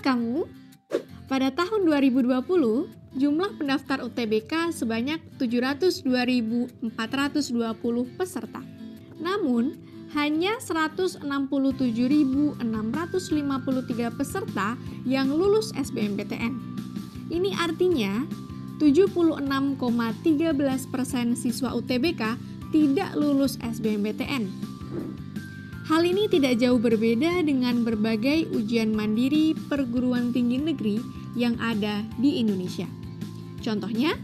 kamu? Pada tahun 2020, jumlah pendaftar UTBK sebanyak 702.420 peserta. Namun, hanya 167.653 peserta yang lulus SBMPTN. Ini artinya 76,13 persen siswa UTBK tidak lulus SBMPTN. Hal ini tidak jauh berbeda dengan berbagai ujian mandiri perguruan tinggi negeri yang ada di Indonesia. Contohnya,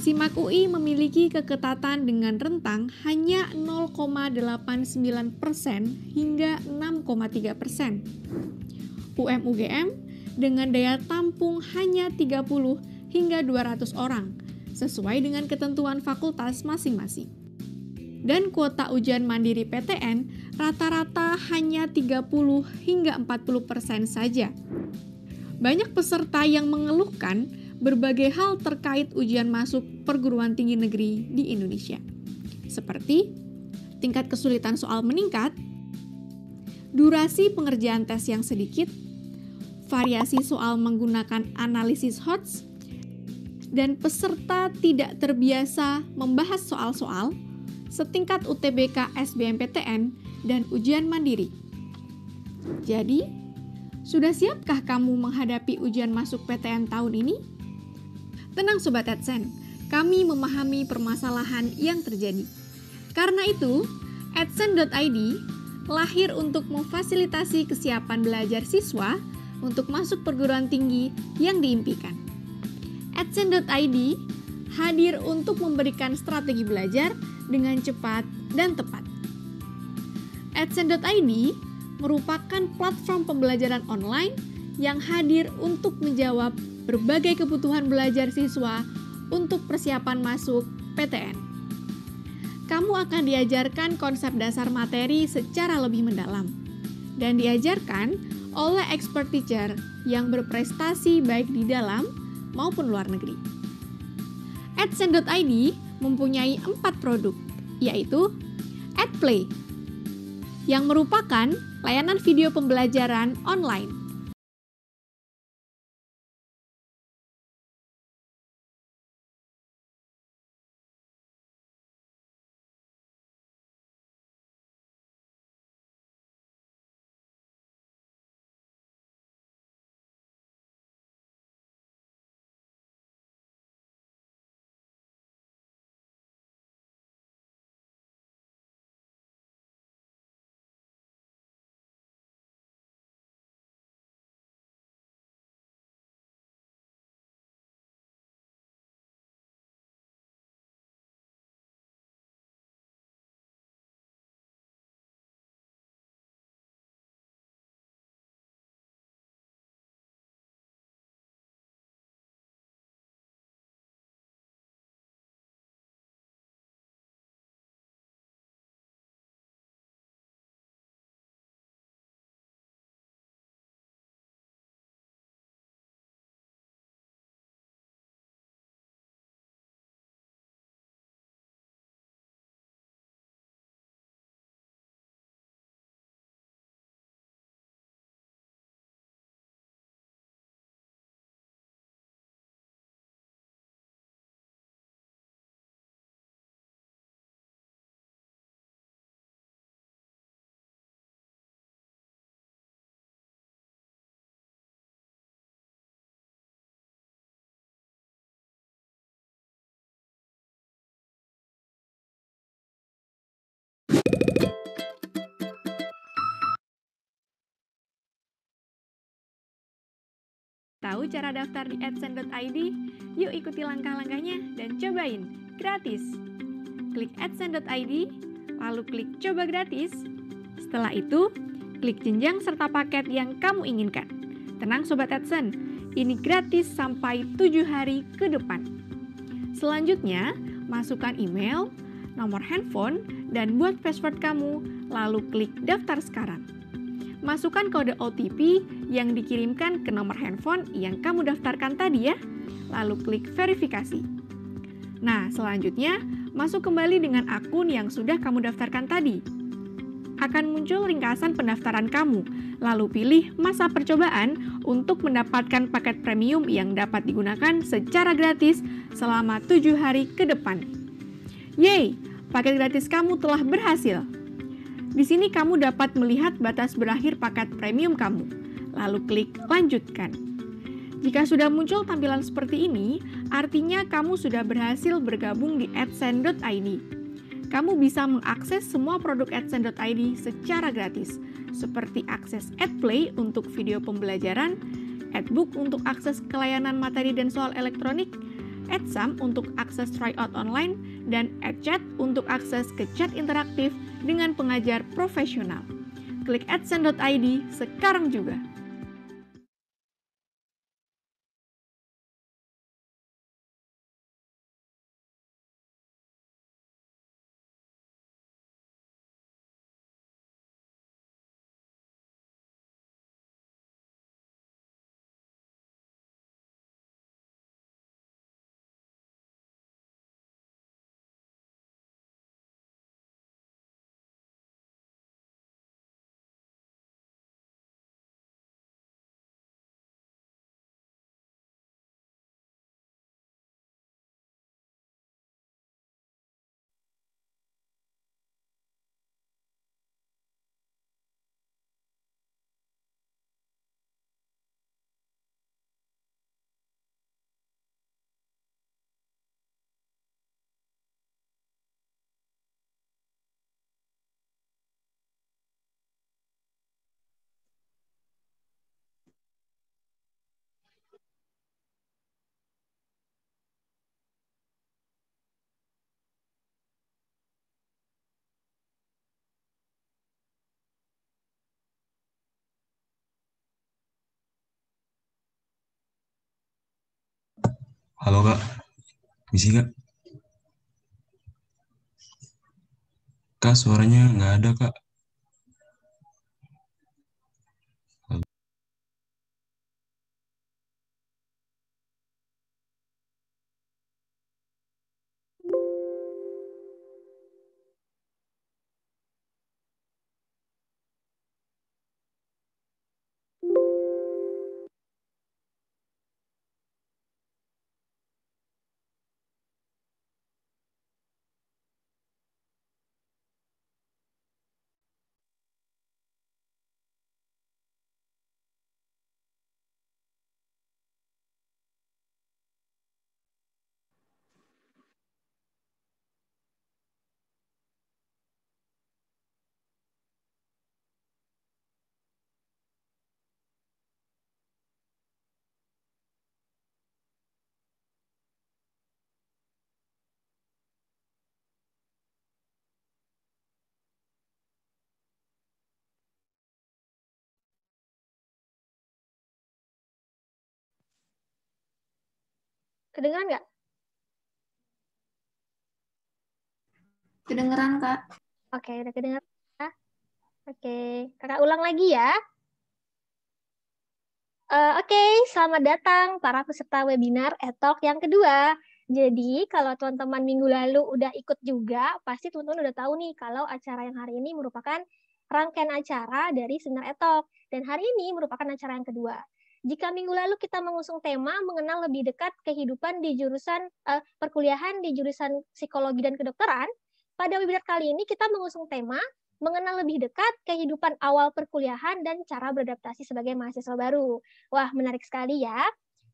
SIMAK UI memiliki keketatan dengan rentang hanya 0,89% hingga 6,3%. UMUGM dengan daya tampung hanya 30 hingga 200 orang, sesuai dengan ketentuan fakultas masing-masing dan kuota ujian mandiri PTN rata-rata hanya 30 hingga 40% saja. Banyak peserta yang mengeluhkan berbagai hal terkait ujian masuk perguruan tinggi negeri di Indonesia. Seperti tingkat kesulitan soal meningkat, durasi pengerjaan tes yang sedikit, variasi soal menggunakan analisis HOTS, dan peserta tidak terbiasa membahas soal-soal setingkat UTBK SBMPTN, dan ujian mandiri. Jadi, sudah siapkah kamu menghadapi ujian masuk PTN tahun ini? Tenang Sobat AdSense, kami memahami permasalahan yang terjadi. Karena itu, AdSense.id lahir untuk memfasilitasi kesiapan belajar siswa untuk masuk perguruan tinggi yang diimpikan. AdSense.id hadir untuk memberikan strategi belajar dengan cepat dan tepat. Adsense.id merupakan platform pembelajaran online yang hadir untuk menjawab berbagai kebutuhan belajar siswa untuk persiapan masuk PTN. Kamu akan diajarkan konsep dasar materi secara lebih mendalam dan diajarkan oleh expert teacher yang berprestasi baik di dalam maupun luar negeri. Adsense.id mempunyai empat produk, yaitu AdPlay, yang merupakan layanan video pembelajaran online Tahu cara daftar di adsense.id? Yuk ikuti langkah-langkahnya dan cobain gratis. Klik adsense.id, lalu klik coba gratis. Setelah itu, klik jenjang serta paket yang kamu inginkan. Tenang Sobat AdSense, ini gratis sampai 7 hari ke depan. Selanjutnya, masukkan email, nomor handphone, dan buat password kamu, lalu klik daftar sekarang masukkan kode OTP yang dikirimkan ke nomor handphone yang kamu daftarkan tadi ya. Lalu klik verifikasi. Nah, selanjutnya masuk kembali dengan akun yang sudah kamu daftarkan tadi. Akan muncul ringkasan pendaftaran kamu, lalu pilih masa percobaan untuk mendapatkan paket premium yang dapat digunakan secara gratis selama tujuh hari ke depan. Yeay, paket gratis kamu telah berhasil. Di sini kamu dapat melihat batas berakhir paket premium kamu. Lalu klik lanjutkan. Jika sudah muncul tampilan seperti ini, artinya kamu sudah berhasil bergabung di adsense.id kamu bisa mengakses semua produk adsense.id secara gratis, seperti akses AdPlay untuk video pembelajaran, AdBook untuk akses ke materi dan soal elektronik, Adsum untuk akses tryout online, dan AdChat untuk akses ke chat interaktif dengan pengajar profesional. Klik adsen.id sekarang juga. Halo kak, misi kak. Kak suaranya nggak ada kak. Kedengeran nggak? Kedengeran, Kak. Oke, udah kedengeran. Oke, kakak ulang lagi ya. Uh, Oke, okay, selamat datang para peserta webinar etok yang kedua. Jadi, kalau teman-teman minggu lalu udah ikut juga, pasti teman-teman udah tahu nih kalau acara yang hari ini merupakan rangkaian acara dari seminar etok. Dan hari ini merupakan acara yang kedua. Jika minggu lalu kita mengusung tema mengenal lebih dekat kehidupan di jurusan eh, perkuliahan di jurusan psikologi dan kedokteran, pada webinar kali ini kita mengusung tema mengenal lebih dekat kehidupan awal perkuliahan dan cara beradaptasi sebagai mahasiswa baru. Wah, menarik sekali ya.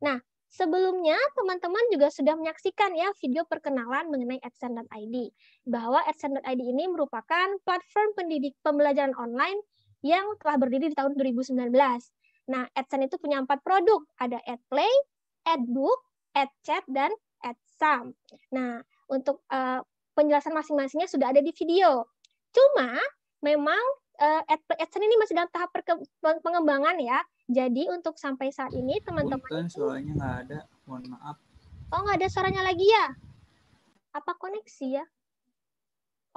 Nah, Sebelumnya, teman-teman juga sudah menyaksikan ya video perkenalan mengenai AdSense.id, bahwa AdSense.id ini merupakan platform pendidik pembelajaran online yang telah berdiri di tahun 2019. Nah, AdSense itu punya empat produk. Ada AdPlay, AdBook, AdChat, dan AdSum. Nah, untuk uh, penjelasan masing-masingnya sudah ada di video. Cuma, memang uh, AdSense ini masih dalam tahap pengembangan ya. Jadi, untuk sampai saat ini, teman-teman... Suaranya nggak ada, mohon maaf. Oh, nggak ada suaranya lagi ya? Apa koneksi ya?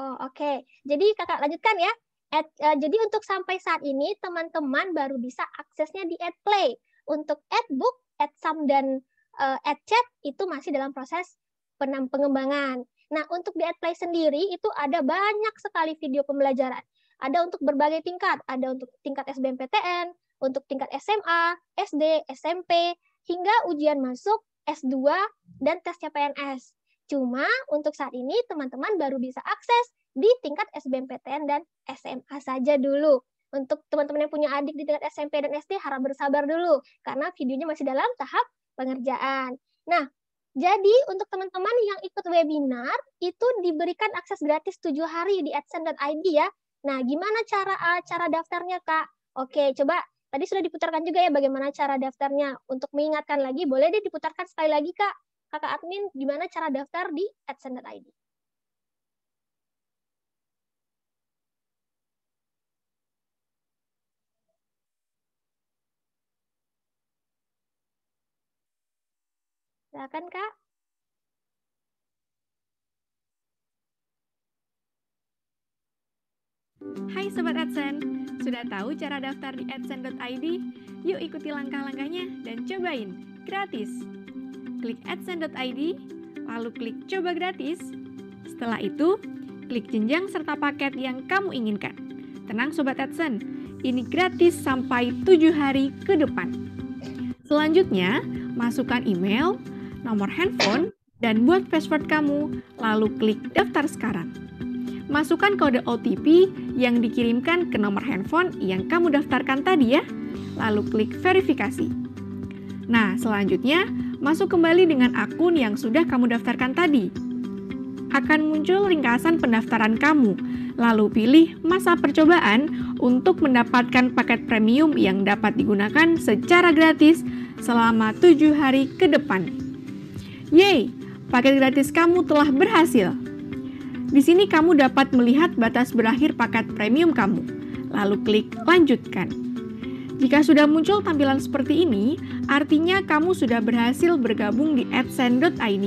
Oh, oke. Okay. Jadi, kakak lanjutkan ya. At, uh, jadi untuk sampai saat ini teman-teman baru bisa aksesnya di AdPlay. Untuk AdBook, AdSum dan uh, AdChat itu masih dalam proses penem pengembangan. Nah, untuk di AdPlay sendiri itu ada banyak sekali video pembelajaran. Ada untuk berbagai tingkat, ada untuk tingkat SBMPTN, untuk tingkat SMA, SD, SMP, hingga ujian masuk S2 dan tes CPNS. Cuma untuk saat ini teman-teman baru bisa akses di tingkat SBMPTN dan SMA saja dulu. Untuk teman-teman yang punya adik di tingkat SMP dan SD harap bersabar dulu karena videonya masih dalam tahap pengerjaan. Nah, jadi untuk teman-teman yang ikut webinar itu diberikan akses gratis 7 hari di ID ya. Nah, gimana cara eh, cara daftarnya, Kak? Oke, coba tadi sudah diputarkan juga ya bagaimana cara daftarnya. Untuk mengingatkan lagi, boleh deh diputarkan sekali lagi, Kak. Kakak admin, gimana cara daftar di ID? Silakan Kak. Hai Sobat AdSense, sudah tahu cara daftar di adsense.id? Yuk ikuti langkah-langkahnya dan cobain, gratis. Klik adsense.id, lalu klik coba gratis. Setelah itu, klik jenjang serta paket yang kamu inginkan. Tenang Sobat AdSense, ini gratis sampai 7 hari ke depan. Selanjutnya, masukkan email, nomor handphone, dan buat password kamu, lalu klik daftar sekarang. Masukkan kode OTP yang dikirimkan ke nomor handphone yang kamu daftarkan tadi ya, lalu klik verifikasi. Nah, selanjutnya masuk kembali dengan akun yang sudah kamu daftarkan tadi. Akan muncul ringkasan pendaftaran kamu, lalu pilih masa percobaan untuk mendapatkan paket premium yang dapat digunakan secara gratis selama tujuh hari ke depan. Yeay, paket gratis kamu telah berhasil. Di sini kamu dapat melihat batas berakhir paket premium kamu, lalu klik lanjutkan. Jika sudah muncul tampilan seperti ini, artinya kamu sudah berhasil bergabung di adsense.id.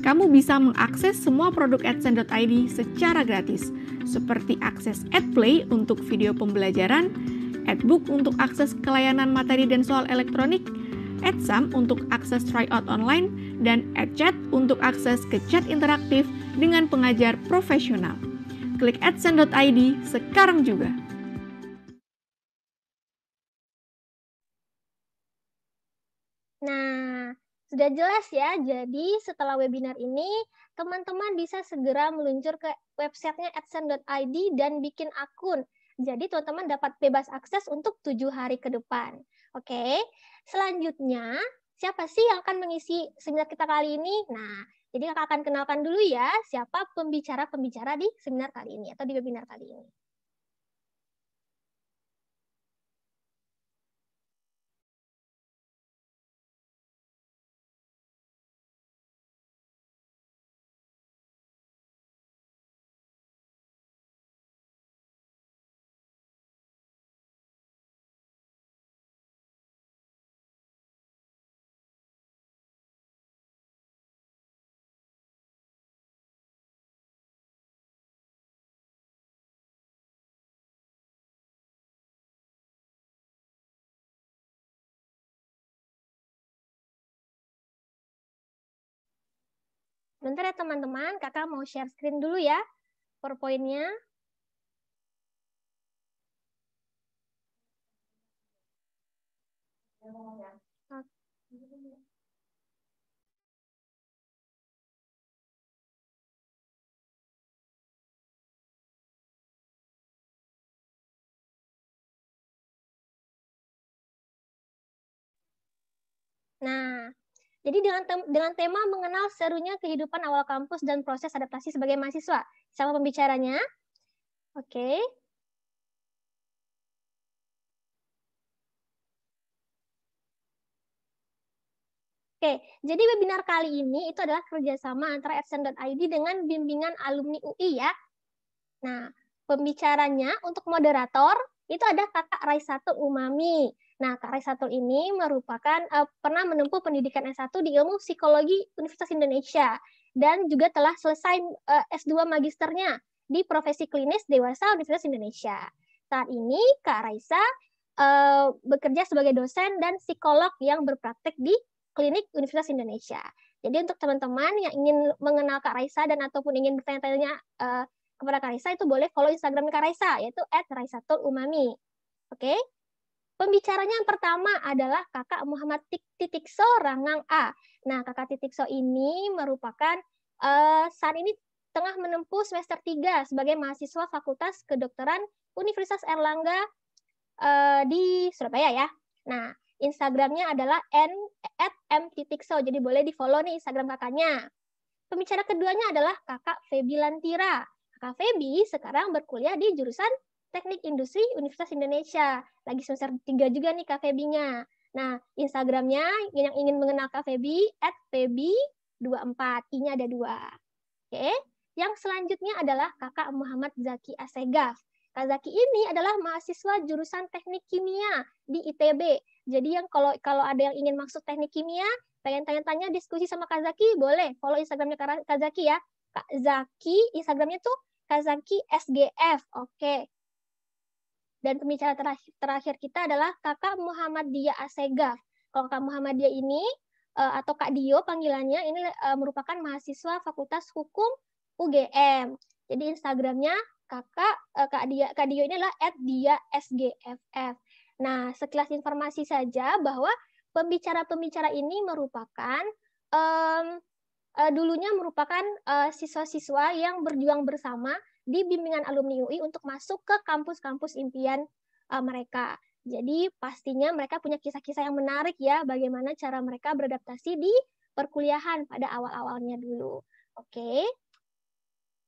Kamu bisa mengakses semua produk adsense.id secara gratis, seperti akses AdPlay untuk video pembelajaran, AdBook untuk akses kelayanan materi dan soal elektronik, AdSam untuk akses tryout online, dan chat untuk akses ke chat interaktif dengan pengajar profesional. Klik id sekarang juga. Nah, sudah jelas ya. Jadi setelah webinar ini, teman-teman bisa segera meluncur ke websitenya id dan bikin akun. Jadi teman-teman dapat bebas akses untuk tujuh hari ke depan. Oke, selanjutnya siapa sih yang akan mengisi seminar kita kali ini? Nah, jadi kakak akan kenalkan dulu ya siapa pembicara-pembicara di seminar kali ini atau di webinar kali ini. Bentar ya teman-teman, kakak mau share screen dulu ya PowerPoint-nya. Nah, jadi dengan tem dengan tema mengenal serunya kehidupan awal kampus dan proses adaptasi sebagai mahasiswa. Sama pembicaranya. Oke. Okay. Oke, jadi webinar kali ini itu adalah kerjasama antara adsen.id dengan bimbingan alumni UI ya. Nah, pembicaranya untuk moderator itu ada kakak Raisato Umami. Nah, Kak Risatul ini merupakan uh, pernah menempuh pendidikan S1 di Ilmu Psikologi Universitas Indonesia dan juga telah selesai uh, eh, S2 magisternya di Profesi Klinis Dewasa Universitas Indonesia. Saat ini Kak Raisa uh, bekerja sebagai dosen dan psikolog yang berpraktek di Klinik Universitas Indonesia. Jadi untuk teman-teman yang ingin mengenal Kak Raisa dan ataupun ingin bertanya-tanya uh, kepada Kak Raisa itu boleh follow Instagram Kak Raisa yaitu @raisatulumami. Oke. Okay? Pembicaranya yang pertama adalah kakak Muhammad Titik So Rangang A. Nah, kakak Titik So ini merupakan eh, saat ini tengah menempuh semester 3 sebagai mahasiswa Fakultas Kedokteran Universitas Erlangga eh, di Surabaya ya. Nah, Instagramnya adalah n at m Jadi boleh di follow nih Instagram kakaknya. Pembicara keduanya adalah kakak Febi Lantira. Kakak Febi sekarang berkuliah di jurusan Teknik Industri Universitas Indonesia. Lagi semester tiga juga nih Kak febi Nah, Instagramnya yang ingin mengenal Kak Febi, at Febi24. I-nya ada dua. Oke. Yang selanjutnya adalah kakak Muhammad Zaki Asegaf. Kak Zaki ini adalah mahasiswa jurusan teknik kimia di ITB. Jadi yang kalau kalau ada yang ingin masuk teknik kimia, pengen tanya-tanya diskusi sama Kak Zaki, boleh follow Instagramnya Kak Zaki ya. Kak Zaki, Instagramnya tuh Kak Zaki SGF. Oke, dan pembicara terakhir, terakhir kita adalah Kakak Muhammad Dia Asega. Kalau Kak Muhammad Dia ini eh, atau Kak Dio panggilannya ini eh, merupakan mahasiswa Fakultas Hukum UGM. Jadi Instagramnya kakak eh, Kak Dia Kak Dio ini adalah @dia_sgff. Nah, sekilas informasi saja bahwa pembicara-pembicara ini merupakan um, uh, dulunya merupakan siswa-siswa uh, yang berjuang bersama di bimbingan alumni UI untuk masuk ke kampus-kampus impian uh, mereka. Jadi pastinya mereka punya kisah-kisah yang menarik ya bagaimana cara mereka beradaptasi di perkuliahan pada awal-awalnya dulu. Oke. Okay.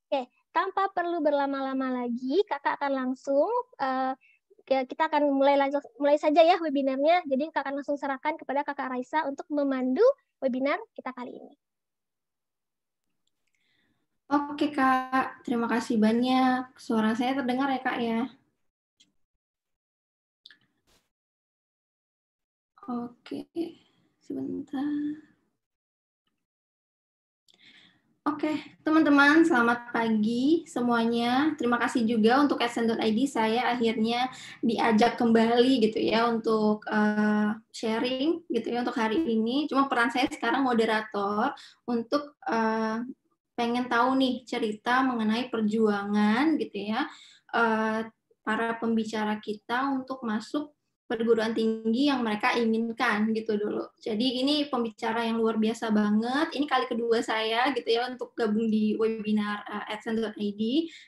Oke, okay. tanpa perlu berlama-lama lagi, Kakak akan langsung uh, kita akan mulai langsung mulai saja ya webinarnya. Jadi Kakak akan langsung serahkan kepada Kakak Raisa untuk memandu webinar kita kali ini. Oke Kak, terima kasih banyak. Suara saya terdengar ya Kak ya? Oke, sebentar. Oke, teman-teman, selamat pagi semuanya. Terima kasih juga untuk ID saya akhirnya diajak kembali gitu ya untuk uh, sharing gitu ya untuk hari ini. Cuma peran saya sekarang moderator untuk uh, pengen tahu nih cerita mengenai perjuangan gitu ya eh, para pembicara kita untuk masuk perguruan tinggi yang mereka inginkan gitu dulu. Jadi ini pembicara yang luar biasa banget. Ini kali kedua saya gitu ya untuk gabung di webinar eh, adsense.id.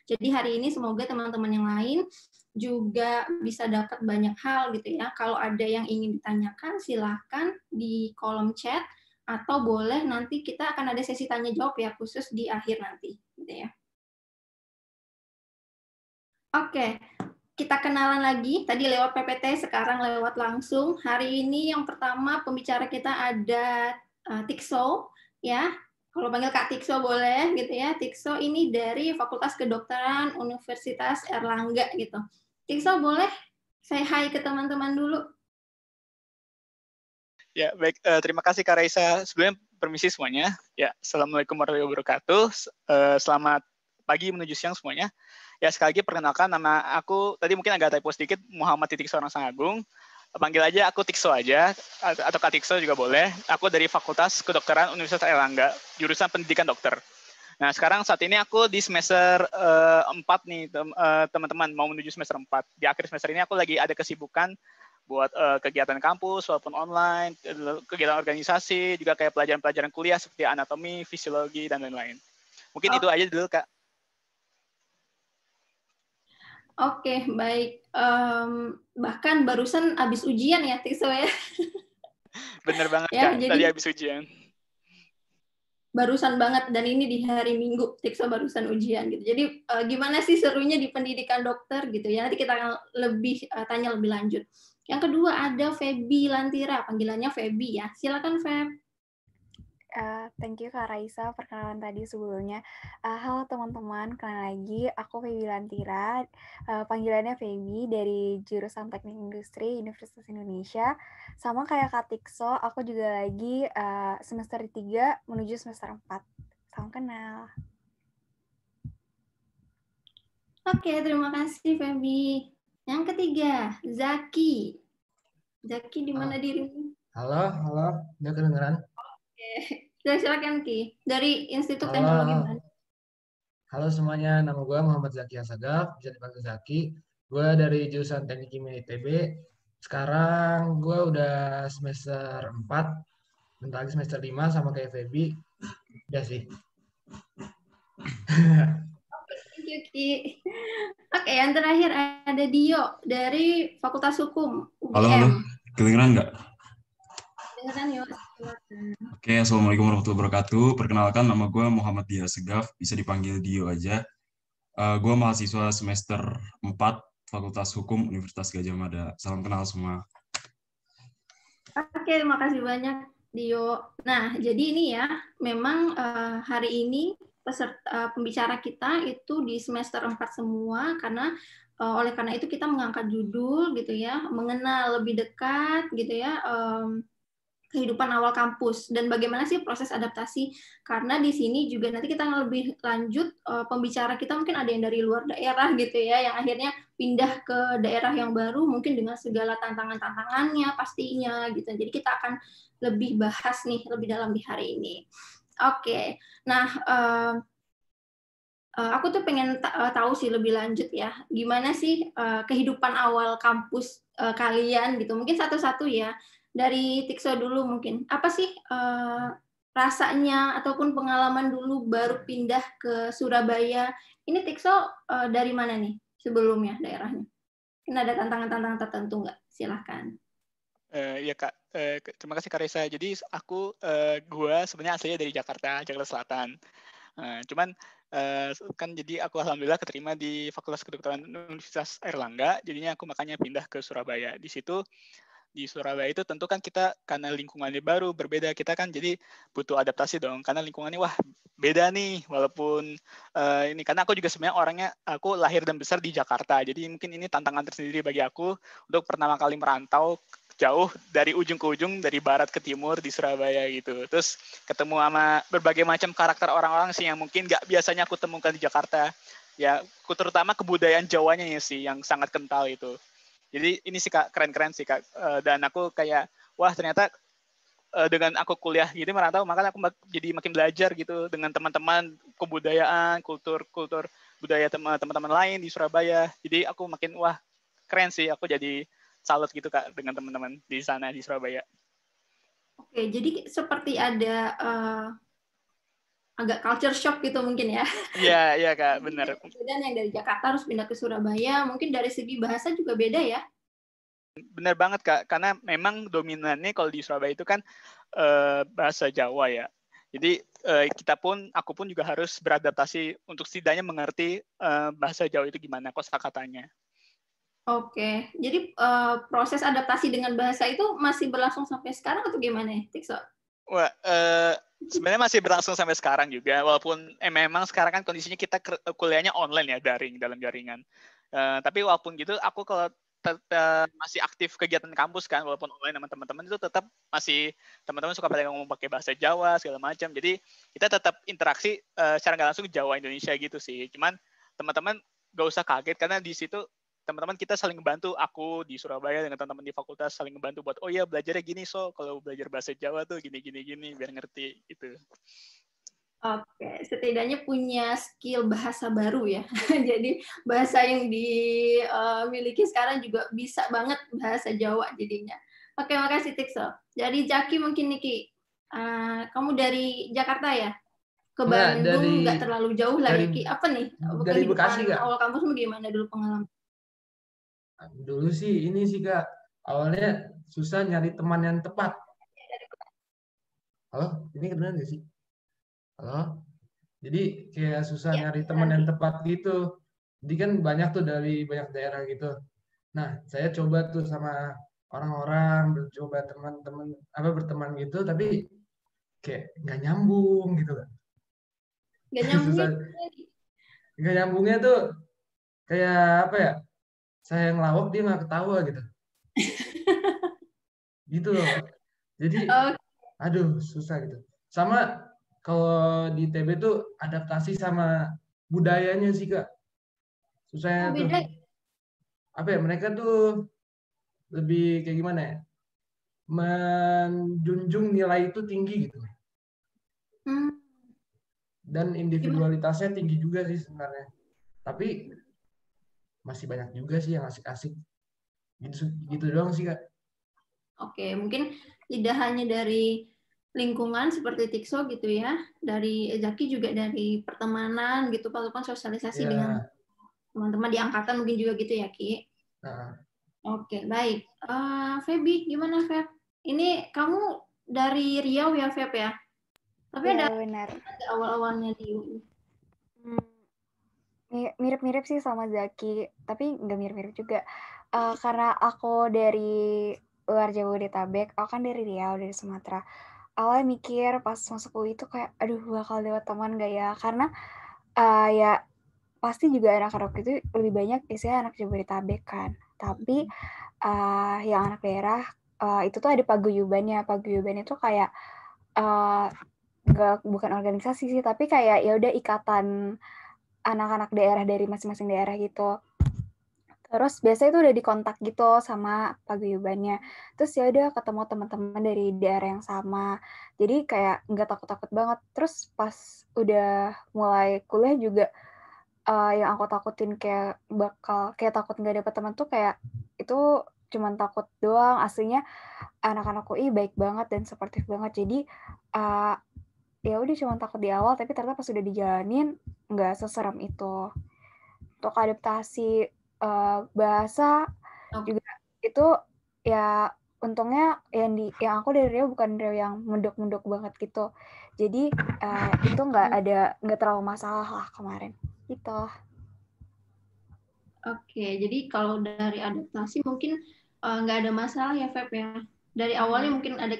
Jadi hari ini semoga teman-teman yang lain juga bisa dapat banyak hal gitu ya. Kalau ada yang ingin ditanyakan silahkan di kolom chat atau boleh nanti kita akan ada sesi tanya jawab ya khusus di akhir nanti gitu ya. Oke, kita kenalan lagi. Tadi lewat PPT, sekarang lewat langsung. Hari ini yang pertama pembicara kita ada uh, Tikso ya. Kalau panggil Kak Tikso boleh gitu ya. Tikso ini dari Fakultas Kedokteran Universitas Erlangga gitu. Tikso boleh saya hai ke teman-teman dulu. Ya, baik. Uh, terima kasih Kak Raisa. Sebelumnya permisi semuanya. Ya, Assalamualaikum warahmatullahi wabarakatuh. Uh, selamat pagi menuju siang semuanya. Ya, sekali lagi perkenalkan nama aku, tadi mungkin agak typo sedikit, Muhammad Titik Seorang Sangagung. Panggil aja aku Tikso aja, atau Kak Tikso juga boleh. Aku dari Fakultas Kedokteran Universitas Erlangga, jurusan pendidikan dokter. Nah, sekarang saat ini aku di semester uh, eh, 4 nih, teman-teman, uh, mau menuju semester 4. Di akhir semester ini aku lagi ada kesibukan buat uh, kegiatan kampus walaupun online, kegiatan organisasi, juga kayak pelajaran-pelajaran kuliah seperti anatomi, fisiologi dan lain-lain. Mungkin oh. itu aja dulu kak. Oke, okay, baik. Um, bahkan barusan habis ujian ya, Tiso ya. Bener banget, ya, Kak. Tadi habis ujian. Barusan banget, dan ini di hari Minggu, Tikso barusan ujian gitu. Jadi uh, gimana sih serunya di pendidikan dokter gitu ya? Nanti kita akan lebih uh, tanya lebih lanjut. Yang kedua ada Feby Lantira, panggilannya Feby ya. Silakan Feb. Uh, thank you Kak Raisa perkenalan tadi sebelumnya. Uh, halo teman-teman, kenal lagi aku Feby Lantira, uh, panggilannya Feby dari jurusan Teknik Industri Universitas Indonesia. Sama kayak Kak Tikso, aku juga lagi uh, semester 3 menuju semester 4. Salam kenal. Oke, okay, terima kasih Feby. Yang ketiga, Zaki. Zaki di mana dirimu? Halo, halo, udah kedengeran? Oke, okay. silakan Ki. Dari Institut halo. Teknologi Bandung. Halo semuanya, nama gue Muhammad Zaki Asagaf, bisa dipanggil Zaki. Gue dari jurusan Teknik Kimia ITB. Sekarang gue udah semester 4, bentar lagi semester 5 sama kayak Feby. Udah sih. Oke, okay, Ki. Oke, yang terakhir ada Dio dari Fakultas Hukum. UGM. Halo, halo. Kedengeran nggak? Kedengeran, yuk. Oke, Assalamualaikum warahmatullahi wabarakatuh. Perkenalkan, nama gue Muhammad Dio Segaf. Bisa dipanggil Dio aja. Uh, eh, gue mahasiswa semester 4 Fakultas Hukum Universitas Gajah Mada. Salam kenal semua. Oke, terima kasih banyak Dio. Nah, jadi ini ya, memang uh, hari ini peserta eh, pembicara kita itu di semester 4 semua karena eh, oleh karena itu kita mengangkat judul gitu ya, mengenal lebih dekat gitu ya kehidupan awal kampus dan bagaimana sih proses adaptasi karena di sini juga nanti kita lebih lanjut eh, pembicara kita mungkin ada yang dari luar daerah gitu ya yang akhirnya pindah ke daerah yang baru mungkin dengan segala tantangan-tantangannya pastinya gitu jadi kita akan lebih bahas nih lebih dalam di hari ini. Oke, okay. nah uh, aku tuh pengen eh, tahu sih lebih lanjut ya, gimana sih uh, kehidupan awal kampus uh, kalian gitu? Mungkin satu-satu ya dari Tikso dulu mungkin. Apa sih uh, rasanya ataupun pengalaman dulu baru pindah ke Surabaya? Ini Tikso uh, dari mana nih sebelumnya daerahnya? Mungkin ada tantangan-tantangan tertentu nggak? Silahkan. Uh, ya kak, Eh, terima kasih Karisa. Jadi aku, uh, eh, gue sebenarnya aslinya dari Jakarta, Jakarta Selatan. Uh, cuman uh, kan jadi aku alhamdulillah keterima di Fakultas Kedokteran Universitas Erlangga, jadinya aku makanya pindah ke Surabaya. Di situ di Surabaya itu tentu kan kita karena lingkungannya baru berbeda kita kan jadi butuh adaptasi dong karena lingkungannya wah beda nih walaupun uh, ini karena aku juga sebenarnya orangnya aku lahir dan besar di Jakarta jadi mungkin ini tantangan tersendiri bagi aku untuk pertama kali merantau jauh dari ujung ke ujung dari barat ke timur di Surabaya gitu terus ketemu sama berbagai macam karakter orang-orang sih yang mungkin nggak biasanya aku temukan di Jakarta ya terutama kebudayaan Jawanya ya sih yang sangat kental itu jadi ini sih kak keren-keren sih kak eh, dan aku kayak wah ternyata eh, dengan aku kuliah gitu merantau maka aku jadi makin belajar gitu dengan teman-teman kebudayaan kultur kultur budaya teman-teman lain di Surabaya jadi aku makin wah keren sih aku jadi salut gitu kak dengan teman-teman di sana di Surabaya. Oke, jadi seperti ada uh, agak culture shock gitu mungkin ya. Iya, iya Kak, benar. Dan yang dari Jakarta harus pindah ke Surabaya, mungkin dari segi bahasa juga beda ya. Benar banget Kak, karena memang dominannya kalau di Surabaya itu kan uh, bahasa Jawa ya. Jadi uh, kita pun, aku pun juga harus beradaptasi untuk setidaknya mengerti uh, bahasa Jawa itu gimana kosakatanya. Oke, jadi uh, proses adaptasi dengan bahasa itu masih berlangsung sampai sekarang atau gimana, ya, Tikso? Wah, uh, sebenarnya masih berlangsung sampai sekarang juga, walaupun eh, memang sekarang kan kondisinya kita eh, kuliahnya online ya, daring dalam jaringan. Uh, tapi walaupun gitu, aku kalau masih aktif kegiatan kampus kan walaupun online sama teman-teman itu tetap masih teman-teman suka pada ngomong pakai bahasa Jawa segala macam jadi kita tetap interaksi uh, secara nggak langsung Jawa Indonesia gitu sih cuman teman-teman gak usah kaget karena di situ teman-teman kita saling membantu aku di Surabaya dengan teman-teman di fakultas saling membantu buat oh ya belajarnya gini so kalau belajar bahasa Jawa tuh gini gini gini biar ngerti itu Oke, setidaknya punya skill bahasa baru ya. Jadi bahasa yang dimiliki eh, sekarang juga bisa banget bahasa Jawa jadinya. Oke, makasih Tikso. Jadi Jaki mungkin Niki, uh, eh, kamu dari Jakarta ya? Ke iya, Bandung nggak terlalu jauh lah Niki. Ya, Apa nih? Bukan dari Bekasi nggak? Awal kampusmu gimana dulu pengalaman? dulu sih ini sih kak awalnya susah nyari teman yang tepat halo ini kedengeran gak sih halo jadi kayak susah ya, nyari teman yang tepat gitu jadi kan banyak tuh dari banyak daerah gitu nah saya coba tuh sama orang-orang coba teman-teman apa berteman gitu tapi kayak nggak nyambung gitu kan nggak nyambung nggak nyambungnya tuh kayak apa ya saya ngelawak dia nggak ketawa gitu gitu loh jadi okay. aduh susah gitu sama kalau di TB tuh adaptasi sama budayanya sih kak susahnya oh, tuh ya? apa ya mereka tuh lebih kayak gimana ya menjunjung nilai itu tinggi gitu hmm. dan individualitasnya tinggi juga sih sebenarnya tapi masih banyak juga sih yang asik-asik gitu gitu doang sih kak oke mungkin tidak hanya dari lingkungan seperti Tikso gitu ya dari Zaki juga dari pertemanan gitu kan sosialisasi ya. dengan teman-teman di angkatan mungkin juga gitu ya Ki nah. oke baik uh, Febi gimana Feb ini kamu dari Riau ya Feb ya tapi ya, ada awal-awalnya di UI hmm mirip-mirip sih sama Zaki tapi nggak mirip-mirip juga uh, karena aku dari luar Jabodetabek aku kan dari Riau dari Sumatera awalnya mikir pas masuk UI itu kayak aduh bakal lewat teman gak ya karena uh, ya pasti juga anak-anak itu lebih banyak isinya anak Jabodetabek kan tapi uh, yang anak daerah uh, itu tuh ada paguyubannya paguyuban itu kayak uh, gak bukan organisasi sih tapi kayak ya udah ikatan anak-anak daerah dari masing-masing daerah gitu terus biasanya itu udah dikontak gitu sama paguyubannya terus ya udah ketemu teman-teman dari daerah yang sama jadi kayak nggak takut-takut banget terus pas udah mulai kuliah juga uh, yang aku takutin kayak bakal kayak takut nggak dapet teman tuh kayak itu cuman takut doang aslinya anak-anakku i baik banget dan sportif banget jadi uh, ya udah cuma takut di awal tapi ternyata pas sudah dijalanin nggak seserem itu untuk adaptasi uh, bahasa oh. juga itu ya untungnya yang di yang aku dari Rio bukan Rio yang mendok-mendok banget gitu jadi uh, itu nggak hmm. ada nggak terlalu masalah lah kemarin gitu oke jadi kalau dari adaptasi mungkin eh, nggak uh, ada masalah ya Feb ya dari awalnya hmm. mungkin ada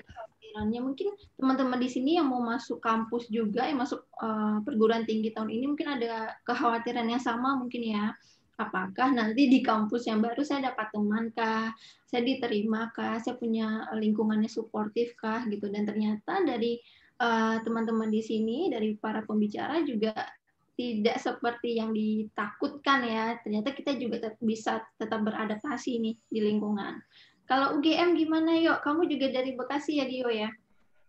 pikirannya. Mungkin teman-teman di sini yang mau masuk kampus juga, yang masuk uh, perguruan tinggi tahun ini mungkin ada kekhawatiran yang sama mungkin ya. Apakah nanti di kampus yang baru saya dapat teman kah? Saya diterima kah? Saya punya lingkungannya suportif kah gitu. Dan ternyata dari eh, teman-teman uh, di sini dari para pembicara juga tidak seperti yang ditakutkan ya. Ternyata kita juga tetap bisa tetap beradaptasi nih di lingkungan. Kalau UGM gimana yuk? Kamu juga dari Bekasi ya Dio ya?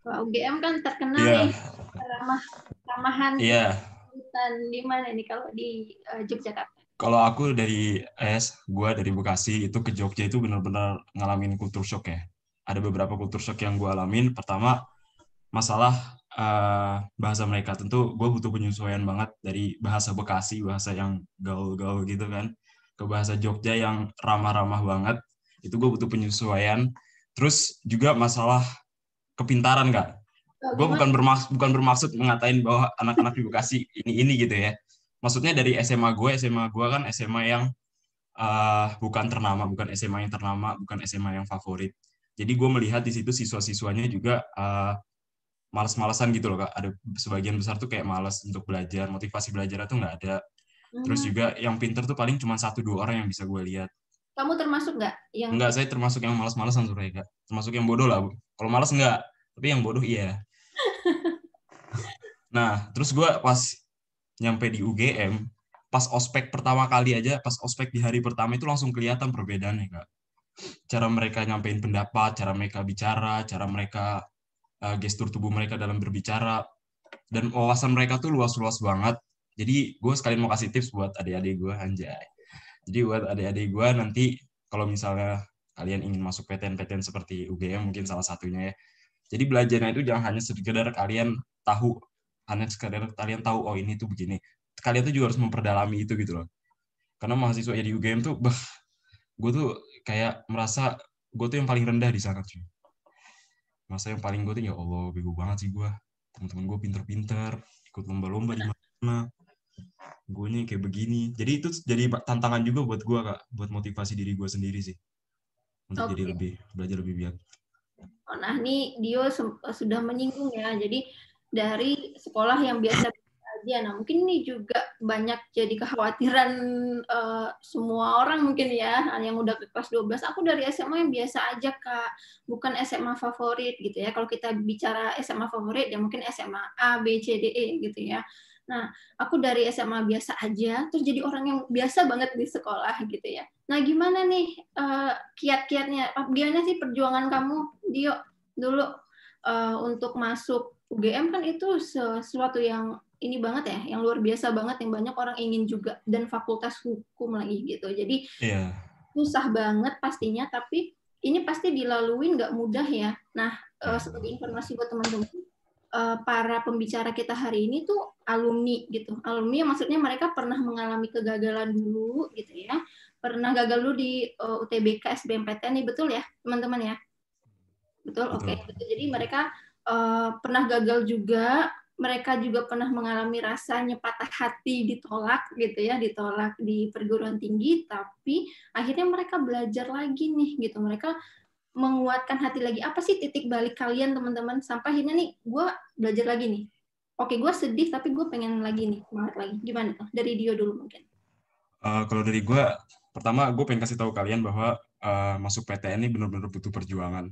Kalau UGM kan terkenal yeah. nih ramah ramahan yeah. hutan di mana nih kalau di uh, Yogyakarta? Kalau aku dari S, gue dari Bekasi itu ke Jogja itu benar-benar ngalamin kultur shock ya. Ada beberapa kultur shock yang gue alamin. Pertama masalah uh, bahasa mereka tentu gue butuh penyesuaian banget dari bahasa Bekasi bahasa yang gaul-gaul gitu kan ke bahasa Jogja yang ramah-ramah banget itu gue butuh penyesuaian terus juga masalah kepintaran kak gue bukan bermaksud bukan bermaksud mengatain bahwa anak-anak di Bekasi ini ini gitu ya maksudnya dari SMA gue SMA gue kan SMA yang uh, bukan ternama bukan SMA yang ternama bukan SMA yang favorit jadi gue melihat di situ siswa-siswanya juga uh, eh, malasan malasan gitu loh kak ada sebagian besar tuh kayak malas untuk belajar motivasi belajar tuh nggak ada terus hmm. juga yang pinter tuh paling cuma satu dua orang yang bisa gue lihat kamu termasuk nggak yang? Nggak, saya termasuk yang malas-malasan Zuraika. Termasuk yang bodoh lah Kalau malas nggak, tapi yang bodoh iya. nah, terus gue pas nyampe di UGM, pas ospek pertama kali aja, pas ospek di hari pertama itu langsung kelihatan perbedaannya kak. Cara mereka nyampein pendapat, cara mereka bicara, cara mereka uh, gestur tubuh mereka dalam berbicara, dan wawasan mereka tuh luas-luas banget. Jadi gue sekalian mau kasih tips buat adik-adik gue, anjay. Jadi buat adik-adik gue nanti kalau misalnya kalian ingin masuk PTN-PTN seperti UGM mungkin salah satunya ya. Jadi belajarnya itu jangan hanya sekedar kalian tahu, hanya sekedar kalian tahu oh ini tuh begini. Kalian tuh juga harus memperdalami itu gitu loh. Karena mahasiswa ya di UGM tuh, bah, gue tuh kayak merasa gue tuh yang paling rendah di sana cuy. Masa yang paling gue tuh ya Allah bego banget sih gue. Teman-teman gue pinter-pinter, ikut lomba-lomba di mana gue kayak begini jadi itu jadi tantangan juga buat gue kak buat motivasi diri gue sendiri sih untuk okay. jadi lebih belajar lebih biak oh, nah ini Dio eh, sudah menyinggung ya jadi dari sekolah yang biasa aja nah mungkin ini juga banyak jadi kekhawatiran uh, semua orang mungkin ya yang udah ke kelas 12 aku dari SMA yang biasa aja kak bukan SMA favorit gitu ya kalau kita bicara SMA favorit ya mungkin SMA A B C D E gitu ya Nah, aku dari SMA biasa aja, terus jadi orang yang biasa banget di sekolah gitu ya. Nah, gimana nih uh, kiat-kiatnya? Ah, gimana sih perjuangan kamu, Dio, dulu uh, untuk masuk UGM kan itu sesuatu yang ini banget ya, yang luar biasa banget, yang banyak orang ingin juga, dan fakultas hukum lagi gitu. Jadi, yeah. susah banget pastinya, tapi ini pasti dilalui nggak mudah ya. Nah, uh, sebagai iya. informasi buat teman-teman, uh, para pembicara kita hari ini tuh alumni gitu. Alumni maksudnya mereka pernah mengalami kegagalan dulu gitu ya. Pernah gagal dulu di uh, eh, UTBK SBMPTN nih betul ya, teman-teman ya? Betul. Oke. Okay. Betul. Jadi mereka uh, pernah gagal juga, mereka juga pernah mengalami rasanya patah hati ditolak gitu ya, ditolak di perguruan tinggi tapi akhirnya mereka belajar lagi nih gitu. Mereka menguatkan hati lagi apa sih titik balik kalian teman-teman sampai akhirnya nih gue belajar lagi nih oke gue sedih tapi gue pengen lagi nih semangat lagi gimana tuh dari Dio dulu mungkin uh, kalau dari gue pertama gue pengen kasih tahu kalian bahwa uh, masuk PTN ini benar-benar butuh perjuangan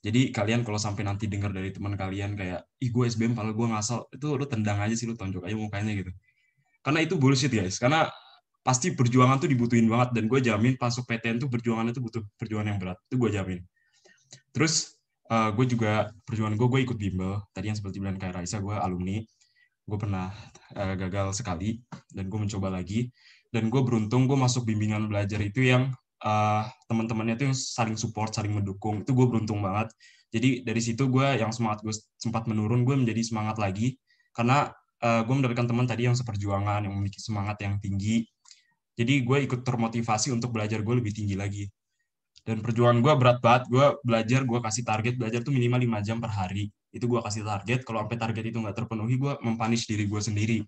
jadi kalian kalau sampai nanti dengar dari teman kalian kayak ih gue SBM kalau gue ngasal itu lu tendang aja sih lu tonjok aja mukanya gitu karena itu bullshit guys karena pasti perjuangan tuh dibutuhin banget dan gue jamin masuk PTN tuh perjuangan itu butuh perjuangan yang berat itu gue jamin terus uh, eh, gue juga perjuangan gue gue ikut bimbel tadi yang seperti bilang kayak Raisa gue alumni gue pernah uh, gagal sekali dan gue mencoba lagi dan gue beruntung gue masuk bimbingan belajar itu yang uh, teman-temannya tuh yang saling support saling mendukung itu gue beruntung banget jadi dari situ gue yang semangat gue sempat menurun gue menjadi semangat lagi karena uh, gue mendapatkan teman tadi yang seperjuangan yang memiliki semangat yang tinggi jadi gue ikut termotivasi untuk belajar gue lebih tinggi lagi. Dan perjuangan gue berat banget. Gue belajar, gue kasih target. Belajar tuh minimal 5 jam per hari. Itu gue kasih target. Kalau sampai target itu nggak terpenuhi, gue mempanis diri gue sendiri.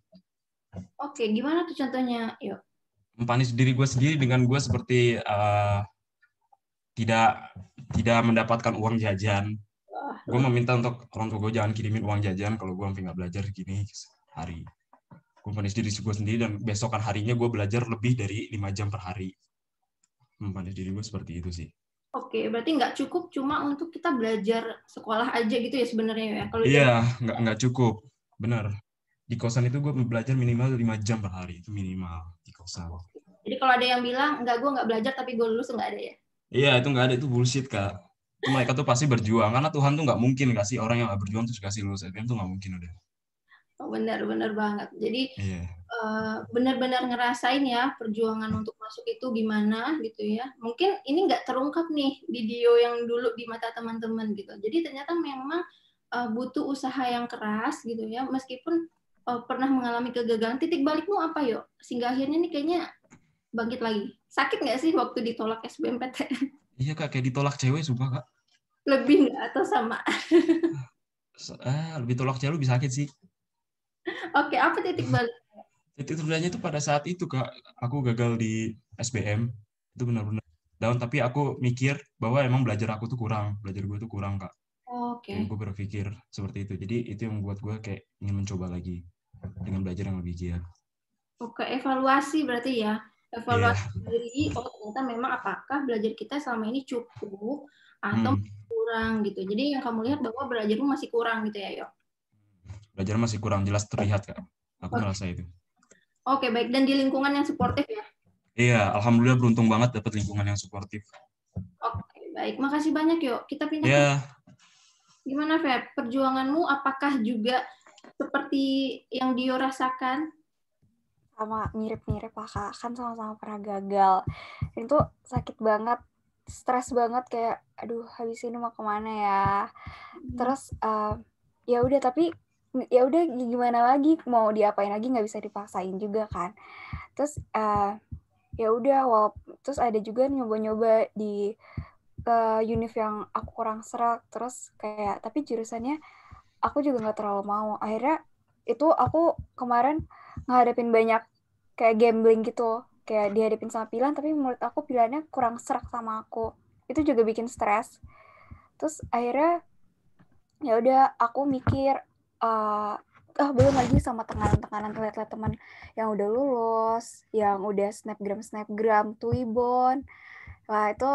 Oke, gimana tuh contohnya? Yuk. Mempanis diri gue sendiri dengan gue seperti uh, tidak tidak mendapatkan uang jajan. Gue meminta untuk orang tua gue jangan kirimin uang jajan kalau gue sampai nggak belajar gini hari gue manage diri gue sendiri dan besokan harinya gue belajar lebih dari lima jam per hari manage diri gue seperti itu sih Oke, okay, berarti nggak cukup cuma untuk kita belajar sekolah aja gitu ya sebenarnya ya? Kalau iya, nggak nggak cukup, benar. Di kosan itu gue belajar minimal lima jam per hari itu minimal di kosan. Jadi kalau ada yang bilang nggak gue nggak belajar tapi gue lulus nggak ada ya? Iya itu nggak ada itu bullshit kak. mereka tuh pasti berjuang karena Tuhan tuh nggak mungkin kasih orang yang nggak berjuang terus kasih lulus SBM tuh nggak mungkin udah benar-benar oh, banget. Jadi yeah. Iya. uh, benar-benar ngerasain ya perjuangan untuk masuk itu gimana gitu ya. Mungkin ini nggak terungkap nih video yang dulu di mata teman-teman gitu. Jadi ternyata memang uh, butuh usaha yang keras gitu ya. Meskipun uh, pernah mengalami kegagalan, titik balikmu apa yo? Sehingga akhirnya nih kayaknya bangkit lagi. Sakit nggak sih waktu ditolak SBMPTN? Iya kak, kayak ditolak cewek sumpah kak. Lebih nggak atau sama? ah, lebih tolak cewek lebih sakit sih. Oke, okay, apa titik balik? Titik terendahnya itu pada saat itu kak, aku gagal di SBM itu benar-benar down. Tapi aku mikir bahwa emang belajar aku tuh kurang, belajar gue tuh kurang kak. Oke. Okay. Gue berpikir seperti itu. Jadi itu yang membuat gue kayak ingin mencoba lagi dengan belajar yang lebih giat. Oke, evaluasi berarti ya. Evaluasi yeah. diri, oh ternyata memang apakah belajar kita selama ini cukup atau hmm. kurang gitu. Jadi yang kamu lihat bahwa belajarmu masih kurang gitu ya, Yok? belajar masih kurang jelas terlihat kak aku okay. merasa itu oke okay, baik dan di lingkungan yang suportif ya iya alhamdulillah beruntung banget dapat lingkungan yang suportif oke okay, baik makasih banyak yuk kita pindah yeah. Iya. gimana Feb perjuanganmu apakah juga seperti yang Dio rasakan sama mirip-mirip lah kak kan sama-sama pernah gagal itu sakit banget stres banget kayak aduh habis ini mau kemana ya hmm. terus uh, ya udah tapi ya udah gimana lagi mau diapain lagi nggak bisa dipaksain juga kan terus uh, ya udah wal terus ada juga nyoba-nyoba di ke eh, univ yang aku kurang serak terus kayak tapi jurusannya aku juga nggak terlalu mau akhirnya itu aku kemarin ngadepin banyak kayak gambling gitu kayak dihadapin sama pilihan tapi menurut aku pilihannya kurang serak sama aku itu juga bikin stres terus akhirnya ya udah aku mikir uh, ah belum lagi sama tekanan-tekanan terlihat -tekanan teman yang udah lulus, yang udah snapgram snapgram, twibbon, wah itu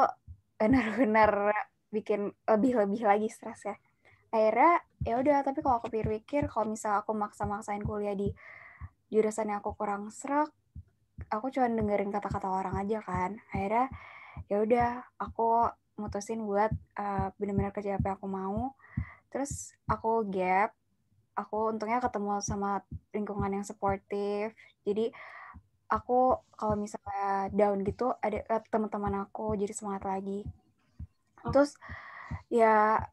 benar-benar bikin lebih-lebih lagi stres ya. Akhirnya ya udah, tapi kalau aku pikir-pikir, kalau misal aku maksa-maksain kuliah di jurusan yang aku kurang serak, aku cuma dengerin kata-kata orang aja kan. Akhirnya ya udah, aku mutusin buat uh, benar-benar kerja apa yang aku mau. Terus aku gap aku untungnya ketemu sama lingkungan yang suportif jadi aku kalau misalnya down gitu ada eh, teman-teman aku jadi semangat lagi oh. terus ya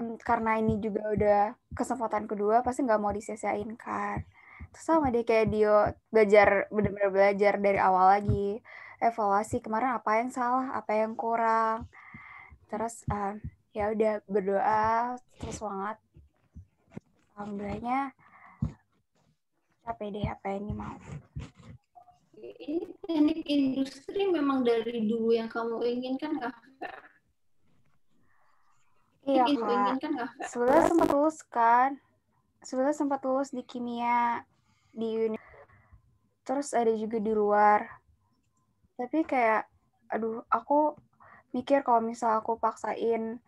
mm, karena ini juga udah kesempatan kedua pasti nggak mau disia-siain kan terus sama dia kayak dia belajar benar-benar belajar dari awal lagi evaluasi kemarin apa yang salah apa yang kurang terus uh, ya udah berdoa terus semangat alhamdulillahnya kita pede apa ini mau ini teknik industri memang dari dulu yang kamu inginkan nggak? Iya, Kak. Sebenarnya sempat lulus kan. Sebenarnya sempat lulus di kimia di uni. Terus ada juga di luar. Tapi kayak aduh, aku mikir kalau misal aku paksain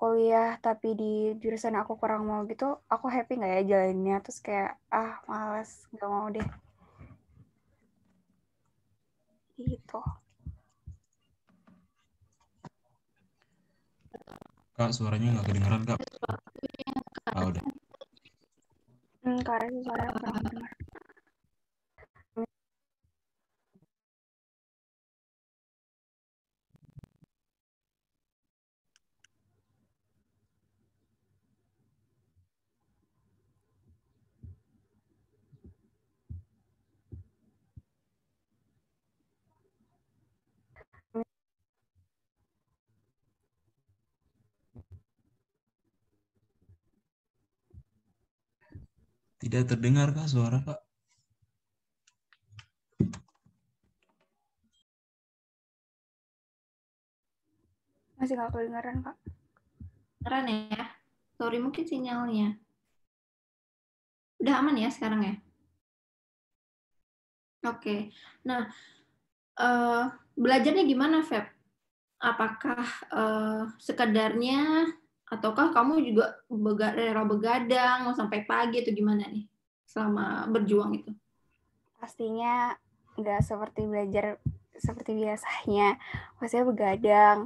kuliah tapi di jurusan aku kurang mau gitu, aku happy nggak ya jalannya? Terus kayak ah males nggak mau deh. Gitu. Kak suaranya nggak kedengeran kak? Ah udah. Hmm, karena suara kurang dengar. Tidak terdengar kah suara Kak? Masih nggak kedengaran Kak? Keren ya? Sorry mungkin sinyalnya. Udah aman ya sekarang ya? Oke. Okay. Nah, uh, belajarnya gimana Feb? Apakah uh, sekedarnya ataukah kamu juga bega, rela begadang mau sampai pagi atau gimana nih selama berjuang itu pastinya nggak seperti belajar seperti biasanya maksudnya begadang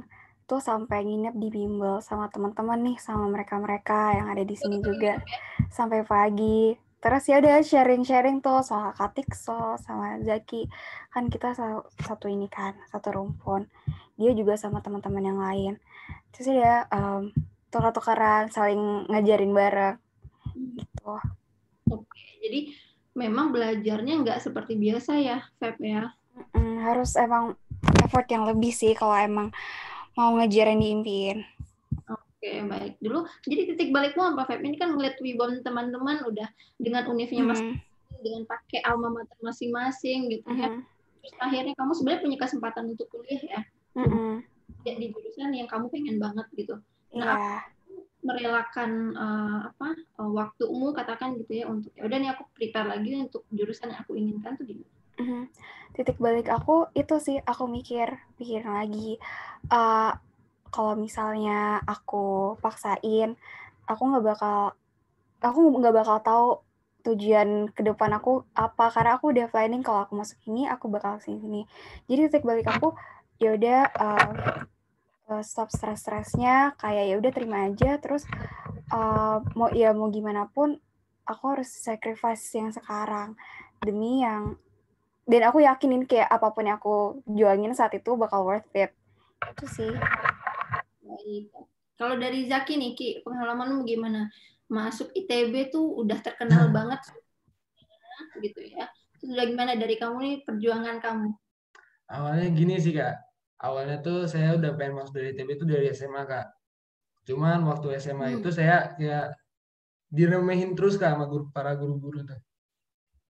tuh sampai nginep di bimbel sama teman-teman nih sama mereka-mereka yang ada di sini juga sampai pagi terus ya udah sharing-sharing tuh soal Katikso sama Zaki kan kita satu ini kan satu rumpun dia juga sama teman-teman yang lain terus ya um, tukar-tukaran, saling ngajarin bareng hmm. gitu. Oke, jadi memang belajarnya nggak seperti biasa ya, Feb ya? Mm, harus emang effort yang lebih sih kalau emang mau ngajarin di impian. Oke, baik. Dulu, jadi titik balikmu apa, Feb? Ini kan ngeliat Wibon teman-teman udah dengan univnya mm. masing dengan pakai alma mater masing-masing gitu mm ya. Terus akhirnya kamu sebenarnya punya kesempatan untuk kuliah ya. Mm -hmm. Jadi jurusan yang kamu pengen banget gitu yeah. Iya. merelakan uh, apa uh, eh, waktumu katakan gitu ya untuk ya udah nih aku prepare lagi untuk jurusan yang aku inginkan tuh gimana? Mm -hmm. Titik balik aku itu sih aku mikir pikir lagi uh, kalau misalnya aku paksain aku nggak bakal aku nggak bakal tahu tujuan ke depan aku apa karena aku udah planning kalau aku masuk ini aku bakal sini sini jadi titik balik aku ya udah uh, uh, stop stres-stresnya kayak ya udah terima aja terus uh, mau ya mau gimana pun aku harus sacrifice yang sekarang demi yang dan aku yakinin kayak apapun yang aku juangin saat itu bakal worth it itu sih kalau dari Zaki nih Ki pengalamanmu gimana masuk ITB tuh udah terkenal hmm. banget gitu ya terus gimana dari kamu nih perjuangan kamu awalnya gini sih kak awalnya tuh saya udah pengen masuk dari ITB itu dari SMA kak cuman waktu SMA hmm. itu saya kayak diremehin terus kak sama guru, para guru-guru tuh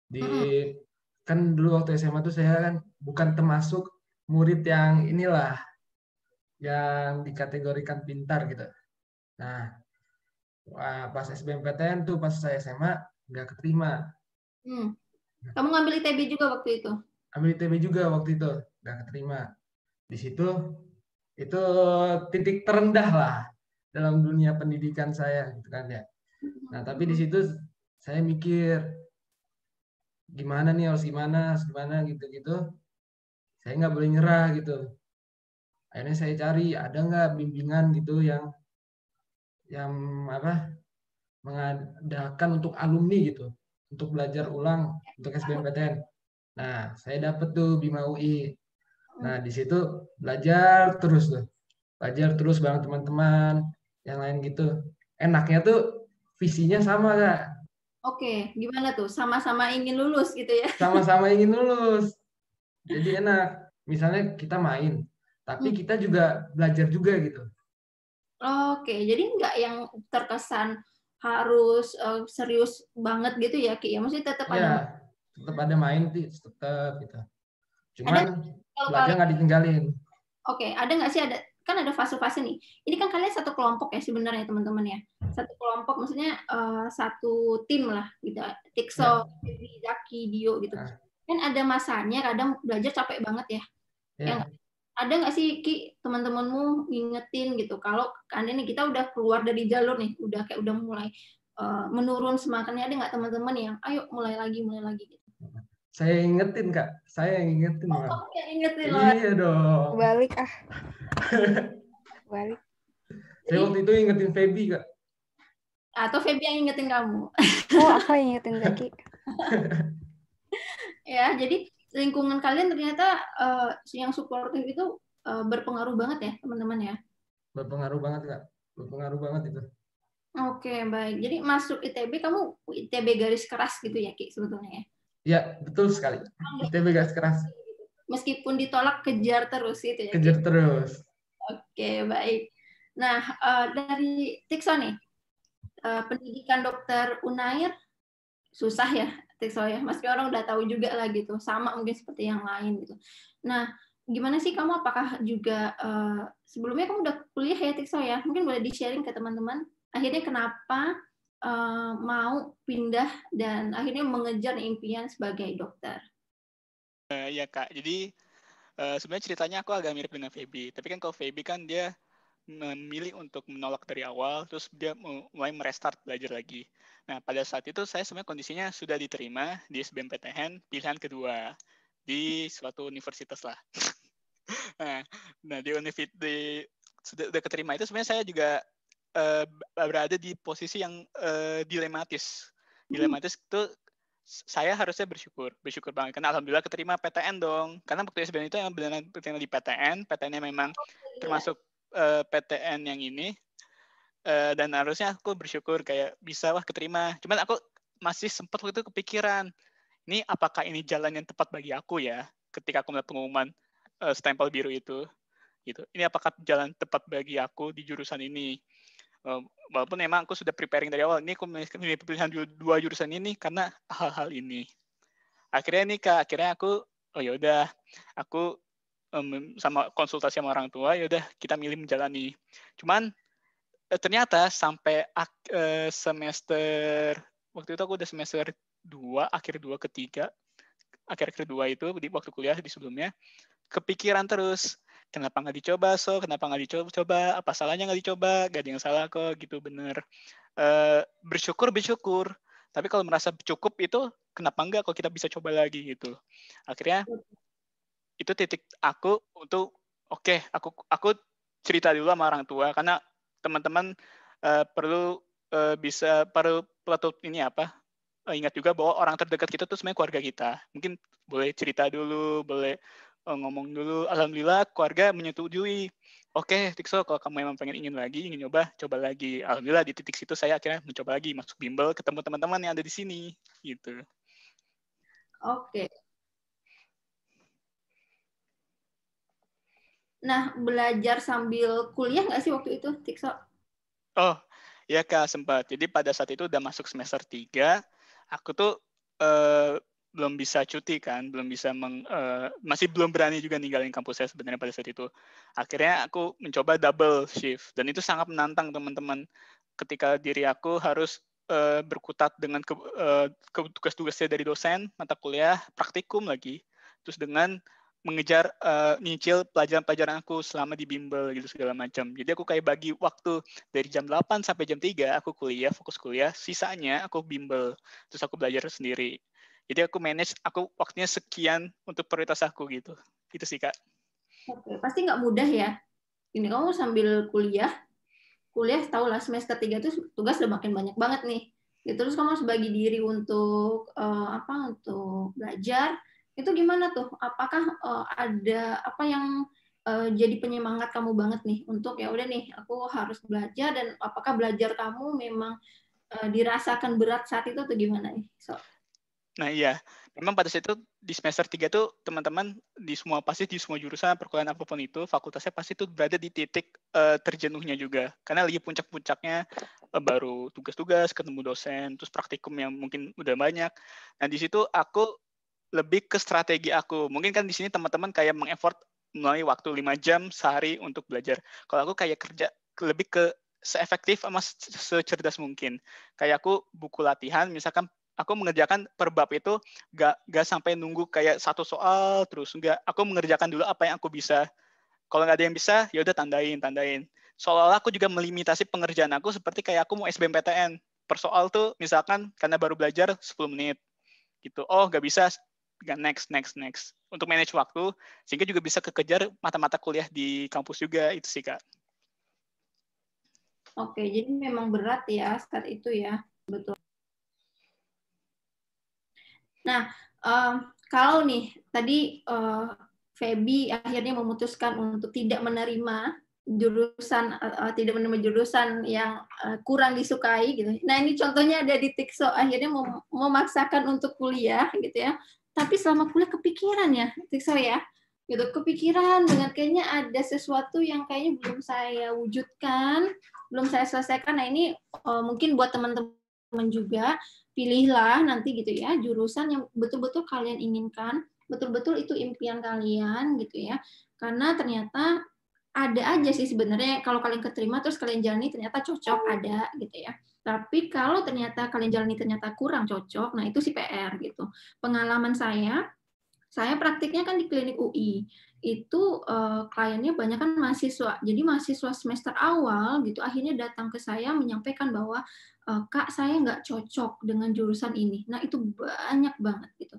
di hmm. kan dulu waktu SMA tuh saya kan bukan termasuk murid yang inilah yang dikategorikan pintar gitu nah pas SBMPTN tuh pas saya SMA nggak keterima hmm. Nah. kamu ngambil ITB juga waktu itu ambil ITB juga waktu itu nggak keterima di situ itu titik terendah lah dalam dunia pendidikan saya gitu kan ya mm-hmm. nah tapi di situ saya mikir gimana nih harus gimana harus gimana gitu gitu saya nggak boleh nyerah gitu akhirnya saya cari ada nggak bimbingan gitu yang yang apa mengadakan untuk alumni gitu untuk belajar ulang untuk SBMPTN nah saya dapet tuh Bima UI Nah, di situ belajar terus tuh. Belajar terus bareng teman-teman yang lain gitu. Enaknya tuh visinya sama, Kak. Oke, gimana tuh? Sama-sama ingin lulus gitu ya? Sama-sama ingin lulus. Jadi enak. Misalnya kita main, tapi hmm. kita juga belajar juga gitu. Oke, jadi nggak yang terkesan harus uh, serius banget gitu ya, Ki? Ya, mesti tetap ya, ada. Tetap ada main, tetap gitu. Cuman ada kalau ada nggak ditinggalin oke okay. ada nggak sih ada kan ada fase-fase nih ini kan kalian satu kelompok ya sebenarnya teman-teman ya satu kelompok maksudnya uh, satu tim lah gitu Tikso, yeah. Ya. Zaki, Dio gitu yeah. kan ada masanya kadang belajar capek banget ya yeah. yang ada nggak sih ki teman-temanmu ngingetin gitu kalau kan ini kita udah keluar dari jalur nih udah kayak udah mulai uh, menurun semangatnya ada nggak teman-teman yang ayo mulai lagi mulai lagi gitu ya. Saya ingetin kak, saya ingetin. Oh, kamu yang ingetin loh. Iya dong. Balik ah. Balik. Saya waktu itu ingetin Feby kak. Atau Feby yang ingetin kamu? oh, aku yang ingetin Zaki. ya, jadi lingkungan kalian ternyata uh, yang suportif itu uh, berpengaruh banget ya teman-teman ya berpengaruh banget kak berpengaruh banget itu oke okay, baik jadi masuk itb kamu itb garis keras gitu ya ki sebetulnya ya Ya, betul sekali. ITB gas keras. Gitu. Meskipun ditolak kejar terus itu ya. Kejar terus. Oke, baik. Nah, uh, dari Tikso nih. Uh, pendidikan dokter Unair susah ya, Tikso ya. Meski orang udah tahu juga lah gitu, sama mungkin seperti yang lain gitu. Nah, gimana sih kamu apakah juga uh, sebelumnya kamu udah kuliah ya Tikso ya? Mungkin boleh di-sharing ke teman-teman. Akhirnya kenapa Eh, mau pindah dan akhirnya mengejar impian sebagai dokter? Uh, ya kak, jadi uh, sebenarnya ceritanya aku agak mirip dengan Feby. Tapi kan kalau Feby kan dia memilih untuk menolak dari awal, terus dia mulai merestart belajar lagi. Nah, pada saat itu saya sebenarnya kondisinya sudah diterima di SBMPTN pilihan kedua di suatu universitas lah. nah, nah di universitas sudah, sudah keterima itu sebenarnya saya juga uh, berada di posisi yang uh, dilematis. Dilematis itu saya harusnya bersyukur, bersyukur banget karena alhamdulillah keterima PTN dong. Karena waktu SBN itu yang benar keterima di PTN, PTN-nya memang iya. termasuk uh, PTN yang ini. Uh, dan harusnya aku bersyukur kayak bisa wah keterima. Cuman aku masih sempat waktu itu kepikiran, ini apakah ini jalan yang tepat bagi aku ya ketika aku melihat pengumuman uh, stempel biru itu gitu. Ini apakah jalan tepat bagi aku di jurusan ini? walaupun emang aku sudah preparing dari awal ini aku memilih pilihan dua jurusan ini karena hal-hal ini akhirnya nih kak akhirnya aku oh yaudah, aku um, sama konsultasi sama orang tua yaudah kita milih menjalani cuman eh, ternyata sampai ak- eh, semester waktu itu aku udah semester dua akhir dua ketiga akhir akhir dua itu di waktu kuliah di sebelumnya kepikiran terus kenapa nggak dicoba so kenapa nggak dicoba apa salahnya nggak dicoba gak ada yang salah kok gitu bener uh, bersyukur bersyukur tapi kalau merasa cukup itu kenapa enggak kalau kita bisa coba lagi gitu akhirnya itu titik aku untuk oke okay, aku aku cerita dulu sama orang tua karena teman-teman uh, perlu uh, bisa perlu pelatuk ini apa uh, ingat juga bahwa orang terdekat kita tuh sebenarnya keluarga kita mungkin boleh cerita dulu boleh uh, ngomong dulu alhamdulillah keluarga menyetujui oke okay, Tikso kalau kamu memang pengen ingin lagi ingin nyoba coba lagi alhamdulillah di titik situ saya akhirnya mencoba lagi masuk bimbel ketemu teman-teman yang ada di sini gitu oke okay. Nah, belajar sambil kuliah nggak sih waktu itu, Tikso? Oh, ya Kak, sempat. Jadi pada saat itu udah masuk semester 3, aku tuh eh, belum bisa cuti kan, belum bisa meng, uh, masih belum berani juga ninggalin kampus saya sebenarnya pada saat itu. Akhirnya aku mencoba double shift dan itu sangat menantang teman-teman ketika diri aku harus uh, berkutat dengan ke, uh, tugas-tugasnya dari dosen, mata kuliah, praktikum lagi, terus dengan mengejar uh, nyicil pelajaran-pelajaran aku selama di bimbel gitu segala macam. Jadi aku kayak bagi waktu dari jam 8 sampai jam 3 aku kuliah, fokus kuliah, sisanya aku bimbel, terus aku belajar sendiri jadi aku manage, aku waktunya sekian untuk prioritas aku gitu. Itu sih kak. Oke, pasti nggak mudah ya. Ini kamu sambil kuliah, kuliah tau lah semester tiga itu tugas udah makin banyak banget nih. Ya, terus kamu harus bagi diri untuk uh, apa untuk belajar itu gimana tuh? Apakah uh, ada apa yang uh, jadi penyemangat kamu banget nih untuk ya udah nih aku harus belajar dan apakah belajar kamu memang uh, dirasakan berat saat itu atau gimana nih? So. Nah iya, memang pada saat itu di semester 3 tuh teman-teman di semua pasti di semua jurusan perkuliahan apapun itu fakultasnya pasti tuh berada di titik uh, terjenuhnya juga karena lagi puncak-puncaknya uh, baru tugas-tugas ketemu dosen terus praktikum yang mungkin udah banyak. Nah di situ aku lebih ke strategi aku. Mungkin kan di sini teman-teman kayak mengeffort melalui waktu 5 jam sehari untuk belajar. Kalau aku kayak kerja lebih ke seefektif sama secerdas mungkin. Kayak aku buku latihan, misalkan aku mengerjakan per bab itu gak, gak sampai nunggu kayak satu soal terus enggak aku mengerjakan dulu apa yang aku bisa kalau nggak ada yang bisa ya udah tandain tandain seolah-olah aku juga melimitasi pengerjaan aku seperti kayak aku mau SBMPTN per soal tuh misalkan karena baru belajar 10 menit gitu oh nggak bisa nggak next next next untuk manage waktu sehingga juga bisa kekejar mata-mata kuliah di kampus juga itu sih kak Oke, jadi memang berat ya saat itu ya, betul. Nah, um, kalau nih tadi uh, Feby akhirnya memutuskan untuk tidak menerima jurusan uh, tidak menerima jurusan yang uh, kurang disukai gitu. Nah ini contohnya ada di Tikso akhirnya mem memaksakan untuk kuliah gitu ya. Tapi selama kuliah kepikiran ya Tikso ya, gitu kepikiran dengan kayaknya ada sesuatu yang kayaknya belum saya wujudkan, belum saya selesaikan. Nah ini uh, mungkin buat teman-teman teman-teman juga pilihlah nanti gitu ya jurusan yang betul-betul kalian inginkan, betul-betul itu impian kalian gitu ya. Karena ternyata ada aja sih sebenarnya kalau kalian keterima terus kalian jalani ternyata cocok ada gitu ya. Tapi kalau ternyata kalian jalani ternyata kurang cocok, nah itu si PR gitu. Pengalaman saya saya praktiknya kan di klinik UI itu uh, kliennya banyak kan mahasiswa jadi mahasiswa semester awal gitu akhirnya datang ke saya menyampaikan bahwa uh, kak saya nggak cocok dengan jurusan ini nah itu banyak banget gitu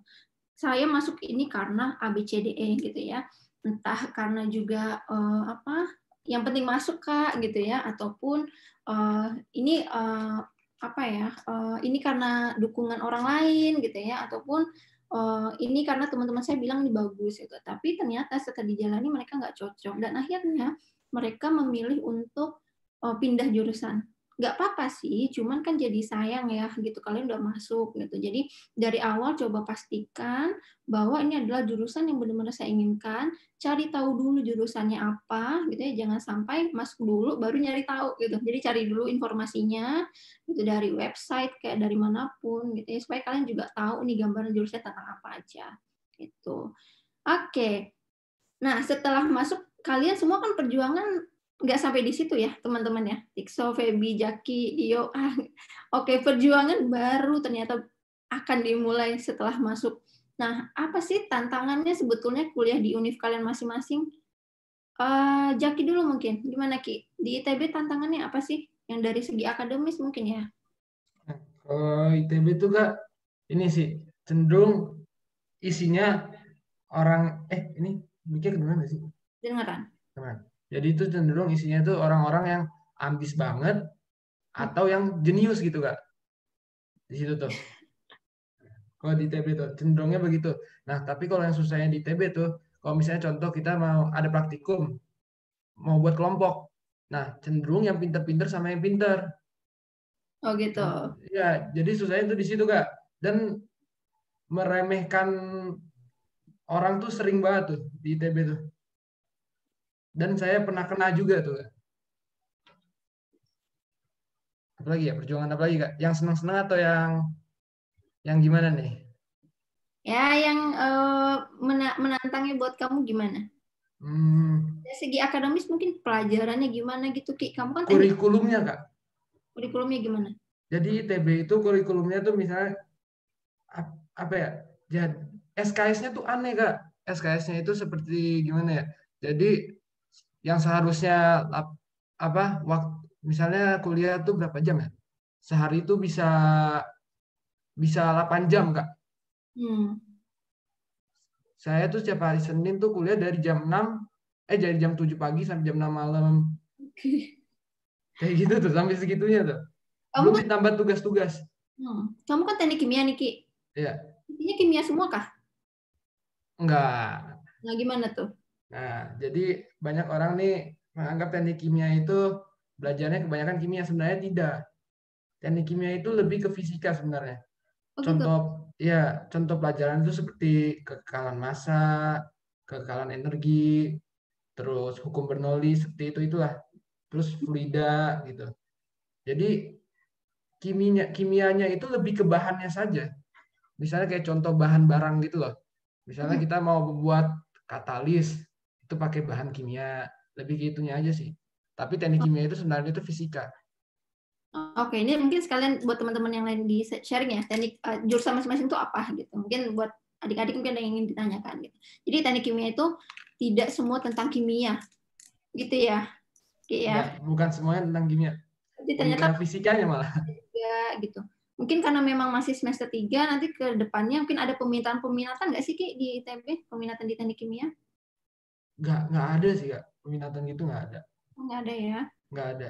saya masuk ini karena ABCDE gitu ya entah karena juga uh, apa yang penting masuk kak gitu ya ataupun uh, ini uh, apa ya uh, ini karena dukungan orang lain gitu ya ataupun Eh, ini karena teman-teman saya bilang ini bagus gitu tapi ternyata setelah dijalani mereka nggak cocok dan akhirnya mereka memilih untuk uh, pindah jurusan nggak apa-apa sih, cuman kan jadi sayang ya gitu kalian udah masuk gitu. Jadi dari awal coba pastikan bahwa ini adalah jurusan yang benar-benar saya inginkan. Cari tahu dulu jurusannya apa gitu ya, jangan sampai masuk dulu baru nyari tahu gitu. Jadi cari dulu informasinya gitu dari website kayak dari manapun gitu ya supaya kalian juga tahu nih gambaran jurusan tentang apa aja gitu. Oke. Nah, setelah masuk kalian semua kan perjuangan nggak sampai di situ ya teman-teman ya Tikso, Febi, Jaki, Dio ah, oke perjuangan baru ternyata akan dimulai setelah masuk nah apa sih tantangannya sebetulnya kuliah di univ kalian masing-masing uh, Jaki dulu mungkin gimana Ki di ITB tantangannya apa sih yang dari segi akademis mungkin ya kalau ITB itu kak ini sih cenderung isinya orang eh ini mikir kedengeran gak sih? Dengeran. Kedengeran jadi itu cenderung isinya itu orang-orang yang ambis banget atau yang jenius gitu kak. Di situ tuh. Kalau di TB tuh cenderungnya begitu. Nah tapi kalau yang susahnya di TB tuh, kalau misalnya contoh kita mau ada praktikum, mau buat kelompok. Nah cenderung yang pinter-pinter sama yang pinter. Oh gitu. Ya jadi susahnya itu di situ kak. Dan meremehkan orang tuh sering banget tuh di ITB tuh dan saya pernah kena juga tuh apa lagi ya perjuangan apa lagi kak yang senang senang atau yang yang gimana nih ya yang uh, menantangnya buat kamu gimana hmm. dari segi akademis mungkin pelajarannya gimana gitu ki kamu kan kurikulumnya kak kurikulumnya gimana jadi tb itu kurikulumnya tuh misalnya apa ya jadi SKS-nya tuh aneh kak SKS-nya itu seperti gimana ya jadi yang seharusnya apa waktu misalnya kuliah tuh berapa jam ya sehari itu bisa bisa 8 jam kak hmm. saya tuh setiap hari Senin tuh kuliah dari jam 6 eh dari jam 7 pagi sampai jam 6 malam okay. kayak gitu tuh sampai segitunya tuh kamu belum kan- ditambah tugas-tugas hmm. kamu kan teknik kimia niki Ki iya kimia semua kah? Enggak. Nah gimana tuh? Nah, jadi banyak orang nih menganggap teknik kimia itu belajarnya kebanyakan kimia sebenarnya tidak. Teknik kimia itu lebih ke fisika sebenarnya. Oh, gitu. contoh betul. ya, contoh pelajaran itu seperti kekekalan massa, kekekalan energi, terus hukum Bernoulli seperti itu itulah. Terus fluida gitu. Jadi kimia kimianya itu lebih ke bahannya saja. Misalnya kayak contoh bahan barang gitu loh. Misalnya hmm. kita mau membuat katalis, itu pakai bahan kimia lebih gitunya aja sih tapi teknik oh. kimia itu sebenarnya itu fisika Oke, ini mungkin sekalian buat teman-teman yang lain di sharing ya, teknik uh, jurusan masing-masing itu apa gitu. Mungkin buat adik-adik mungkin ada yang ingin ditanyakan gitu. Jadi teknik kimia itu tidak semua tentang kimia. Gitu ya. Oke ya. Bukan, bukan semuanya tentang kimia. Jadi ternyata fisikanya malah. ya gitu. Mungkin karena memang masih semester 3 nanti ke depannya mungkin ada peminatan-peminatan nggak sih Ki di ITB, peminatan di teknik kimia? nggak nggak ada sih kak peminatan gitu nggak ada oh, nggak ada ya nggak ada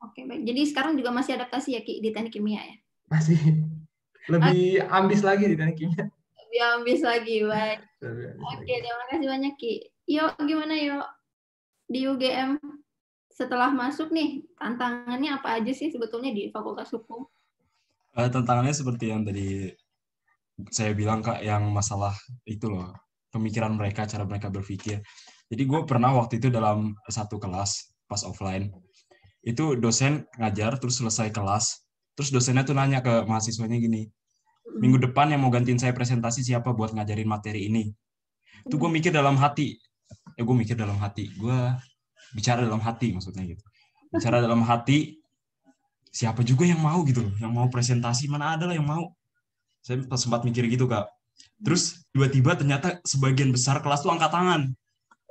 oke baik jadi sekarang juga masih adaptasi ya Ki, di teknik kimia ya masih lebih okay. ambis lagi di teknik kimia lebih ambis lagi baik oke lagi. terima kasih banyak Ki yo gimana yuk di UGM setelah masuk nih tantangannya apa aja sih sebetulnya di Fakultas Hukum uh, tantangannya seperti yang tadi saya bilang kak yang masalah itu loh pemikiran mereka cara mereka berpikir jadi gue pernah waktu itu dalam satu kelas pas offline itu dosen ngajar terus selesai kelas terus dosennya tuh nanya ke mahasiswanya gini minggu depan yang mau gantiin saya presentasi siapa buat ngajarin materi ini tuh gue mikir dalam hati ya eh, gue mikir dalam hati gue bicara dalam hati maksudnya gitu bicara dalam hati siapa juga yang mau gitu yang mau presentasi mana ada lah yang mau saya sempat mikir gitu kak terus tiba-tiba ternyata sebagian besar kelas tuh angkat tangan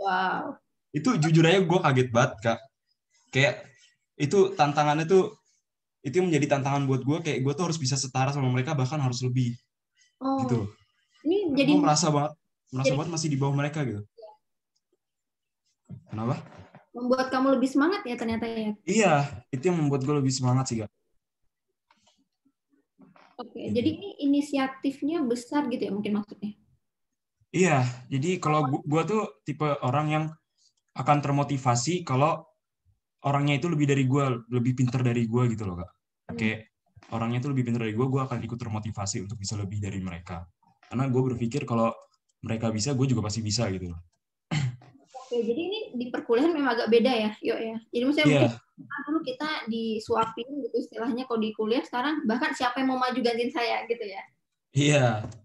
Wow. Itu jujur aja gue kaget banget kak. Kayak itu tantangannya tuh itu menjadi tantangan buat gue kayak gue tuh harus bisa setara sama mereka bahkan harus lebih. Oh. Gitu. Ini jadi gue merasa banget merasa jadi, banget masih di bawah mereka gitu. Iya. Kenapa? Membuat kamu lebih semangat ya ternyata ya. Iya, itu yang membuat gue lebih semangat sih kak. Oke, gitu. jadi ini inisiatifnya besar gitu ya mungkin maksudnya? Iya, jadi kalau gua, tuh tipe orang yang akan termotivasi kalau orangnya itu lebih dari gua, lebih pinter dari gua gitu loh, Kak. Hmm. orangnya itu lebih pinter dari gua, gua akan ikut termotivasi untuk bisa lebih dari mereka. Karena gue berpikir kalau mereka bisa, gue juga pasti bisa gitu loh. Oke, jadi ini di perkuliahan memang agak beda ya, yuk ya. Jadi misalnya yeah. mungkin dulu kita disuapin gitu istilahnya kalau di kuliah sekarang bahkan siapa yang mau maju gantiin saya gitu ya. Iya. Yeah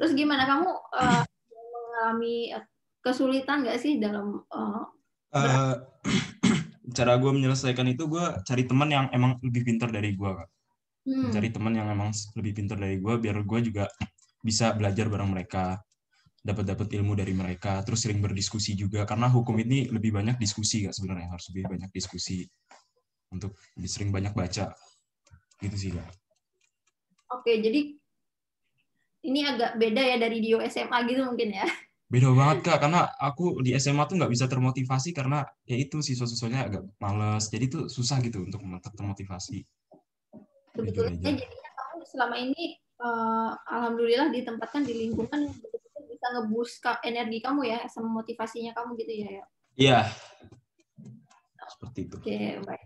Terus gimana kamu uh, mengalami kesulitan nggak sih dalam uh, uh, cara gue menyelesaikan itu gue cari teman yang emang lebih pintar dari gue kak. Hmm. Cari teman yang emang lebih pintar dari gue biar gue juga bisa belajar bareng mereka, dapat dapat ilmu dari mereka, terus sering berdiskusi juga karena hukum ini lebih banyak diskusi kak sebenarnya harus lebih banyak diskusi untuk lebih sering banyak baca gitu sih kak. Oke, jadi ini agak beda ya dari di SMA gitu mungkin ya beda banget kak karena aku di SMA tuh nggak bisa termotivasi karena ya itu siswa-siswanya agak males jadi tuh susah gitu untuk termotivasi kebetulan eh, jadi kamu selama ini uh, alhamdulillah ditempatkan di lingkungan betul-betul bisa ngebus energi kamu ya sama motivasinya kamu gitu ya, ya. iya nah. seperti itu oke okay, baik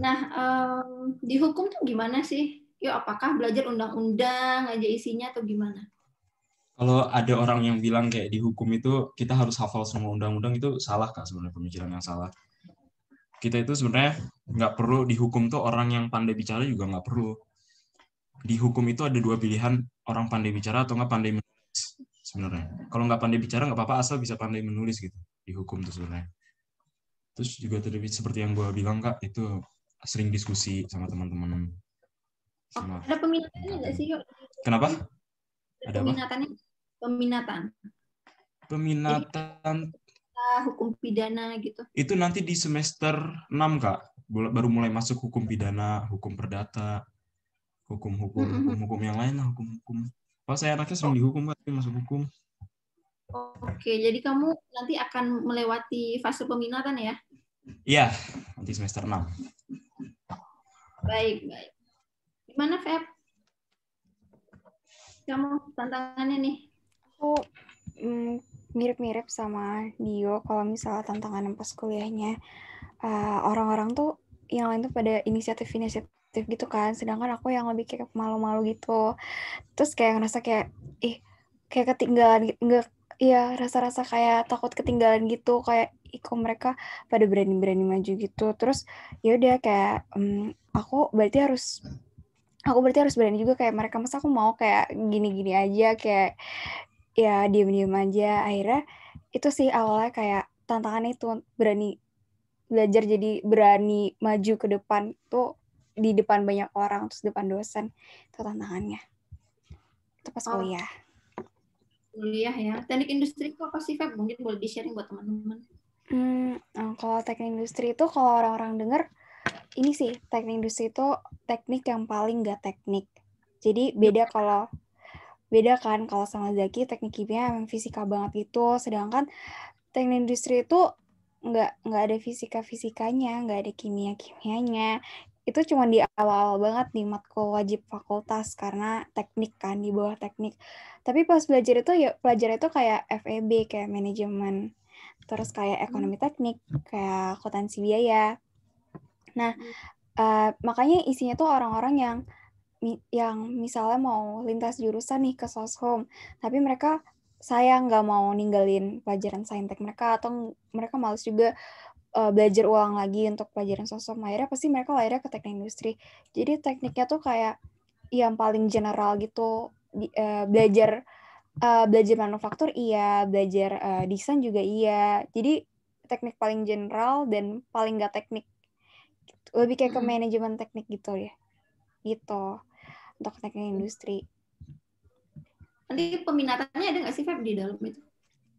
nah um, di hukum tuh gimana sih yuk apakah belajar undang-undang aja isinya atau gimana? Kalau ada orang yang bilang kayak di hukum itu kita harus hafal semua undang-undang itu salah kak sebenarnya pemikiran yang salah. Kita itu sebenarnya nggak perlu di hukum tuh orang yang pandai bicara juga nggak perlu. Di hukum itu ada dua pilihan orang pandai bicara atau nggak pandai menulis sebenarnya. Kalau nggak pandai bicara nggak apa-apa asal bisa pandai menulis gitu di hukum tuh sebenarnya. Terus juga tadi seperti yang gue bilang kak itu sering diskusi sama teman-teman Oh, ada peminatannya nggak sih yuk? Kenapa? Ada, peminatannya. peminatannya peminatan. Peminatan Jadi, hukum pidana gitu. Itu nanti di semester 6, Kak. Baru mulai masuk hukum pidana, hukum perdata, hukum-hukum hukum-hukum yang lain lah, hukum-hukum. Pas saya anaknya sering oh. dihukum, tapi masuk hukum. Oke, jadi kamu nanti akan melewati fase peminatan ya? Iya, nanti semester 6. Baik, baik. Mana Feb? Kamu tantangannya nih? Aku mm, mirip-mirip sama Dio. Kalau misalnya tantangan pas kuliahnya ah, orang-orang uh, tuh yang lain tuh pada inisiatif-inisiatif gitu kan. Sedangkan aku yang lebih kayak malu-malu gitu. Terus kayak ngerasa kayak ih kayak ketinggalan enggak ya rasa-rasa kayak takut ketinggalan gitu kayak ikut mereka pada berani-berani maju gitu terus ya udah kayak um, aku berarti harus aku berarti harus berani juga kayak mereka masa aku mau kayak gini-gini aja kayak ya diam-diam aja akhirnya itu sih awalnya kayak tantangan itu berani belajar jadi berani maju ke depan tuh di depan banyak orang terus depan dosen itu tantangannya itu pas oh. kuliah kuliah ya teknik industri itu apa sih Feb mungkin boleh di sharing buat teman-teman hmm, nah, kalau teknik industri itu kalau orang-orang dengar ini sih teknik industri itu teknik yang paling gak teknik. Jadi hmm. beda kalau beda kan kalau sama Zaki teknik kimia emang fisika banget gitu, sedangkan teknik industri itu nggak nggak ada fisika fisikanya, nggak ada kimia kimianya. Itu cuma di awal-awal banget di matkul wajib fakultas karena teknik kan di bawah teknik. Tapi pas belajar itu ya pelajar itu kayak FEB kayak manajemen terus kayak ekonomi hmm. teknik, kayak akuntansi biaya, Nah, uh, makanya isinya tuh orang-orang yang yang misalnya mau lintas jurusan nih ke soshom, tapi mereka sayang nggak mau ninggalin pelajaran saintek mereka atau mereka males juga uh, belajar uang lagi untuk pelajaran home akhirnya pasti mereka akhirnya ke teknik industri jadi tekniknya tuh kayak yang paling general gitu uh, belajar uh, belajar manufaktur iya belajar uh, desain juga iya jadi teknik paling general dan paling nggak teknik lebih kayak ke manajemen teknik gitu ya gitu untuk teknik mm. industri nanti peminatannya ada nggak sih Feb di dalam itu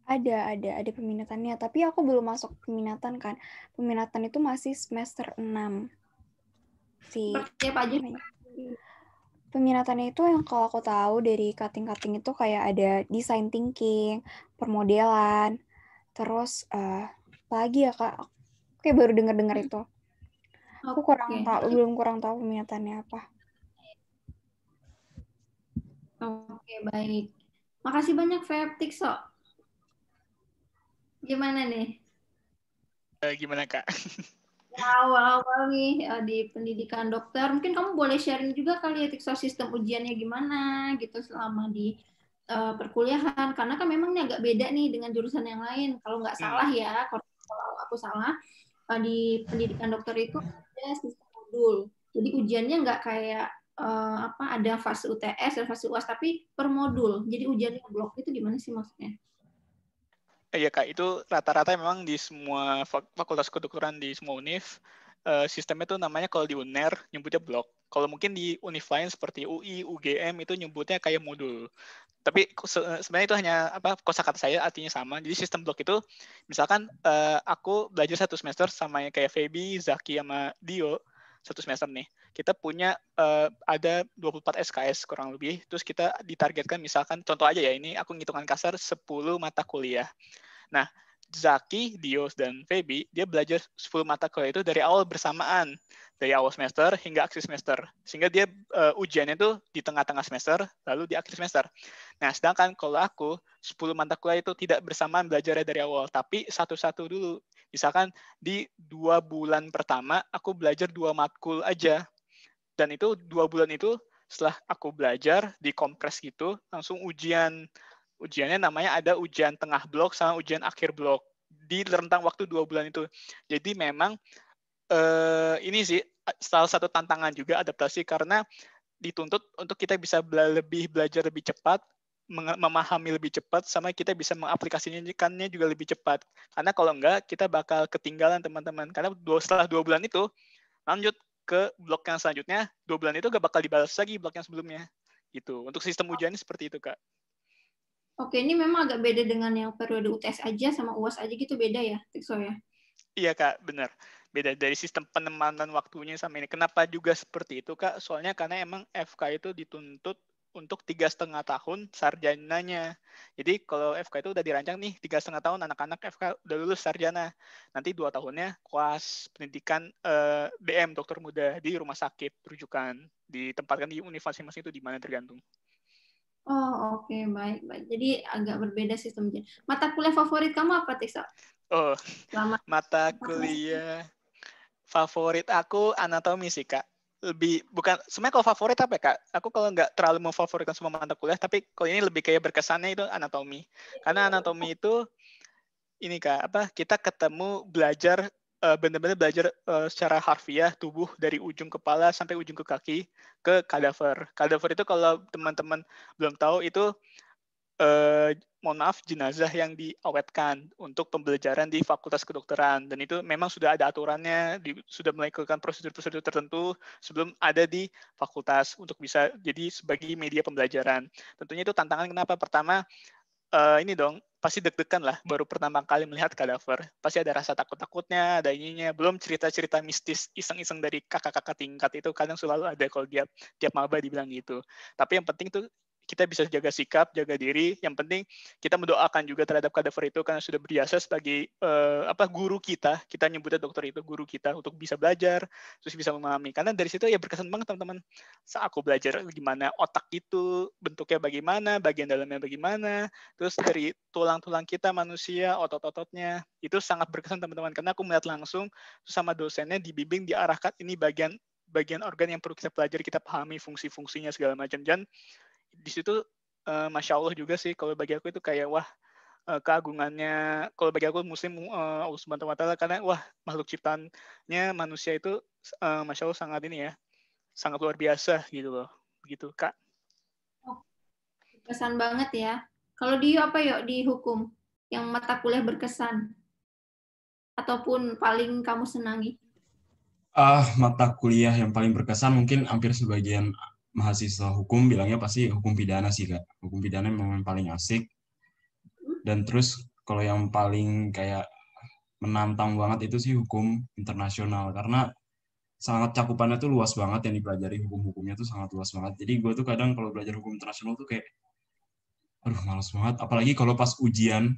ada ada ada peminatannya tapi aku belum masuk peminatan kan peminatan itu masih semester enam. si apa aja peminatannya itu yang kalau aku tahu dari cutting-cutting itu kayak ada design thinking, permodelan, terus uh, lagi ya kak, aku kayak baru denger denger hmm. itu aku kurang okay. tahu belum kurang tahu peminatannya apa oke okay, baik makasih banyak Feb Tikso gimana nih uh, gimana kak awal-awal nih eh, di pendidikan dokter mungkin kamu boleh sharing juga kali ya Tikso sistem ujiannya gimana gitu selama di uh, perkuliahan karena kan memang ini agak beda nih dengan jurusan yang lain kalau nggak hmm. salah ya kalau aku salah Eh, di pendidikan dokter itu ada sistem modul. Jadi ujiannya nggak kayak uh, apa ada fase UTS dan fase UAS tapi per modul. Jadi ujiannya blok itu gimana sih maksudnya? Iya kak, itu rata-rata memang di semua fakultas kedokteran di semua univ eh, sistemnya itu namanya kalau di UNER nyebutnya blok. Kalau mungkin di univ lain seperti UI, UGM itu nyebutnya kayak modul tapi sebenarnya itu hanya apa kosakata saya artinya sama. Jadi sistem blok itu misalkan uh, aku belajar satu semester sama kayak Feby, Zaki sama Dio satu semester nih. Kita punya uh, ada 24 SKS kurang lebih. Terus kita ditargetkan misalkan contoh aja ya ini aku ngitungan kasar 10 mata kuliah. Nah, Zaki, Dios, dan Feby, dia belajar 10 mata kuliah itu dari awal bersamaan. Dari awal semester hingga akhir semester. Sehingga dia uh, ujiannya itu di tengah-tengah semester, lalu di akhir semester. Nah, sedangkan kalau aku, 10 mata kuliah itu tidak bersamaan belajarnya dari awal, tapi satu-satu dulu. Misalkan di dua bulan pertama, aku belajar dua matkul aja. Dan itu dua bulan itu setelah aku belajar di kompres gitu, langsung ujian ujiannya namanya ada ujian tengah blok sama ujian akhir blok di rentang waktu dua bulan itu. Jadi memang eh, ini sih salah satu tantangan juga adaptasi karena dituntut untuk kita bisa bela lebih belajar lebih cepat, memahami lebih cepat, sama kita bisa mengaplikasikannya juga lebih cepat. Karena kalau enggak kita bakal ketinggalan teman-teman. Karena dua, setelah dua bulan itu lanjut ke blok yang selanjutnya, dua bulan itu gak bakal dibalas lagi blok yang sebelumnya. Gitu. Untuk sistem ujiannya seperti itu kak. Oke, ini memang agak beda dengan yang periode UTS aja sama UAS aja gitu beda ya, Tikso ya? Iya kak, benar. Beda dari sistem penemanan waktunya sama ini. Kenapa juga seperti itu kak? Soalnya karena emang FK itu dituntut untuk tiga setengah tahun sarjananya. Jadi kalau FK itu udah dirancang nih tiga setengah tahun anak-anak FK udah lulus sarjana. Nanti dua tahunnya kuas pendidikan eh, DM dokter muda di rumah sakit rujukan ditempatkan di universitas masing itu di mana tergantung. Oh oke okay. baik baik. Jadi agak berbeda sistemnya. Mata kuliah favorit kamu apa Tisa? Oh Lama. mata kuliah favorit aku anatomi sih kak. Lebih bukan sebenarnya kalau favorit apa ya kak? Aku kalau nggak terlalu memfavoritkan semua mata kuliah, tapi kalau ini lebih kayak berkesannya itu anatomi. Karena anatomi itu ini kak apa? Kita ketemu belajar uh, benar-benar belajar eh, secara harfiah tubuh dari ujung kepala sampai ujung ke kaki ke kadaver. Kadaver itu kalau teman-teman belum tahu itu uh, mohon maaf jenazah yang diawetkan untuk pembelajaran di Fakultas Kedokteran dan itu memang sudah ada aturannya di, sudah melakukan prosedur-prosedur tertentu sebelum ada di fakultas untuk bisa jadi sebagai media pembelajaran tentunya itu tantangan kenapa pertama uh, ini dong pasti deg-degan lah baru pertama kali melihat kadaver. Pasti ada rasa takut-takutnya, ada ininya. Belum cerita-cerita mistis iseng-iseng dari kakak-kakak tingkat itu kadang selalu ada kalau dia tiap maba dibilang gitu. Tapi yang penting tuh kita bisa jaga sikap, jaga diri. Yang penting kita mendoakan juga terhadap kadaver itu karena sudah berjasa sebagai uh, apa guru kita. Kita nyebutnya dokter itu guru kita untuk bisa belajar, terus bisa memahami. Karena dari situ ya berkesan banget teman-teman. Saat aku belajar gimana otak itu bentuknya bagaimana, bagian dalamnya bagaimana, terus dari tulang-tulang kita manusia, otot-ototnya itu sangat berkesan teman-teman. Karena aku melihat langsung sama dosennya dibimbing diarahkan ini bagian bagian organ yang perlu kita pelajari, kita pahami fungsi-fungsinya segala macam. Jangan di situ uh, masya Allah juga sih kalau bagi aku itu kayak wah uh, keagungannya kalau bagi aku muslim uh, Allah Subhanahu wa karena wah makhluk ciptaannya manusia itu uh, masya Allah sangat ini ya sangat luar biasa gitu loh begitu kak oh, kesan banget ya kalau di apa yuk di hukum yang mata kuliah berkesan ataupun paling kamu senangi ah uh, mata kuliah yang paling berkesan mungkin hampir sebagian mahasiswa hukum bilangnya pasti hukum pidana sih kak hukum pidana memang paling asik dan terus kalau yang paling kayak menantang banget itu sih hukum internasional karena sangat cakupannya tuh luas banget yang dipelajari hukum-hukumnya tuh sangat luas banget jadi gue tuh kadang kalau belajar hukum internasional tuh kayak aduh males banget apalagi kalau pas ujian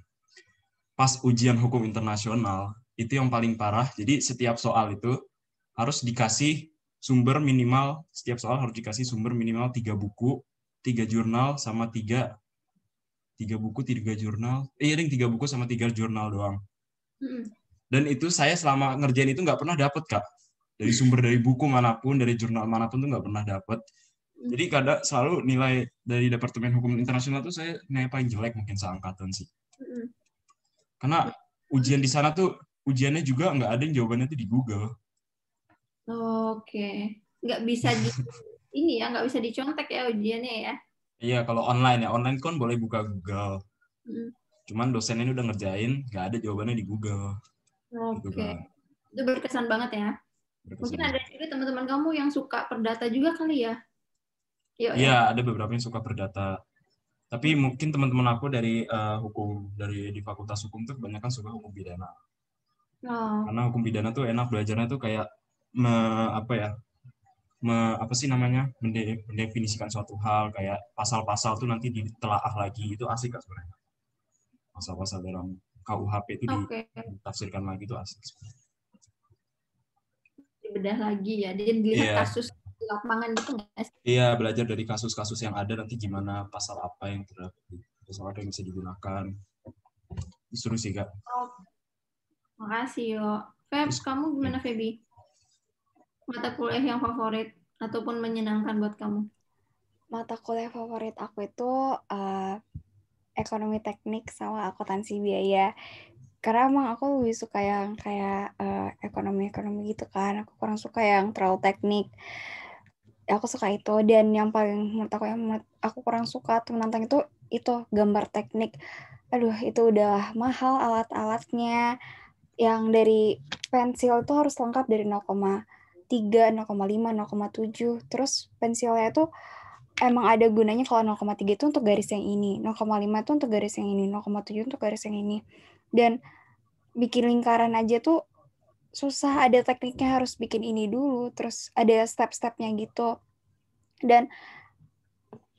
pas ujian hukum internasional itu yang paling parah jadi setiap soal itu harus dikasih sumber minimal setiap soal harus dikasih sumber minimal tiga buku tiga jurnal sama tiga tiga buku tiga jurnal eh ring iya, tiga buku sama tiga jurnal doang dan itu saya selama ngerjain itu nggak pernah dapet kak dari sumber dari buku manapun dari jurnal manapun tuh nggak pernah dapet mm. jadi kadang selalu nilai dari departemen hukum internasional tuh saya nilai paling jelek mungkin seangkatan sih karena ujian di sana tuh ujiannya juga nggak ada yang jawabannya tuh di Google Oke, nggak bisa di ini ya, nggak bisa dicontek ya ujiannya ya? Iya, kalau online ya online kan boleh buka Google. Hmm. Cuman dosen ini udah ngerjain, nggak ada jawabannya di Google. Gitu, Oke, okay. itu berkesan banget ya. Berkesan Mungkin banget. ada juga teman-teman kamu yang suka perdata juga kali ya? Iya, ya. ada beberapa yang suka perdata. Tapi mungkin teman-teman aku dari uh, hukum dari di fakultas hukum tuh kebanyakan suka hukum pidana. Oh. Karena hukum pidana tuh enak belajarnya tuh kayak me, apa ya me, apa sih namanya mende, mendefinisikan suatu hal kayak pasal-pasal tuh nanti ditelaah lagi itu asik kan sebenarnya pasal-pasal dalam KUHP itu okay. ditafsirkan lagi itu asik sebenarnya. lagi ya jadi dilihat yeah. kasus lapangan gitu nggak iya belajar dari kasus-kasus yang ada nanti gimana pasal apa yang terdapat pasal apa yang bisa digunakan seru sih kak oh. makasih yo Feb kamu gimana iya. Febi mata kuliah yang favorit ataupun menyenangkan buat kamu? Mata kuliah favorit aku itu uh, ekonomi teknik sama akuntansi biaya. Karena emang aku lebih suka yang kayak eh, ekonomi-ekonomi gitu kan. Aku kurang suka yang terlalu teknik. Aku suka itu dan yang paling menurut aku yang menurut aku kurang suka atau menantang itu itu gambar teknik. Aduh, itu udah mahal alat-alatnya. Yang dari pensil itu harus lengkap dari 0, 0,3, 0,5, 0,7. Terus pensilnya itu emang ada gunanya kalau 0,3 itu untuk garis yang ini, 0,5 itu untuk garis yang ini, 0,7 untuk garis yang ini. Dan bikin lingkaran aja tuh susah, ada tekniknya harus bikin ini dulu, terus ada step-stepnya gitu. Dan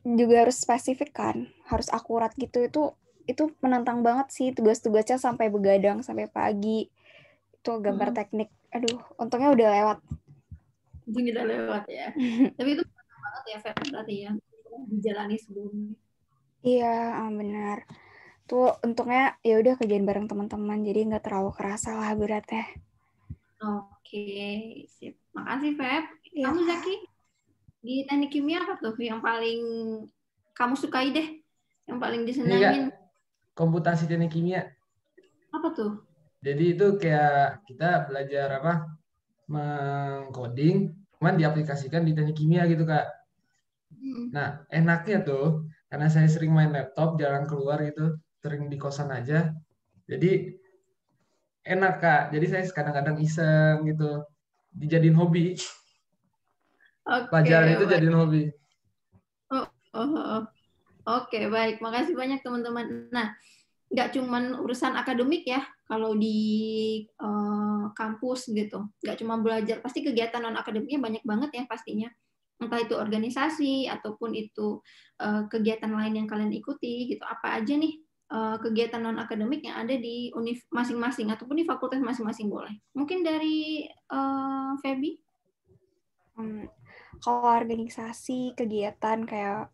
juga harus spesifik kan, harus akurat gitu itu itu menantang banget sih tugas-tugasnya sampai begadang sampai pagi. Itu gambar hmm. teknik. Aduh, untungnya udah lewat anjing udah lewat ya tapi itu banget ya Fer berarti ya dijalani sebelumnya iya ah, benar tuh untungnya ya udah kerjain bareng teman-teman jadi nggak terlalu kerasa lah beratnya oke okay. sip makasih Feb ya. kamu Zaki di teknik kimia apa tuh yang paling kamu sukai deh yang paling disenangin Iya. komputasi teknik kimia apa tuh jadi itu kayak kita belajar apa mengcoding, cuman diaplikasikan di teknik kimia gitu kak. Hmm. Nah enaknya tuh karena saya sering main laptop, jarang keluar gitu, sering di kosan aja. Jadi enak kak. Jadi saya kadang-kadang iseng gitu, dijadiin hobi. Okay, Pelajaran itu jadiin hobi. Oh, oh, oh. oh. Oke, okay, baik. Makasih banyak teman-teman. Nah, nggak cuma urusan akademik ya, kalau di uh, kampus gitu nggak cuma belajar pasti kegiatan non akademiknya banyak banget ya pastinya entah itu organisasi ataupun itu uh, kegiatan lain yang kalian ikuti gitu apa aja nih uh, kegiatan non akademik yang ada di univ masing-masing ataupun di fakultas masing-masing boleh mungkin dari uh, Feby hmm, kalau organisasi kegiatan kayak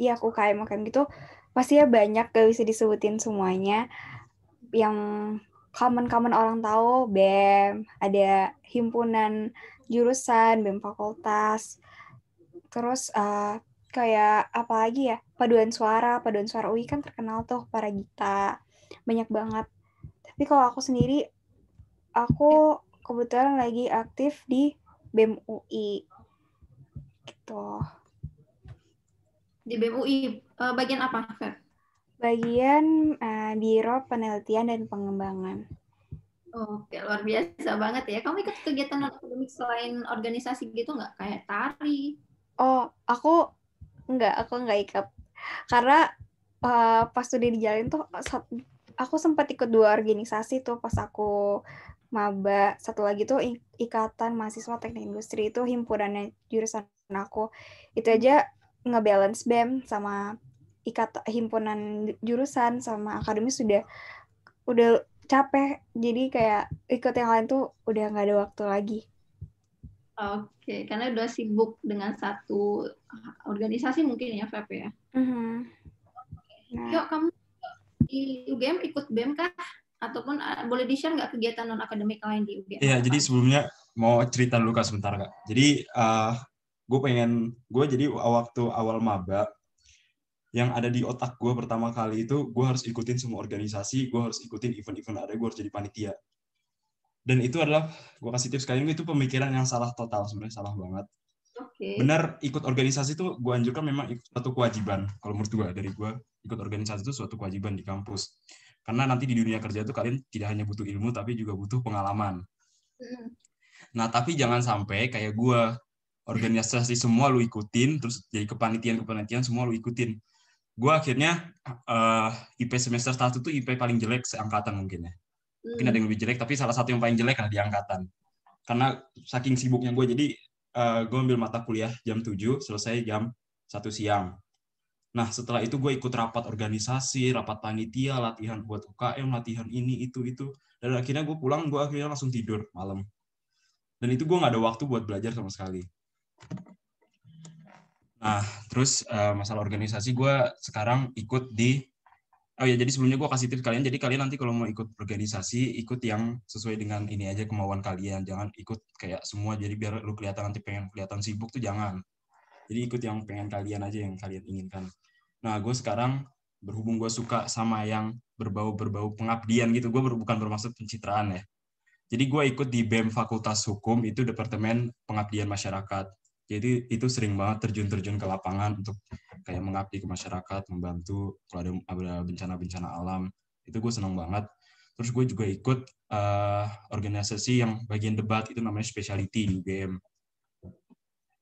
ya aku kayak makan gitu pasti ya banyak gak bisa disebutin semuanya yang common-common orang tahu BEM, ada himpunan jurusan, BEM fakultas. Terus uh, kayak apa lagi ya? Paduan suara, paduan suara UI kan terkenal tuh para gita. Banyak banget. Tapi kalau aku sendiri aku kebetulan lagi aktif di BEM UI. Gitu. Di BEM UI eh, bagian apa, Fer? Bagian uh, Biro Penelitian dan Pengembangan. Oke, luar biasa banget ya. Kamu ikut kegiatan akademik selain organisasi gitu nggak? Kayak tari? Oh, aku nggak. Aku nggak ikut. Karena uh, pas udah dijalin tuh, eh, aku sempat ikut dua organisasi tuh pas aku maba. Satu lagi tuh Ikatan Mahasiswa Teknik Industri. Itu himpunannya jurusan aku. Itu aja ngebalance BEM sama ikat himpunan jurusan sama akademis sudah udah capek jadi kayak ikut yang lain tuh udah nggak ada waktu lagi oke okay. karena udah sibuk dengan satu organisasi mungkin ya Feb ya mm-hmm. nah. yuk kamu di UGM ikut BEM kah ataupun ah, boleh di share nggak kegiatan non akademik lain di UGM Iya jadi sebelumnya mau cerita dulu kak sebentar kak jadi uh, ah, gue pengen gue jadi ah, waktu awal maba yang ada di otak gue pertama kali itu gue harus ikutin semua organisasi gue harus ikutin event-event ada gue harus jadi panitia dan itu adalah gue kasih tips kalian itu pemikiran yang salah total sebenarnya salah banget okay. benar ikut organisasi itu gue anjurkan memang ikut suatu kewajiban kalau menurut gue dari gue ikut organisasi itu suatu kewajiban di kampus karena nanti di dunia kerja itu kalian tidak hanya butuh ilmu tapi juga butuh pengalaman nah tapi jangan sampai kayak gue organisasi semua lu ikutin terus jadi kepanitiaan kepanitiaan semua lu ikutin gue akhirnya uh, eh, IP semester 1 tuh IP paling jelek seangkatan mungkin ya. Mungkin ada hmm. yang lebih jelek, tapi salah satu yang paling jelek adalah di angkatan. Karena saking sibuknya gue, jadi uh, eh, gue ambil mata kuliah jam 7, selesai jam 1 siang. Nah, setelah itu gue ikut rapat organisasi, rapat panitia, latihan buat UKM, latihan ini, itu, itu. Dan akhirnya gue pulang, gue akhirnya langsung tidur malam. Dan itu gue gak ada waktu buat belajar sama sekali. Nah, terus uh, masalah organisasi gue sekarang ikut di Oh ya, jadi sebelumnya gue kasih tips kalian. Jadi kalian nanti kalau mau ikut organisasi, ikut yang sesuai dengan ini aja kemauan kalian. Jangan ikut kayak semua. Jadi biar lu kelihatan nanti pengen kelihatan sibuk tuh jangan. Jadi ikut yang pengen kalian aja yang kalian inginkan. Nah, gue sekarang berhubung gue suka sama yang berbau-berbau pengabdian gitu. Gue bukan bermaksud pencitraan ya. Jadi gue ikut di BEM Fakultas Hukum itu Departemen Pengabdian Masyarakat. Jadi itu sering banget terjun-terjun ke lapangan untuk kayak mengabdi ke masyarakat, membantu kalau ada bencana-bencana alam. Itu gue seneng banget. Terus gue juga ikut uh, organisasi yang bagian debat itu namanya speciality di UGM.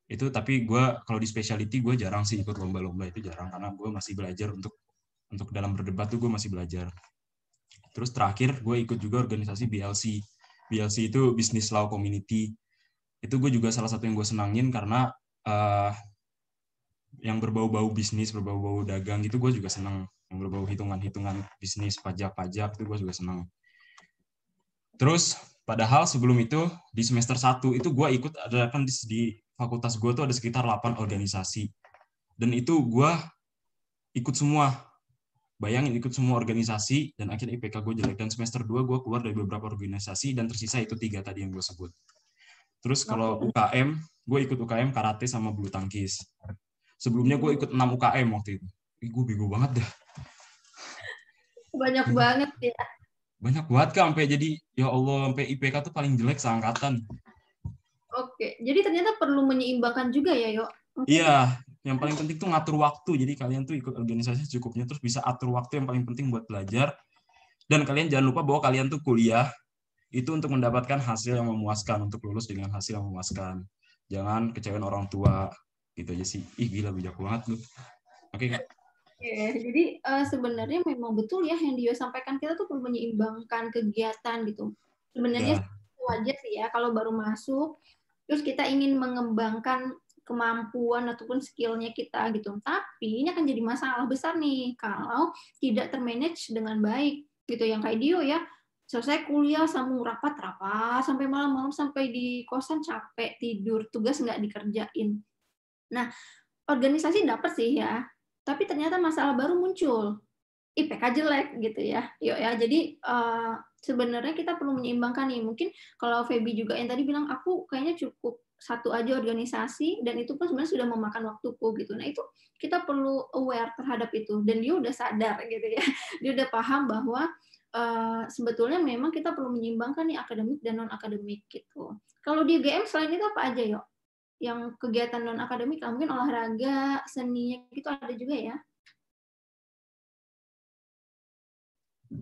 Itu tapi gue kalau di speciality gue jarang sih ikut lomba-lomba itu jarang karena gue masih belajar untuk untuk dalam berdebat tuh gue masih belajar. Terus terakhir gue ikut juga organisasi BLC. BLC itu Business Law Community itu gue juga salah satu yang gue senangin karena uh, yang berbau-bau bisnis berbau-bau dagang gitu gue juga senang yang berbau hitungan-hitungan bisnis pajak-pajak itu gue juga senang terus padahal sebelum itu di semester 1 itu gue ikut ada kan di, di fakultas gue tuh ada sekitar 8 organisasi dan itu gue ikut semua bayangin ikut semua organisasi dan akhirnya IPK gue jelek dan semester 2 gue keluar dari beberapa organisasi dan tersisa itu tiga tadi yang gue sebut Terus kalau UKM, gue ikut UKM karate sama bulu tangkis. Sebelumnya gue ikut 6 UKM waktu itu. Ih, gue bego banget dah. Banyak banget ya. Banyak banget kan sampai jadi ya Allah sampai IPK tuh paling jelek seangkatan. Oke, jadi ternyata perlu menyeimbangkan juga ya, Yo. Iya, yang paling penting tuh ngatur waktu. Jadi kalian tuh ikut organisasi cukupnya terus bisa atur waktu yang paling penting buat belajar. Dan kalian jangan lupa bahwa kalian tuh kuliah itu untuk mendapatkan hasil yang memuaskan untuk lulus dengan hasil yang memuaskan jangan kecewain orang tua gitu aja sih ih gila bijak banget lu oke okay, Yeah, jadi uh, sebenarnya memang betul ya yang dia sampaikan kita tuh perlu menyeimbangkan kegiatan gitu. Sebenarnya yeah. wajar sih ya kalau baru masuk terus kita ingin mengembangkan kemampuan ataupun skillnya kita gitu. Tapi ini akan jadi masalah besar nih kalau tidak termanage dengan baik gitu yang kayak Dio ya selesai kuliah sama rapat rapat sampai malam-malam sampai di kosan capek tidur tugas nggak dikerjain nah organisasi dapat sih ya tapi ternyata masalah baru muncul IPK jelek gitu ya yuk ya jadi uh, sebenarnya kita perlu menyeimbangkan nih mungkin kalau Feby juga yang tadi bilang aku kayaknya cukup satu aja organisasi dan itu pun sebenarnya sudah memakan waktuku gitu. Nah itu kita perlu aware terhadap itu dan dia udah sadar gitu ya. Dia udah paham bahwa Eh, sebetulnya memang kita perlu menyimbangkan nih akademik dan non akademik gitu. Kalau di UGM selain itu apa aja yuk? Yang kegiatan non akademik ah, mungkin olahraga, seninya gitu ada juga ya?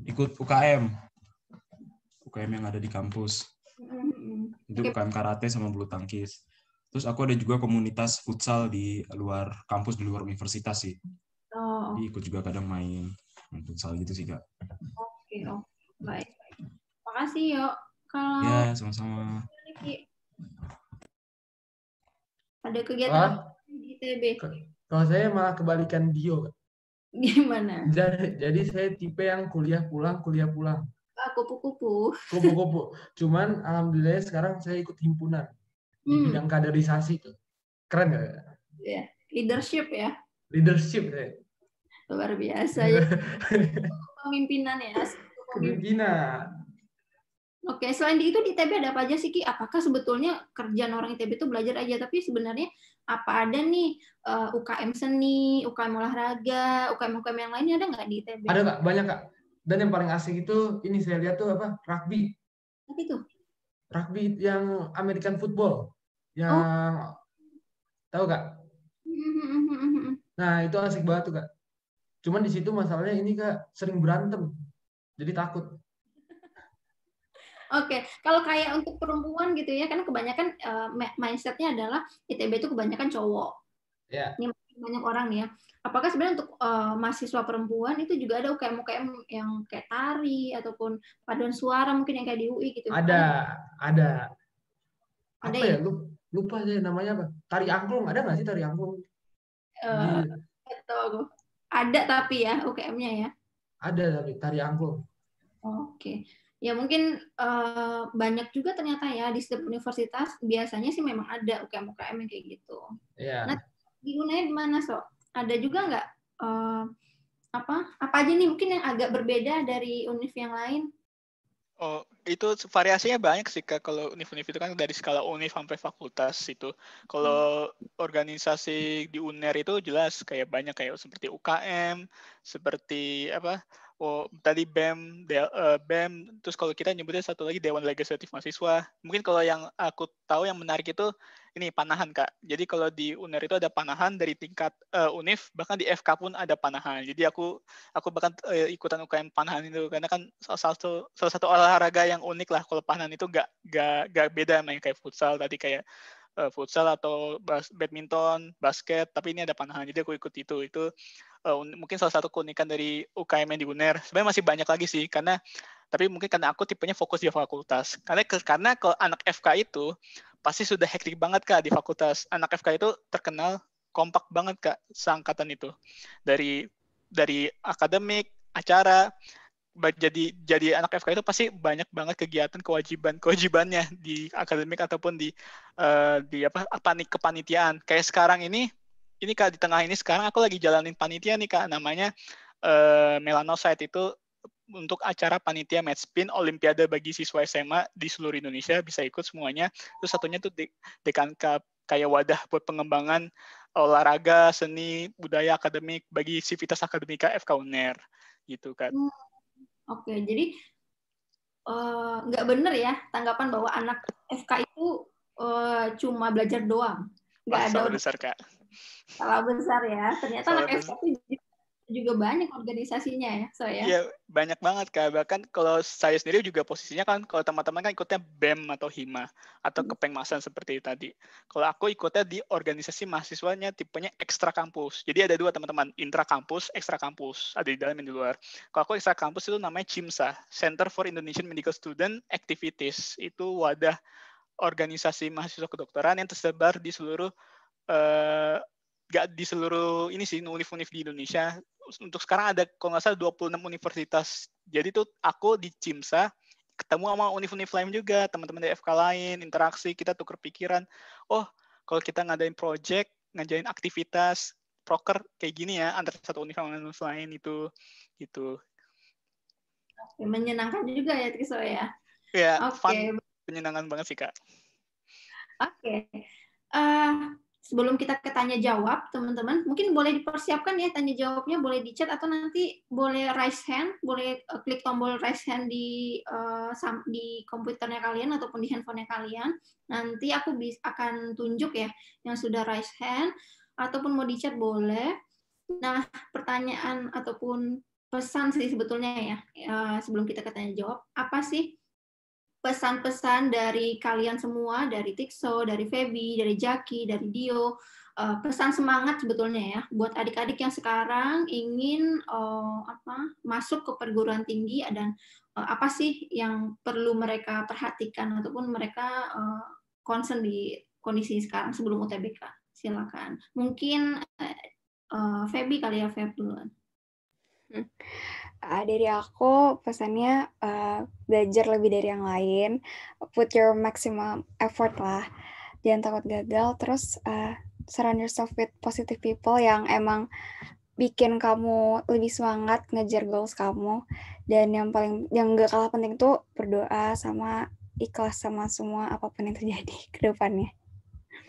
Ikut UKM, UKM yang ada di kampus. Mm-hmm. Itu okay. UKM karate sama bulu tangkis. Terus aku ada juga komunitas futsal di luar kampus di luar universitas sih. Oh. Jadi ikut juga kadang main futsal gitu sih kak. Oh Oke, okay, oke. Baik. Makasih, yuk. Kalau Ya, sama-sama. Ada kegiatan ah? di ITB? Kalau saya malah kebalikan Dio. Gimana? Jadi, jadi saya tipe yang kuliah pulang, kuliah pulang. Ah, kupu-kupu. Kupu-kupu. Cuman alhamdulillah sekarang saya ikut himpunan hmm. di bidang kaderisasi tuh. Keren gak? Ya, leadership ya. Leadership saya. Eh. Luar biasa ya. kepemimpinan ya. Kepemimpinan. Oke, selain itu di ITB ada apa aja sih Ki? Apakah sebetulnya kerjaan orang ITB itu belajar aja, tapi sebenarnya apa ada nih uh, eh, UKM seni, UKM olahraga, UKM-UKM yang lainnya ada nggak di ITB? Ada kak, banyak kak. Dan yang paling asik itu ini saya lihat tuh apa? Rugby. Apa itu? Rugby yang American football, yang oh. tahu kak? Hmm, hmm, hmm, nah itu asik banget tuh kak. Cuman di situ masalahnya ini Kak sering berantem. Jadi takut. Oke, okay. kalau kayak untuk perempuan gitu ya, karena kebanyakan uh, mindsetnya adalah ITB itu kebanyakan cowok. Yeah. Ini banyak orang nih ya. Apakah sebenarnya untuk uh, mahasiswa perempuan itu juga ada UKM-UKM yang kayak tari ataupun paduan suara mungkin yang kayak di UI gitu? Ada, ada. Apa ada ya? ya? lupa sih namanya apa? Tari angklung ada nggak sih tari angklung? Uh, hmm. Atau ada tapi ya UKM-nya ya? Ada tapi tari angklung. Oke. Ya mungkin uh, banyak juga ternyata ya di setiap universitas biasanya sih memang ada UKM-UKM yang kayak gitu. Iya. Nah, di unai di mana, So? Ada juga nggak uh, apa apa aja nih mungkin yang agak berbeda dari univ yang lain? Oh, itu variasinya banyak sih Kak. Kalau univ-univ itu kan dari skala univ sampai fakultas itu. Kalau hmm. organisasi di UNER itu jelas kayak banyak kayak seperti UKM, seperti apa? Oh, tadi BEM, de, uh, eh, BEM, terus kalau kita nyebutnya satu lagi Dewan Legislatif Mahasiswa. Mungkin kalau yang aku tahu yang menarik itu ini panahan kak. Jadi kalau di UNER itu ada panahan dari tingkat uh, UNIF bahkan di FK pun ada panahan. Jadi aku aku bahkan uh, ikutan UKM panahan itu karena kan salah satu salah satu olahraga yang unik lah kalau panahan itu gak gak gak beda main kayak futsal tadi kayak uh, futsal atau bas badminton, basket, tapi ini ada panahan. Jadi aku ikut itu. Itu uh, mungkin salah satu keunikan dari UKM yang di UNER. Sebenarnya masih banyak lagi sih karena tapi mungkin karena aku tipenya fokus di fakultas. Karena karena kalau anak FK itu pasti sudah hektik banget kak di fakultas anak FK itu terkenal kompak banget kak seangkatan itu dari dari akademik acara jadi jadi anak FK itu pasti banyak banget kegiatan kewajiban kewajibannya di akademik ataupun di uh, di apa nih kepanitiaan kayak sekarang ini ini kak di tengah ini sekarang aku lagi jalanin panitia nih kak namanya uh, melanocyte itu untuk acara panitia matchpin olimpiade bagi siswa SMA di seluruh Indonesia bisa ikut semuanya. Terus satunya tuh dekan kayak wadah buat pengembangan eh, olahraga, seni, budaya akademik bagi Civitas Akademika FK UNER gitu kan. Hmm. Oke, jadi eh, nggak uh, benar ya tanggapan bahwa anak FK itu uh, cuma belajar doang. Gak oh, ada salah besar, Kak. Salah besar ya. Ternyata salah anak besar. FK itu juga banyak organisasinya ya, so ya. Yeah banyak banget kak bahkan kalau saya sendiri juga posisinya kan kalau teman-teman kan ikutnya bem atau hima atau hmm. kepengmasan seperti tadi kalau aku ikutnya di organisasi mahasiswanya tipenya ekstra kampus jadi ada dua teman-teman intra kampus ekstra kampus ada di dalam dan di luar kalau aku ekstra kampus itu namanya CIMSA Center for Indonesian Medical Student Activities itu wadah organisasi mahasiswa kedokteran yang tersebar di seluruh eh, gak di seluruh ini sih univ di Indonesia untuk sekarang ada kalau nggak salah 26 universitas. Jadi tuh aku di Cimsa ketemu sama univ-univ lain juga, teman-teman dari FK lain, interaksi, kita tuker pikiran. Oh, kalau kita ngadain project, ngajain aktivitas, proker kayak gini ya, antara satu univ sama univ lain itu gitu. menyenangkan juga ya Triso ya. Ya, okay. fun, menyenangkan banget sih Kak. Oke. Okay. Uh, eh, sebelum kita ke tanya jawab, teman-teman, mungkin boleh dipersiapkan ya tanya jawabnya boleh di chat atau nanti boleh raise hand, boleh eh, klik tombol raise hand di uh, di komputernya kalian ataupun di handphonenya kalian. Nanti aku bisa akan tunjuk ya yang sudah raise hand ataupun mau di chat boleh. Nah, pertanyaan ataupun pesan sih sebetulnya ya uh, sebelum kita ke tanya jawab, apa sih pesan-pesan dari kalian semua, dari Tikso, dari Feby, dari Jaki, dari Dio, uh, pesan semangat sebetulnya ya buat adik-adik yang sekarang ingin uh, apa masuk ke perguruan tinggi dan uh, apa sih yang perlu mereka perhatikan ataupun mereka uh, concern di kondisi sekarang sebelum UTBK silakan mungkin uh, Feby kali ya Feb duluan. Hmm uh, dari aku pesannya uh, belajar lebih dari yang lain, put your maximum effort lah, jangan takut gagal, terus uh, surround yourself with positive people yang emang bikin kamu lebih semangat ngejar goals kamu dan yang paling yang gak kalah penting tuh berdoa sama ikhlas sama semua apapun yang terjadi ke depannya.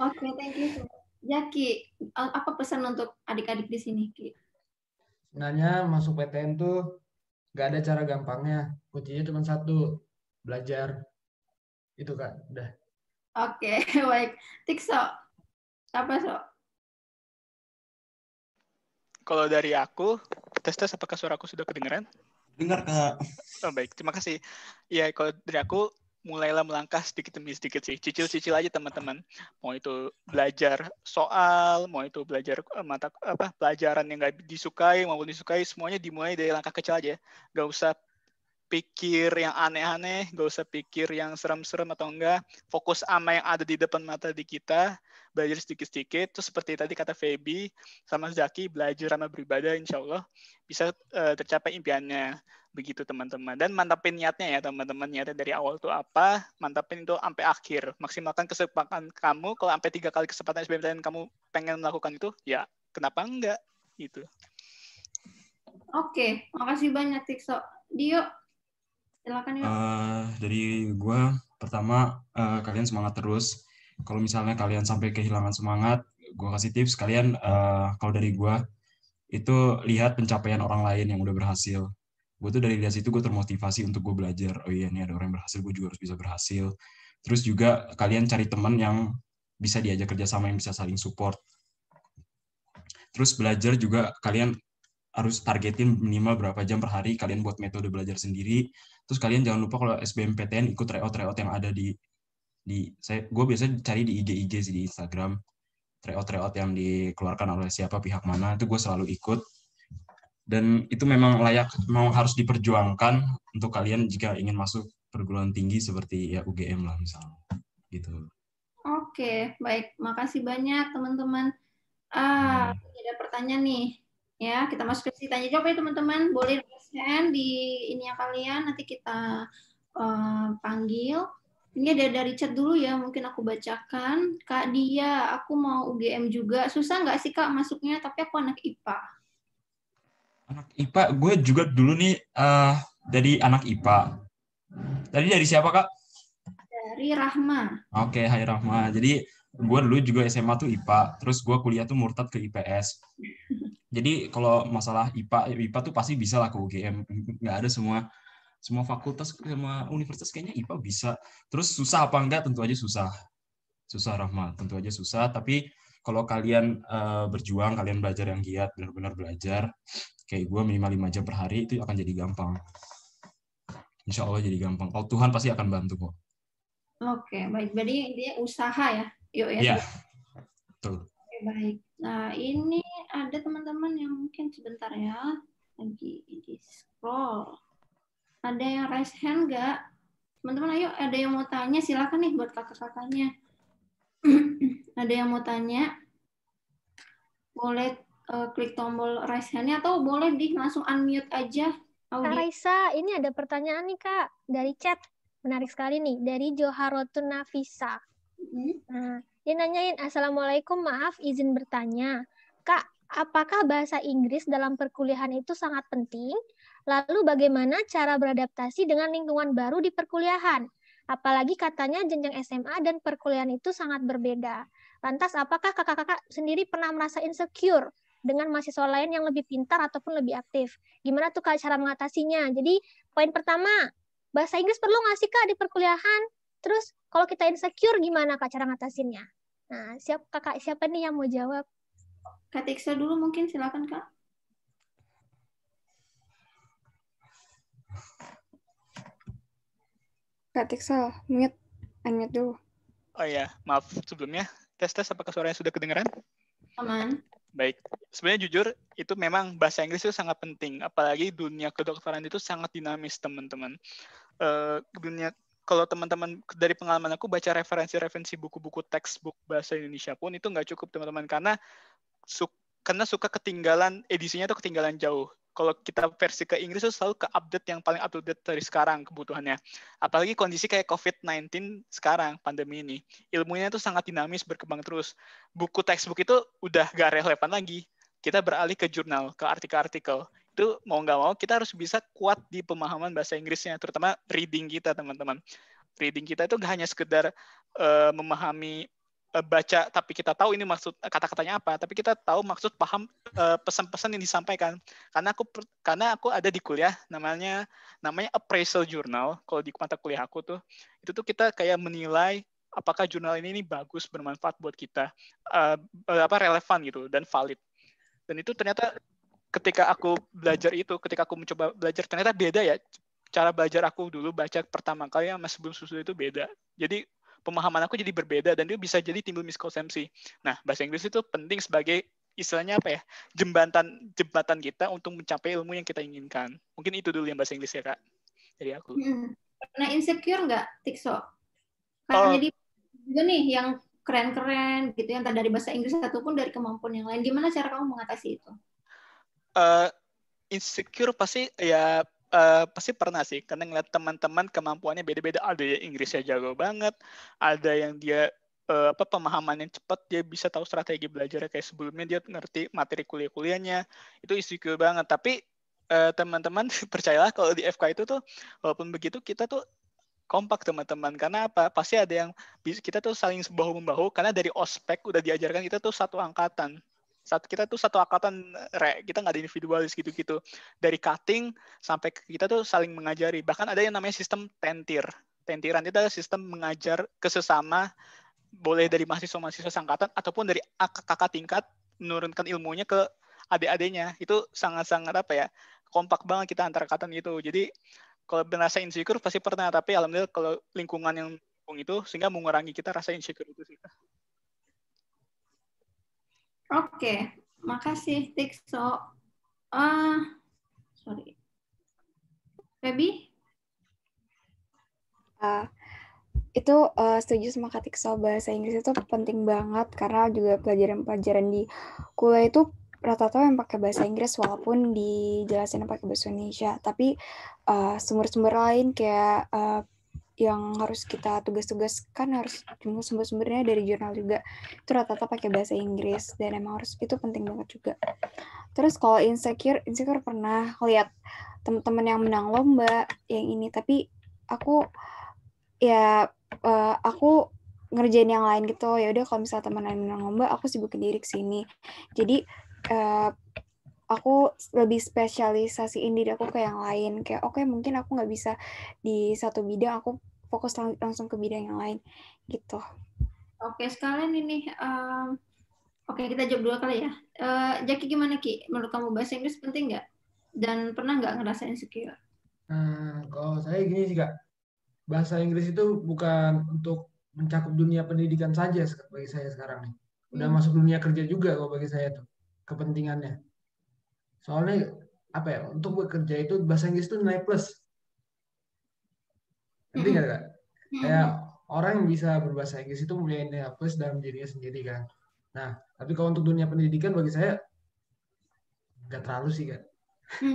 Oke, okay, thank you. Jaki, ya, apa pesan untuk adik-adik di sini, Ki? Sebenarnya masuk PTN tuh nggak ada cara gampangnya kuncinya cuma satu belajar itu kak udah oke okay, baik tikso apa so kalau dari aku tes tes apakah suaraku sudah kedengeran dengar kak oh, baik terima kasih ya kalau dari aku mulailah melangkah sedikit demi sedikit sih. Cicil-cicil aja teman-teman. Mau itu belajar soal, mau itu belajar eh, mata apa pelajaran yang nggak disukai maupun disukai, semuanya dimulai dari langkah kecil aja. Gak usah pikir yang aneh-aneh, gak usah pikir yang serem-serem atau enggak. Fokus sama yang ada di depan mata di kita, belajar sedikit-sedikit terus seperti tadi kata Feby sama Zaki belajar sama beribadah insya Allah bisa uh, tercapai impiannya begitu teman-teman dan mantapin niatnya ya teman-teman niatnya dari awal tuh apa mantapin itu sampai akhir maksimalkan kesempatan kamu kalau sampai tiga kali kesempatan SBMPTN kamu pengen melakukan itu ya kenapa enggak gitu Oke, okay, makasih banyak Tikso. Dio, silakan ya Uh, dari gue, pertama uh, kalian semangat terus kalau misalnya kalian sampai kehilangan semangat gue kasih tips kalian uh, kalau dari gue itu lihat pencapaian orang lain yang udah berhasil gue tuh dari lihat situ gue termotivasi untuk gue belajar oh iya nih ada orang yang berhasil gue juga harus bisa berhasil terus juga kalian cari teman yang bisa diajak kerjasama yang bisa saling support terus belajar juga kalian harus targetin minimal berapa jam per hari kalian buat metode belajar sendiri terus kalian jangan lupa kalau SBMPTN ikut tryout tryout yang ada di di saya gue biasa cari di IG IG sih di Instagram tryout tryout yang dikeluarkan oleh siapa pihak mana itu gue selalu ikut dan itu memang layak mau harus diperjuangkan untuk kalian jika ingin masuk perguruan tinggi seperti ya UGM lah misalnya gitu. Oke, baik. Makasih banyak teman-teman. Ah, hmm. ada pertanyaan nih. Ya, kita masuk ke tanya jawab ya teman-teman. Boleh di di ini ya kalian nanti kita uh, panggil. Ini ada dari chat dulu ya, mungkin aku bacakan. Kak Dia, aku mau UGM juga. Susah nggak sih Kak masuknya? Tapi aku anak IPA. Anak IPA, gue juga dulu nih uh, dari anak IPA. Tadi dari siapa Kak? Dari Rahma. Oke, okay, hai Rahma. Jadi gue dulu juga SMA tuh IPA, terus gue kuliah tuh murtad ke IPS. Jadi kalau masalah IPA, IPA tuh pasti bisa lah ke UGM. Nggak ada semua semua fakultas sama universitas kayaknya IPA bisa terus susah apa enggak tentu aja susah susah Rahma tentu aja susah tapi kalau kalian uh, berjuang kalian belajar yang giat benar-benar belajar kayak gue minimal 5 jam per hari itu akan jadi gampang Insya Allah jadi gampang kalau Tuhan pasti akan bantu kok oke baik berarti intinya usaha ya yuk ya yeah. betul Oke, baik nah ini ada teman-teman yang mungkin sebentar ya lagi di scroll ada yang raise hand nggak? Teman-teman ayo ada yang mau tanya silakan nih buat kakak-kakaknya. ada yang mau tanya? Boleh uh, klik tombol raise hand atau boleh di langsung unmute aja. Audi. Kak Raisa, ini ada pertanyaan nih Kak dari chat. Menarik sekali nih, dari Joharotun Nafisa. Hmm. Nah, dia nanyain, Assalamualaikum, maaf izin bertanya. Kak, apakah bahasa Inggris dalam perkuliahan itu sangat penting? Lalu bagaimana cara beradaptasi dengan lingkungan baru di perkuliahan? Apalagi katanya jenjang SMA dan perkuliahan itu sangat berbeda. Lantas apakah kakak-kakak sendiri pernah merasa insecure dengan mahasiswa lain yang lebih pintar ataupun lebih aktif? Gimana tuh kak cara mengatasinya? Jadi poin pertama, bahasa Inggris perlu nggak sih kak di perkuliahan? Terus kalau kita insecure gimana kak cara mengatasinya? Nah, siap kakak siapa nih yang mau jawab? Kak Tiksa dulu mungkin silakan kak. Kak Tiksel, mute. anget dulu. Oh iya, maaf sebelumnya. Tes-tes apakah suaranya sudah kedengeran? Aman. Baik. Sebenarnya jujur, itu memang bahasa Inggris itu sangat penting. Apalagi dunia kedokteran itu sangat dinamis, teman-teman. Uh, dunia kalau teman-teman dari pengalaman aku baca referensi-referensi buku-buku textbook bahasa Indonesia pun itu nggak cukup teman-teman karena su karena suka ketinggalan edisinya tuh ketinggalan jauh kalau kita versi ke Inggris itu selalu ke update yang paling update dari sekarang kebutuhannya. Apalagi kondisi kayak COVID-19 sekarang, pandemi ini. Ilmunya itu sangat dinamis, berkembang terus. Buku textbook itu udah gak relevan lagi. Kita beralih ke jurnal, ke artikel-artikel. Itu mau nggak mau kita harus bisa kuat di pemahaman bahasa Inggrisnya, terutama reading kita, teman-teman. Reading kita itu gak hanya sekedar uh, memahami Eh, baca tapi kita tahu ini maksud eh, kata-katanya apa tapi kita tahu maksud paham eh, pesan-pesan yang disampaikan karena aku karena aku ada di kuliah namanya namanya appraisal jurnal kalau di mata kuliah aku tuh itu tuh kita kayak menilai apakah jurnal ini, ini bagus bermanfaat buat kita apa relevan gitu dan valid dan itu ternyata ketika aku belajar itu ketika aku mencoba belajar ternyata beda ya cara belajar aku dulu baca pertama kali sama sebelum susu itu beda jadi pemahaman aku jadi berbeda dan dia bisa jadi timbul miskonsepsi. Nah, bahasa Inggris itu penting sebagai istilahnya apa ya? jembatan jembatan kita untuk mencapai ilmu yang kita inginkan. Mungkin itu dulu yang bahasa Inggris ya, Kak. Dari aku. Hmm. Pernah insecure nggak, Tikso? Karena oh. jadi juga nih yang keren-keren gitu yang dari bahasa Inggris ataupun dari kemampuan yang lain. Gimana cara kamu mengatasi itu? Uh, insecure pasti ya uh, pasti pernah sih karena ngeliat teman-teman kemampuannya beda-beda ada yang Inggrisnya jago banget ada yang dia uh, apa pemahaman yang cepat dia bisa tahu strategi belajarnya kayak sebelumnya dia ngerti materi kuliah-kuliahnya itu istiqomah banget tapi uh, teman-teman percayalah kalau di FK itu tuh walaupun begitu kita tuh kompak teman-teman karena apa pasti ada yang kita tuh saling bahu membahu karena dari ospek udah diajarkan kita tuh satu angkatan satu kita tuh satu angkatan re kita nggak ada individualis gitu-gitu dari cutting sampai kita tuh saling mengajari bahkan ada yang namanya sistem tentir tentiran itu adalah sistem mengajar kesesama boleh dari mahasiswa-mahasiswa angkatan ataupun dari kakak tingkat menurunkan ilmunya ke adik-adiknya itu sangat-sangat apa ya kompak banget kita antar angkatan gitu jadi kalau merasa insecure pasti pernah tapi alhamdulillah kalau lingkungan yang itu sehingga mengurangi kita rasa insecure itu sih Oke, makasih Tikso. Uh, sorry. Baby? Uh, eh, itu uh, setuju sama Kak Tikso, bahasa Inggris itu penting banget karena juga pelajaran-pelajaran di kuliah itu rata-rata yang pakai bahasa Inggris walaupun dijelasin pakai bahasa Indonesia tapi sumber-sumber uh, lain kayak uh, yang harus kita tugas-tugaskan harus jumlah sumber-sumbernya dari jurnal juga itu rata-rata pakai bahasa Inggris dan emang harus itu penting banget juga terus kalau insecure insecure pernah lihat teman-teman yang menang lomba yang ini tapi aku ya uh, aku ngerjain yang lain gitu ya udah kalau misalnya teman lain menang lomba aku sibukin diri ke sini jadi uh, aku lebih spesialisasiin diri aku ke yang lain kayak oke okay, mungkin aku nggak bisa di satu bidang aku fokus lang langsung ke bidang yang lain gitu oke sekalian ini um, oke okay, kita jawab dua kali ya uh, Jackie gimana ki menurut kamu bahasa Inggris penting nggak dan pernah nggak ngerasa insecure hmm, kalau saya gini sih kak bahasa Inggris itu bukan untuk mencakup dunia pendidikan saja bagi saya sekarang nih udah hmm. masuk dunia kerja juga kalau bagi saya tuh kepentingannya soalnya apa ya untuk bekerja itu bahasa Inggris itu nilai plus penting nggak kak kayak orang yang bisa berbahasa Inggris itu mempunyai nilai plus dalam dirinya sendiri kan nah tapi kalau untuk dunia pendidikan bagi saya nggak terlalu sih kan oke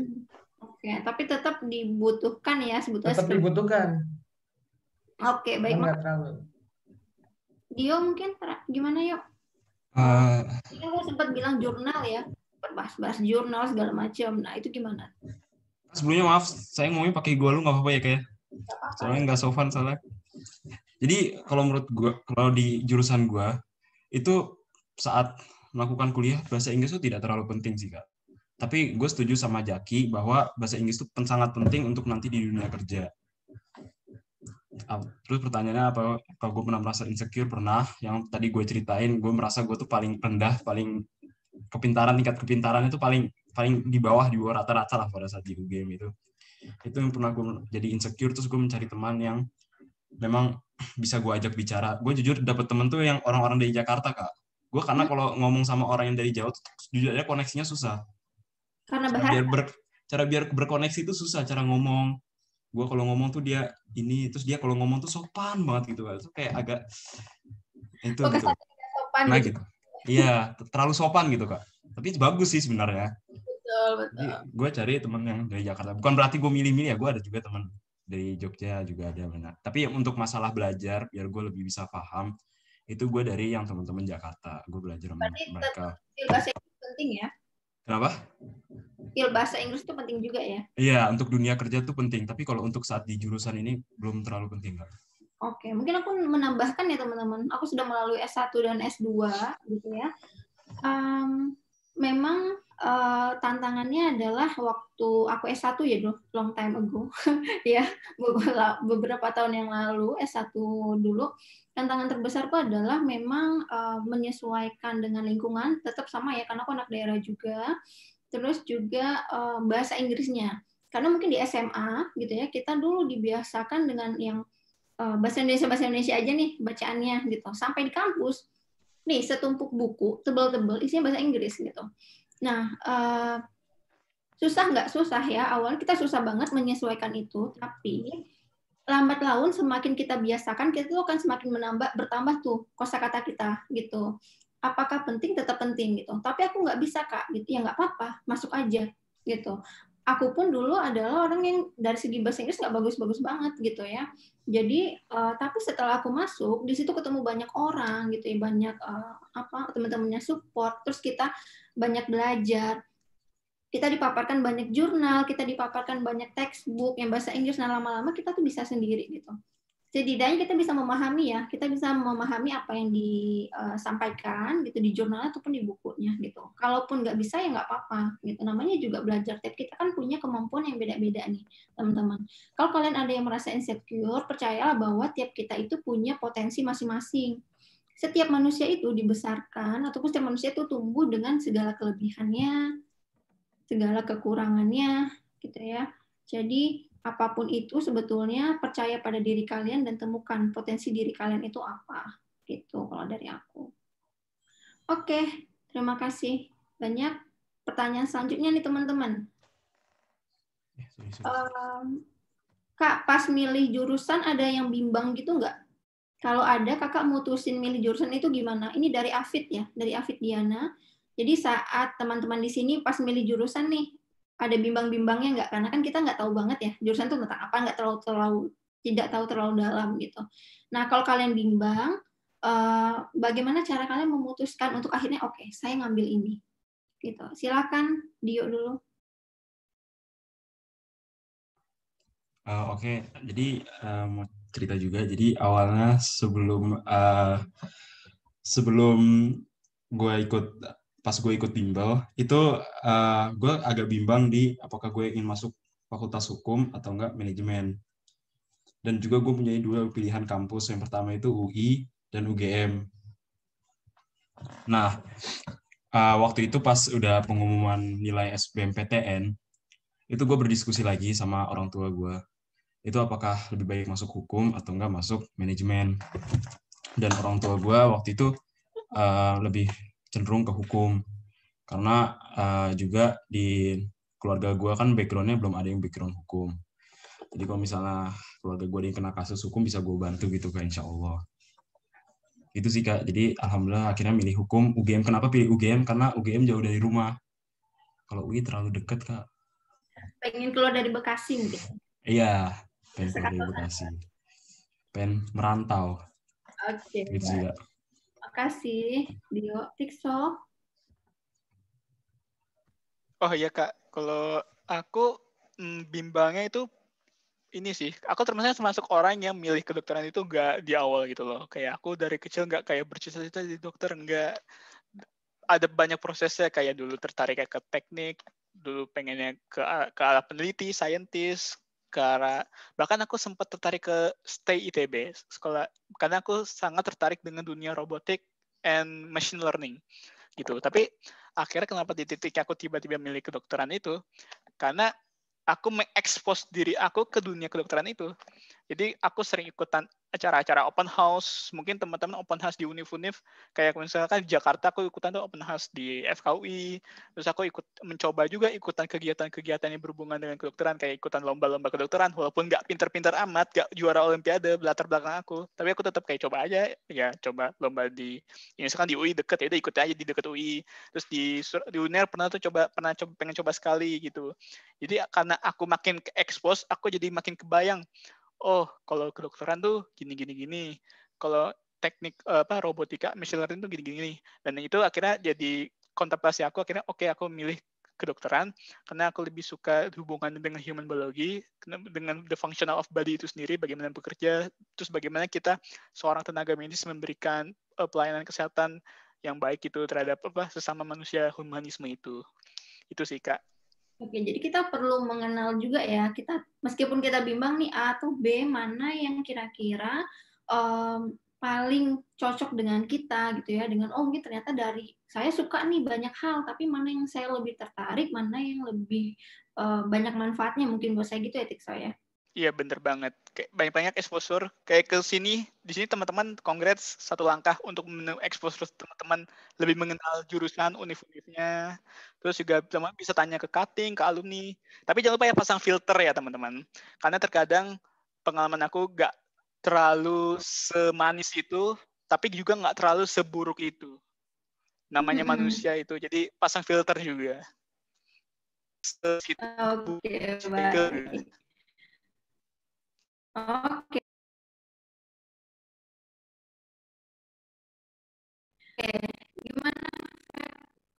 okay. tapi tetap dibutuhkan ya sebetulnya tetap dibutuhkan oke okay, baik nggak terlalu Dio mungkin gimana yuk? Uh, eh, ya, aku kan sempat bilang jurnal ya bahas-bahas jurnal segala macam. Nah, itu gimana? Sebelumnya maaf, saya ngomongnya pakai gua lu nggak apa-apa ya kayak. Ya? Soalnya nggak sopan salah. Jadi kalau menurut gua, kalau di jurusan gua itu saat melakukan kuliah bahasa Inggris itu tidak terlalu penting sih kak. Tapi gue setuju sama Jaki bahwa bahasa Inggris itu sangat penting untuk nanti di dunia kerja. Terus pertanyaannya apa? Kalau gue pernah merasa insecure pernah. Yang tadi gue ceritain, gue merasa gue tuh paling rendah, paling kepintaran tingkat kepintaran itu paling paling di bawah di bawah rata-rata lah pada saat di game itu itu yang pernah gue jadi insecure terus gue mencari teman yang memang bisa gue ajak bicara gue jujur dapet temen tuh yang orang-orang dari Jakarta kak gue karena hmm? kalau ngomong sama orang yang dari jauh tuh, jujur aja koneksinya susah karena cara bahasa. biar ber, cara biar berkoneksi itu susah cara ngomong gue kalau ngomong tuh dia ini terus dia kalau ngomong tuh sopan banget gitu kan kayak agak itu gitu. nah, gitu, gitu iya terlalu sopan gitu kak tapi bagus sih sebenarnya betul betul Jadi, gue cari temen yang dari Jakarta bukan berarti gue milih-milih ya gue ada juga temen dari Jogja juga ada benar tapi untuk masalah belajar biar gue lebih bisa paham itu gue dari yang temen-temen Jakarta gue belajar sama mereka bahasa Inggris penting ya kenapa skill bahasa Inggris itu penting juga ya iya untuk dunia kerja tuh penting tapi kalau untuk saat di jurusan ini belum terlalu penting kan Oke, mungkin aku menambahkan ya teman-teman. Aku sudah melalui S1 dan S2 gitu ya. Um, memang uh, tantangannya adalah waktu aku S1 ya long time ago ya beberapa tahun yang lalu S1 dulu tantangan terbesarku adalah memang uh, menyesuaikan dengan lingkungan tetap sama ya karena aku anak daerah juga terus juga uh, bahasa Inggrisnya karena mungkin di SMA gitu ya kita dulu dibiasakan dengan yang Eh, bahasa Indonesia bahasa Indonesia aja nih bacaannya gitu sampai di kampus nih setumpuk buku tebel-tebel isinya bahasa Inggris gitu nah eh, susah nggak susah ya awal kita susah banget menyesuaikan itu tapi lambat laun semakin kita biasakan kita tuh akan semakin menambah bertambah tuh kosakata kita gitu apakah penting tetap penting gitu tapi aku nggak bisa kak gitu ya nggak apa-apa masuk aja gitu aku pun dulu adalah orang yang dari segi bahasa Inggris nggak bagus-bagus banget gitu ya. Jadi uh, tapi setelah aku masuk di situ ketemu banyak orang gitu ya, banyak uh, apa teman-temannya support, terus kita banyak belajar. Kita dipaparkan banyak jurnal, kita dipaparkan banyak textbook yang bahasa Inggris, nah lama-lama kita tuh bisa sendiri gitu setidaknya kita bisa memahami ya, kita bisa memahami apa yang disampaikan eh, gitu di jurnal ataupun di bukunya gitu. Kalaupun nggak bisa ya nggak apa-apa gitu. Namanya juga belajar, tapi kita kan punya kemampuan yang beda-beda nih teman-teman. Kalau kalian ada yang merasa insecure, percayalah bahwa tiap kita itu punya potensi masing-masing. Setiap manusia itu dibesarkan ataupun setiap manusia itu tumbuh dengan segala kelebihannya, segala kekurangannya gitu ya. Jadi apapun itu sebetulnya percaya pada diri kalian dan temukan potensi diri kalian itu apa gitu kalau dari aku oke terima kasih banyak pertanyaan selanjutnya nih teman-teman Um, kak pas milih jurusan ada yang bimbang gitu nggak kalau ada kakak mutusin milih jurusan itu gimana ini dari Afid ya dari Afid Diana jadi saat teman-teman di sini pas milih jurusan nih ada bimbang-bimbangnya nggak karena kan kita nggak tahu banget ya jurusan itu tentang apa nggak terlalu terlalu tidak tahu terlalu dalam gitu. Nah kalau kalian bimbang, eh, bagaimana cara kalian memutuskan untuk akhirnya oke okay, saya ngambil ini gitu. Silakan Dio dulu. Uh, oke, okay. jadi uh, mau cerita juga. Jadi awalnya sebelum uh, sebelum gue ikut pas gue ikut bimbel itu uh, gue agak bimbang di apakah gue ingin masuk fakultas hukum atau enggak manajemen dan juga gue punya dua pilihan kampus yang pertama itu UI dan UGM nah uh, waktu itu pas udah pengumuman nilai SBMPTN itu gue berdiskusi lagi sama orang tua gue itu apakah lebih baik masuk hukum atau enggak masuk manajemen dan orang tua gue waktu itu uh, lebih cenderung ke hukum karena uh, juga di keluarga gue kan backgroundnya belum ada yang background hukum jadi kalau misalnya keluarga gue yang kena kasus hukum bisa gue bantu gitu kan insya Allah itu sih kak jadi alhamdulillah akhirnya milih hukum UGM kenapa pilih UGM karena UGM jauh dari rumah kalau UI terlalu dekat kak pengen keluar dari Bekasi mungkin iya pengen keluar dari Bekasi pengen merantau oke okay. gitu ya kasih, Dio. Tikso. Oh iya Kak, kalau aku mm, bimbangnya itu ini sih, aku termasuk termasuk orang yang milih kedokteran itu nggak di awal gitu loh. Kayak aku dari kecil nggak kayak bercita-cita di dokter, nggak ada banyak prosesnya kayak dulu tertarik ya ke teknik, dulu pengennya ke ke arah peneliti, saintis, ke arah bahkan aku sempat tertarik ke stay ITB sekolah karena aku sangat tertarik dengan dunia robotik and machine learning gitu. Tapi akhirnya kenapa di titik aku tiba-tiba milih kedokteran itu karena aku mengekspos diri aku ke dunia kedokteran itu jadi aku sering ikutan acara-acara open house. Mungkin teman-teman open house di Unifunif kayak misalkan di Jakarta aku ikutan tuh open house di FKUI. Terus aku ikut mencoba juga ikutan kegiatan-kegiatan yang berhubungan dengan kedokteran kayak ikutan lomba-lomba kedokteran walaupun nggak pinter-pinter amat, nggak juara olimpiade latar belakang aku. Tapi aku tetap kayak coba aja ya coba lomba di ini ya di UI deket ya udah ikut aja di deket UI. Terus di di UNER pernah tuh coba pernah coba pengen coba sekali gitu. Jadi karena aku makin ke expose, aku jadi makin kebayang oh kalau kedokteran tuh gini gini gini kalau teknik eh, apa robotika machine learning tuh gini gini, gini. dan itu akhirnya jadi kontemplasi aku akhirnya oke okay, aku milih kedokteran karena aku lebih suka hubungan dengan human biology dengan the functional of body itu sendiri bagaimana bekerja terus bagaimana kita seorang tenaga medis memberikan eh, pelayanan kesehatan yang baik itu terhadap apa sesama manusia humanisme itu itu sih kak Oke, jadi kita perlu mengenal juga ya. Kita meskipun kita bimbang nih A atau B mana yang kira-kira um, paling cocok dengan kita gitu ya. Dengan oh mungkin ternyata dari saya suka nih banyak hal, tapi mana yang saya lebih tertarik, mana yang lebih uh, banyak manfaatnya mungkin buat saya gitu ya, saya. So, Iya bener banget. Kayak banyak-banyak exposure. Kayak ke sini, di sini teman-teman congrats satu langkah untuk exposure teman-teman lebih mengenal jurusan universitasnya, Terus juga teman bisa tanya ke cutting, ke alumni. Tapi jangan lupa ya pasang filter ya teman-teman. Karena terkadang pengalaman aku gak terlalu semanis itu, tapi juga gak terlalu seburuk itu. Namanya -hmm. manusia itu. Jadi pasang filter juga. Oke, okay, baik. Oke. Oke, gimana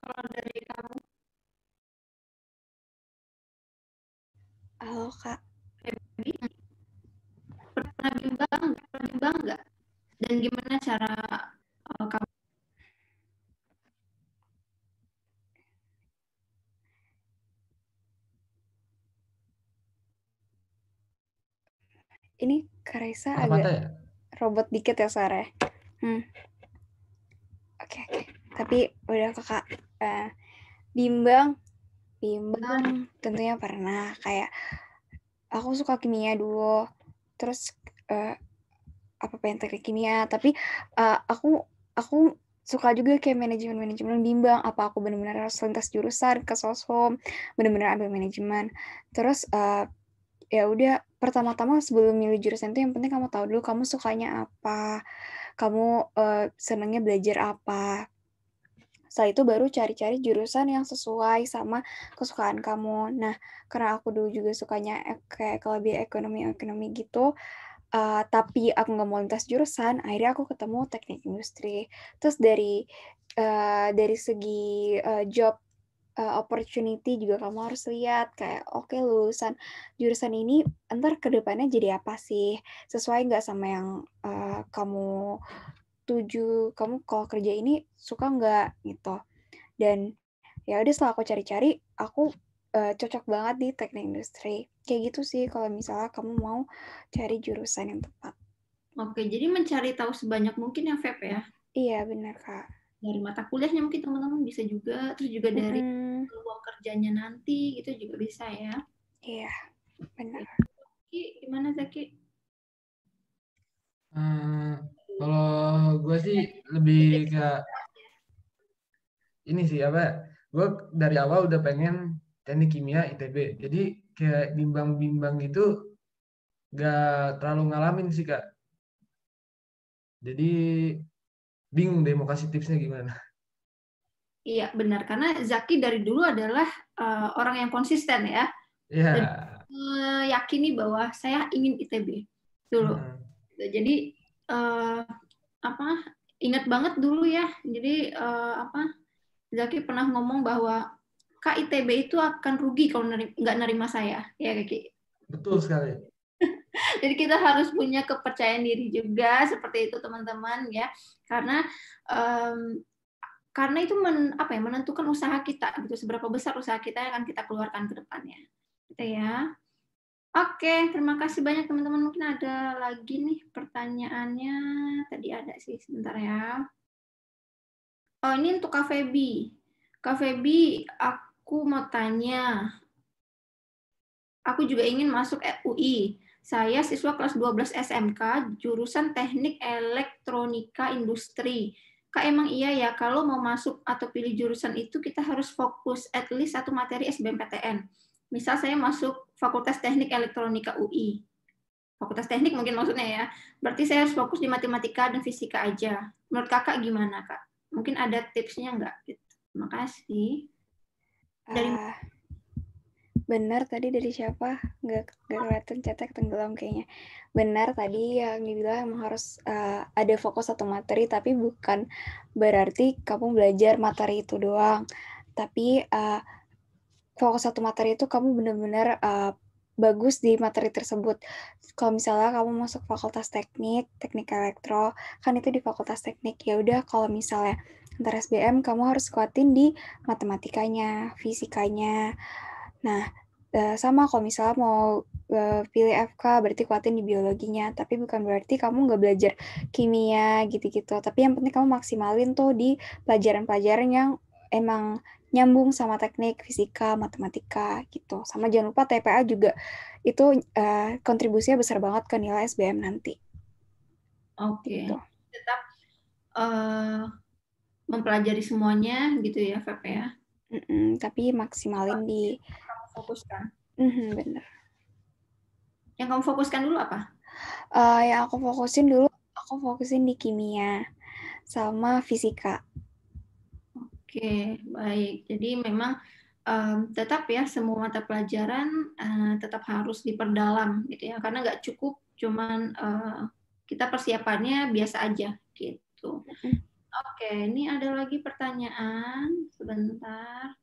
kalau dari kamu? Halo kak. Febi, pernah bimbang, pernah bimbang nggak? Dan gimana cara eh, kamu ini Karesa Anak agak ya? robot dikit ya Sarah. Ya? Hmm. Oke okay, oke. Okay. Tapi udah kakak uh, bimbang, bimbang tentunya pernah kayak aku suka kimia dulu, terus uh, apa pengen teknik kimia, tapi uh, aku aku suka juga kayak manajemen manajemen bimbang apa aku benar-benar harus lintas jurusan ke soshom benar-benar ambil manajemen terus uh, ya udah pertama-tama sebelum milih jurusan itu yang penting kamu tahu dulu kamu sukanya apa kamu uh, senangnya belajar apa setelah itu baru cari-cari jurusan yang sesuai sama kesukaan kamu. Nah, karena aku dulu juga sukanya kayak lebih ekonomi-ekonomi gitu, uh, tapi aku nggak mau lintas jurusan, akhirnya aku ketemu teknik industri. Terus dari uh, dari segi uh, job uh, opportunity juga kamu harus lihat kayak oke okay, lulusan jurusan ini ntar kedepannya jadi apa sih sesuai nggak sama yang uh, kamu tuju kamu kalau kerja ini suka nggak gitu dan ya udah setelah aku cari-cari aku uh, cocok banget di teknik industri kayak gitu sih kalau misalnya kamu mau cari jurusan yang tepat oke jadi mencari tahu sebanyak mungkin yang Feb ya iya benar kak dari mata kuliahnya mungkin teman-teman bisa juga terus juga dari hmm. kerjanya nanti gitu juga bisa ya iya yeah, benar Zaki gimana Zaki hmm, kalau gue sih lebih ke ini sih apa gue dari awal udah pengen teknik kimia itb jadi kayak bimbang-bimbang gitu gak terlalu ngalamin sih kak jadi bingung deh mau kasih tipsnya gimana. Iya benar karena Zaki dari dulu adalah uh, orang yang konsisten ya. Iya. Yeah. yakini bahwa saya ingin ITB dulu. Hmm. Jadi uh, apa ingat banget dulu ya. Jadi uh, apa Zaki pernah ngomong bahwa KITB itu akan rugi kalau nggak nerima saya ya Kiki. Betul sekali. Jadi kita harus punya kepercayaan diri juga seperti itu teman-teman ya. Karena um, karena itu men, apa ya menentukan usaha kita gitu seberapa besar usaha kita yang akan kita keluarkan ke depannya. Gitu ya. Oke, terima kasih banyak teman-teman. Mungkin ada lagi nih pertanyaannya. Tadi ada sih, sebentar ya. Oh, ini untuk Kak Febi. Kak Febi, aku mau tanya. Aku juga ingin masuk UI. Saya siswa kelas 12 SMK, jurusan Teknik Elektronika Industri. Kak, emang iya ya, kalau mau masuk atau pilih jurusan itu, kita harus fokus at least satu materi SBMPTN. Misal saya masuk Fakultas Teknik Elektronika UI. Fakultas Teknik mungkin maksudnya ya. Berarti saya harus fokus di matematika dan fisika aja. Menurut kakak gimana, Kak? Mungkin ada tipsnya nggak? Gitu. Terima kasih. Dari... Uh benar tadi dari siapa nggak ngeliatin kelihatan cetek tenggelam kayaknya benar tadi yang dibilang emang harus uh, ada fokus satu materi tapi bukan berarti kamu belajar materi itu doang tapi uh, fokus satu materi itu kamu benar-benar uh, bagus di materi tersebut. Kalau misalnya kamu masuk fakultas teknik, teknik elektro, kan itu di fakultas teknik. Ya udah kalau misalnya antara SBM kamu harus kuatin di matematikanya, fisikanya, Nah, eh, sama kalau misalnya mau eh, pilih FK berarti kuatin di biologinya tapi bukan berarti kamu nggak belajar kimia gitu-gitu tapi yang penting kamu maksimalin tuh di pelajaran-pelajaran yang emang nyambung sama teknik fisika matematika gitu sama jangan lupa TPA juga itu uh, kontribusinya besar banget ke nilai SBM nanti oke okay. gitu. tetap uh, mempelajari semuanya gitu ya Feb ya mm -mm, tapi maksimalin oh. di fokuskan? Mm-hmm, bener. Yang kamu fokuskan dulu apa? Uh, yang aku fokusin dulu, aku fokusin di kimia sama fisika. Oke, baik. Jadi memang um, tetap ya semua mata pelajaran uh, tetap harus diperdalam gitu ya, karena nggak cukup cuman uh, kita persiapannya biasa aja gitu. Mhm. Oke, ini ada lagi pertanyaan sebentar.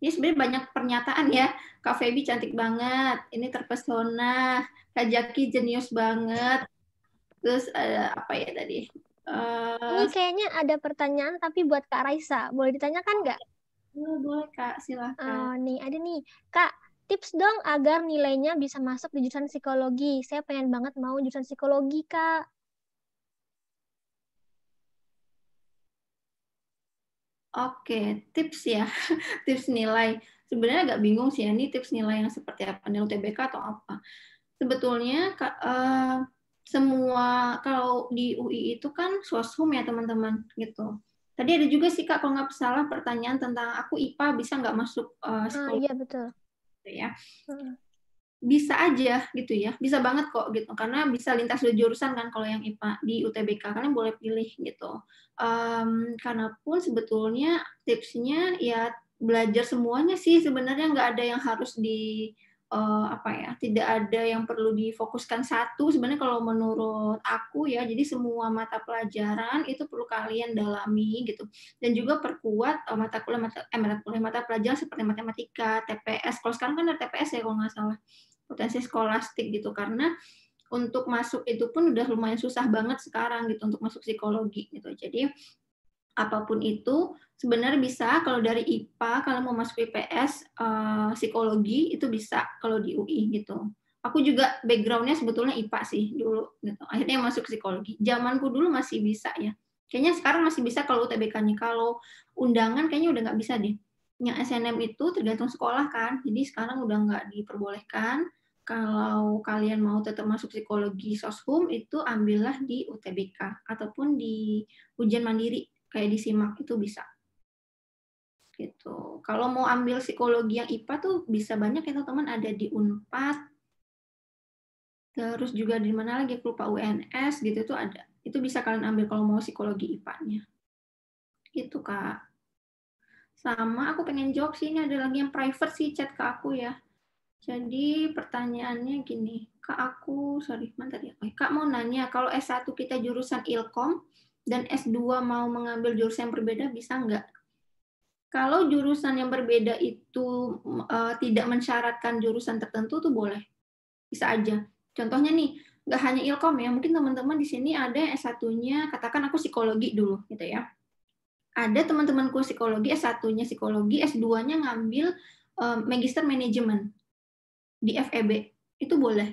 Ini sebenarnya banyak pernyataan ya. Kak Feby cantik banget, ini terpesona. Kak Jaki jenius banget. Terus uh, apa ya tadi? Uh, ini kayaknya ada pertanyaan tapi buat Kak Raisa. Boleh ditanyakan nggak? Oh, boleh Kak, silahkan. Uh, oh, nih, ada nih. Kak, tips dong agar nilainya bisa masuk di jurusan psikologi. Saya pengen banget mau jurusan psikologi, Kak. Oke, tips ya, tips nilai. Sebenarnya agak bingung sih, ya, ini tips nilai yang seperti apa, nilai UTBK atau apa. Sebetulnya eh, semua kalau di UI itu kan swasum ya teman-teman gitu. Tadi ada juga sih kak kalau nggak salah pertanyaan tentang aku IPA bisa nggak masuk uh, eh, sekolah? Oh, iya betul. Gitu ya. Hmm bisa aja gitu ya bisa banget kok gitu karena bisa lintas dua jurusan kan kalau yang IPA di UTBK kalian boleh pilih gitu um, karena pun sebetulnya tipsnya ya belajar semuanya sih sebenarnya nggak ada yang harus di uh, apa ya tidak ada yang perlu difokuskan satu sebenarnya kalau menurut aku ya jadi semua mata pelajaran itu perlu kalian dalami gitu dan juga perkuat uh, mata kuliah mata eh, mata kuliah mata pelajaran seperti matematika TPS kalau sekarang kan ada TPS ya kalau nggak salah potensi skolastik gitu karena untuk masuk itu pun udah lumayan susah banget sekarang gitu untuk masuk psikologi gitu. Jadi apapun itu sebenarnya bisa kalau dari IPA kalau mau masuk IPS uh, eh, psikologi itu bisa kalau di UI gitu. Aku juga backgroundnya sebetulnya IPA sih dulu gitu. Akhirnya masuk psikologi. Zamanku dulu masih bisa ya. Kayaknya sekarang masih bisa kalau UTBK-nya. Kalau undangan kayaknya udah nggak bisa deh. Yang SNM itu tergantung sekolah kan. Jadi sekarang udah nggak diperbolehkan kalau kalian mau tetap masuk psikologi soshum itu ambillah di UTBK ataupun di ujian mandiri kayak di SIMAK itu bisa gitu. Kalau mau ambil psikologi yang IPA tuh bisa banyak ya teman-teman ada di Unpad. Terus juga di mana lagi aku lupa UNS gitu itu ada. Itu bisa kalian ambil kalau mau psikologi IPA-nya. Gitu, Kak. Sama aku pengen jawab sih ini ada lagi yang private sih chat ke aku ya. Jadi pertanyaannya gini, Kak aku, sorry, mana ya. Kak mau nanya, kalau S1 kita jurusan Ilkom dan S2 mau mengambil jurusan yang berbeda, bisa nggak? Kalau jurusan yang berbeda itu uh, tidak mensyaratkan jurusan tertentu, tuh boleh. Bisa aja. Contohnya nih, nggak hanya Ilkom ya, mungkin teman-teman di sini ada yang S1-nya, katakan aku psikologi dulu, gitu ya. Ada teman-temanku psikologi, S1-nya psikologi, S2-nya ngambil eh, magister manajemen di FEB itu boleh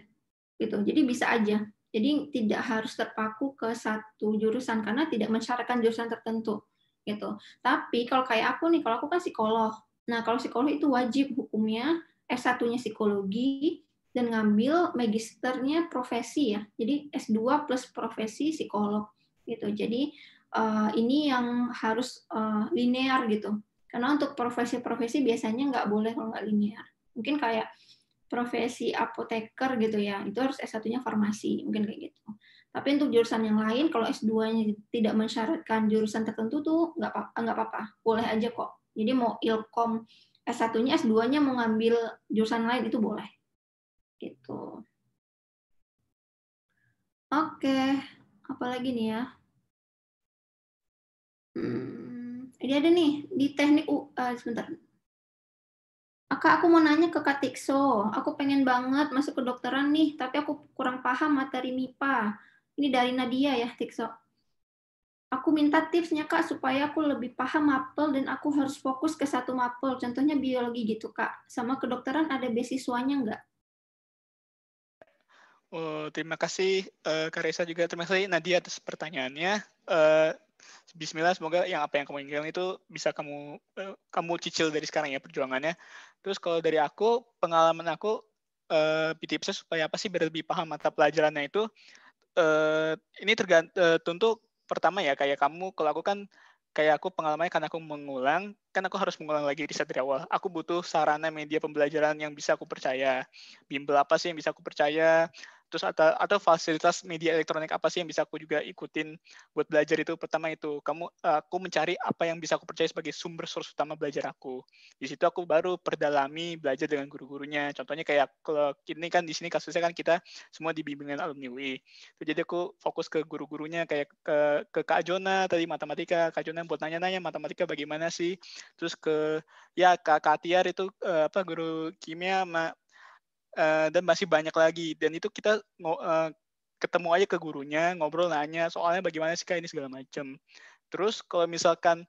gitu jadi bisa aja jadi tidak harus terpaku ke satu jurusan karena tidak mensyaratkan jurusan tertentu gitu tapi kalau kayak aku nih kalau aku kan psikolog nah kalau psikolog itu wajib hukumnya s satunya psikologi dan ngambil magisternya profesi ya. Jadi S2 plus profesi psikolog gitu. Jadi uh, ini yang harus uh, linear gitu. Karena untuk profesi-profesi biasanya nggak boleh kalau nggak linear. Mungkin kayak profesi apoteker gitu ya, itu harus S1-nya farmasi, mungkin kayak gitu. Tapi untuk jurusan yang lain, kalau S2-nya tidak mensyaratkan jurusan tertentu tuh nggak apa-apa, boleh aja kok. Jadi mau ilkom S1-nya, S2-nya mau ngambil jurusan lain itu boleh. Gitu. Oke, apalagi nih ya. Hmm, ini ada nih di teknik uh, sebentar. Kak, aku mau nanya ke Kak Tikso. Aku pengen banget masuk ke dokteran nih, tapi aku kurang paham materi MIPA. Ini dari Nadia ya, Tikso. Aku minta tipsnya, Kak, supaya aku lebih paham mapel dan aku harus fokus ke satu mapel. Contohnya biologi gitu, Kak. Sama kedokteran ada beasiswanya nggak? Oh, terima kasih, eh, Kak Reza juga. Terima kasih, Nadia, atas pertanyaannya. Eh, bismillah, semoga yang apa yang kamu inginkan itu bisa kamu eh, kamu cicil dari sekarang ya perjuangannya. Terus kalau dari aku, pengalaman aku uh, eh, tipsnya supaya apa sih biar lebih paham mata pelajarannya itu uh, ini tergantung uh, eh, tentu pertama ya kayak kamu kalau aku kan kayak aku pengalamannya karena aku mengulang kan aku harus mengulang lagi riset dari awal aku butuh sarana media pembelajaran yang bisa aku percaya bimbel apa sih yang bisa aku percaya terus atau atau fasilitas media elektronik apa sih yang bisa aku juga ikutin buat belajar itu pertama itu kamu aku mencari apa yang bisa aku percaya sebagai sumber source utama belajar aku di situ aku baru perdalami belajar dengan guru-gurunya contohnya kayak kalau ini kan di sini kasusnya kan kita semua di bimbingan alumni UI jadi aku fokus ke guru-gurunya kayak ke ke Kak Jona tadi matematika Kak Jona buat nanya-nanya matematika bagaimana sih terus ke ya Kak Katiar itu eh, apa guru kimia Eh, dan masih banyak lagi dan itu kita uh, ketemu aja ke gurunya ngobrol nanya soalnya bagaimana sih kak ini segala macam terus kalau misalkan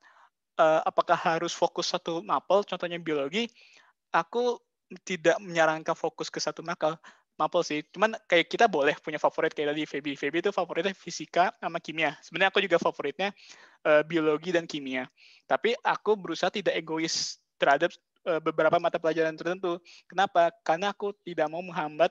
uh, apakah harus fokus satu mapel contohnya biologi aku tidak menyarankan fokus ke satu mapel mapel sih cuman kayak kita boleh punya favorit kayak tadi Feby Feby itu favoritnya fisika sama kimia sebenarnya aku juga favoritnya uh, biologi dan kimia tapi aku berusaha tidak egois terhadap Eh, beberapa mata pelajaran tertentu. Kenapa? Karena aku tidak mau menghambat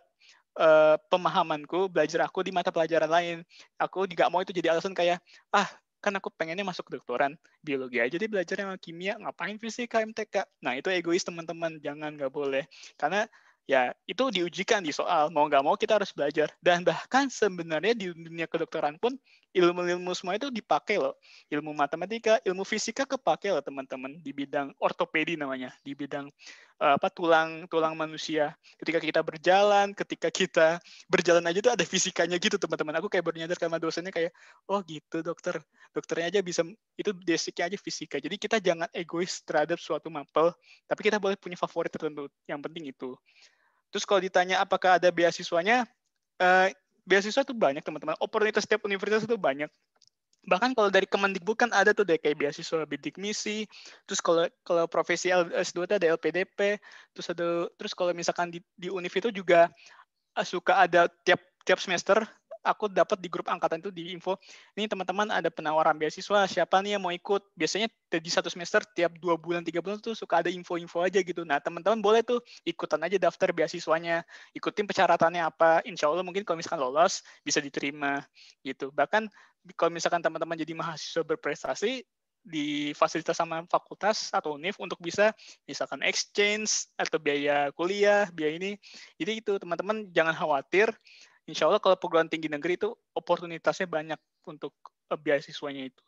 uh, pemahamanku, belajar aku di mata pelajaran lain. Aku tidak mau itu jadi alasan kayak, ah kan aku pengennya masuk doktoran biologi aja jadi belajar yang kimia ngapain fisika MTK nah itu egois teman-teman jangan nggak boleh karena ya itu diujikan di soal mau nggak mau kita harus belajar dan bahkan sebenarnya di dunia kedokteran pun ilmu-ilmu semua itu dipakai loh ilmu matematika ilmu fisika kepakai loh teman-teman di bidang ortopedi namanya di bidang apa tulang tulang manusia. Ketika kita berjalan, ketika kita berjalan aja tuh ada fisikanya gitu teman-teman. Aku kayak baru nyadar sama dosennya kayak oh gitu dokter. Dokternya aja bisa itu basicnya aja fisika. Jadi kita jangan egois terhadap suatu mapel, tapi kita boleh punya favorit tertentu. Yang penting itu. Terus kalau ditanya apakah ada beasiswanya, uh, beasiswa tuh banyak teman-teman. opportunity setiap universitas itu banyak bahkan kalau dari Kemendikbud kan ada tuh deh kayak beasiswa bidik misi terus kalau kalau profesi S2 itu ada LPDP terus ada terus kalau misalkan di, di univ itu juga eh, suka ada tiap tiap semester aku dapat di grup angkatan itu di info ini teman-teman ada penawaran beasiswa siapa nih yang mau ikut biasanya di satu semester tiap dua bulan tiga bulan tuh suka ada info-info aja gitu nah teman-teman boleh tuh ikutan aja daftar beasiswanya ikutin persyaratannya apa insya Allah mungkin kalau misalkan lolos bisa diterima gitu bahkan kalau misalkan teman-teman jadi mahasiswa berprestasi di fasilitas sama fakultas atau univ untuk bisa misalkan exchange atau biaya kuliah biaya ini jadi itu teman-teman jangan khawatir insya Allah kalau perguruan tinggi negeri itu oportunitasnya banyak untuk eh, beasiswanya itu.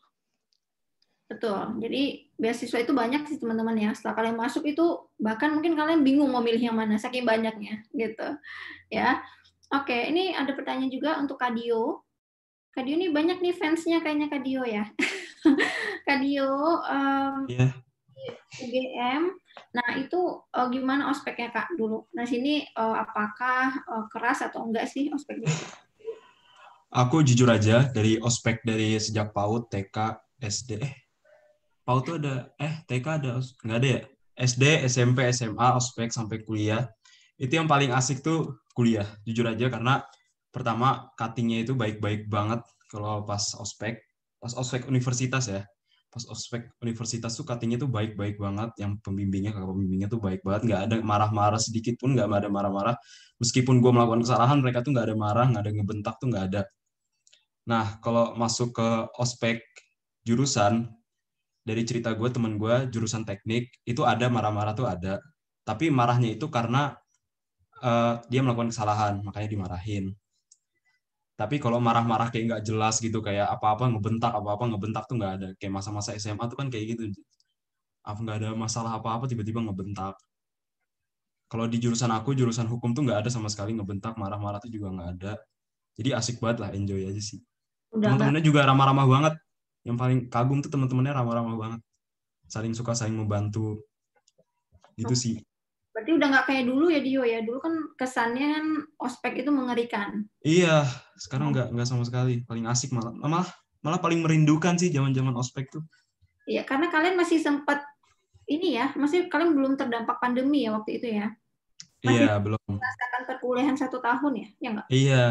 Betul. Jadi beasiswa itu banyak sih teman-teman ya. Setelah kalian masuk itu bahkan mungkin kalian bingung mau milih yang mana saking banyaknya gitu. Ya. Oke, ini ada pertanyaan juga untuk Kadio. Kadio ini banyak nih fansnya kayaknya Kadio ya. Kadio um, yeah. UGM Nah, itu uh, gimana ospeknya, Kak, dulu? Nah, sini uh, apakah uh, keras atau enggak sih ospeknya? Aku jujur aja, dari ospek dari sejak PAUD, TK, SD, eh, PAUD tuh ada, eh, TK ada, enggak ada ya? SD, SMP, SMA, ospek, sampai kuliah. Itu yang paling asik tuh kuliah, jujur aja, karena pertama cuttingnya itu baik-baik banget kalau pas ospek, pas ospek universitas ya pas ospek universitas tuh katanya tuh baik-baik banget yang pembimbingnya kakak pembimbingnya tuh baik banget nggak ada marah-marah sedikit pun nggak ada marah-marah meskipun gue melakukan kesalahan mereka tuh nggak ada marah nggak ada ngebentak tuh nggak ada nah kalau masuk ke ospek jurusan dari cerita gue temen gue jurusan teknik itu ada marah-marah tuh ada tapi marahnya itu karena uh, dia melakukan kesalahan makanya dimarahin tapi kalau marah-marah kayak nggak jelas gitu kayak apa-apa ngebentak apa-apa ngebentak tuh nggak ada kayak masa-masa SMA tuh kan kayak gitu apa nggak ada masalah apa-apa tiba-tiba ngebentak kalau di jurusan aku jurusan hukum tuh nggak ada sama sekali ngebentak marah-marah tuh juga nggak ada jadi asik banget lah enjoy aja sih teman-temannya juga ramah-ramah banget yang paling kagum tuh teman-temannya ramah-ramah banget saling suka saling membantu gitu oh. sih Berarti udah nggak kayak dulu ya Dio ya. Dulu kan kesannya kan ospek itu mengerikan. Iya, sekarang nggak nggak sama sekali. Paling asik malah malah malah paling merindukan sih zaman-zaman ospek tuh. Iya, karena kalian masih sempat ini ya, masih kalian belum terdampak pandemi ya waktu itu ya. Masih iya, belum. Merasakan perkuliahan satu tahun ya, ya nggak? Iya,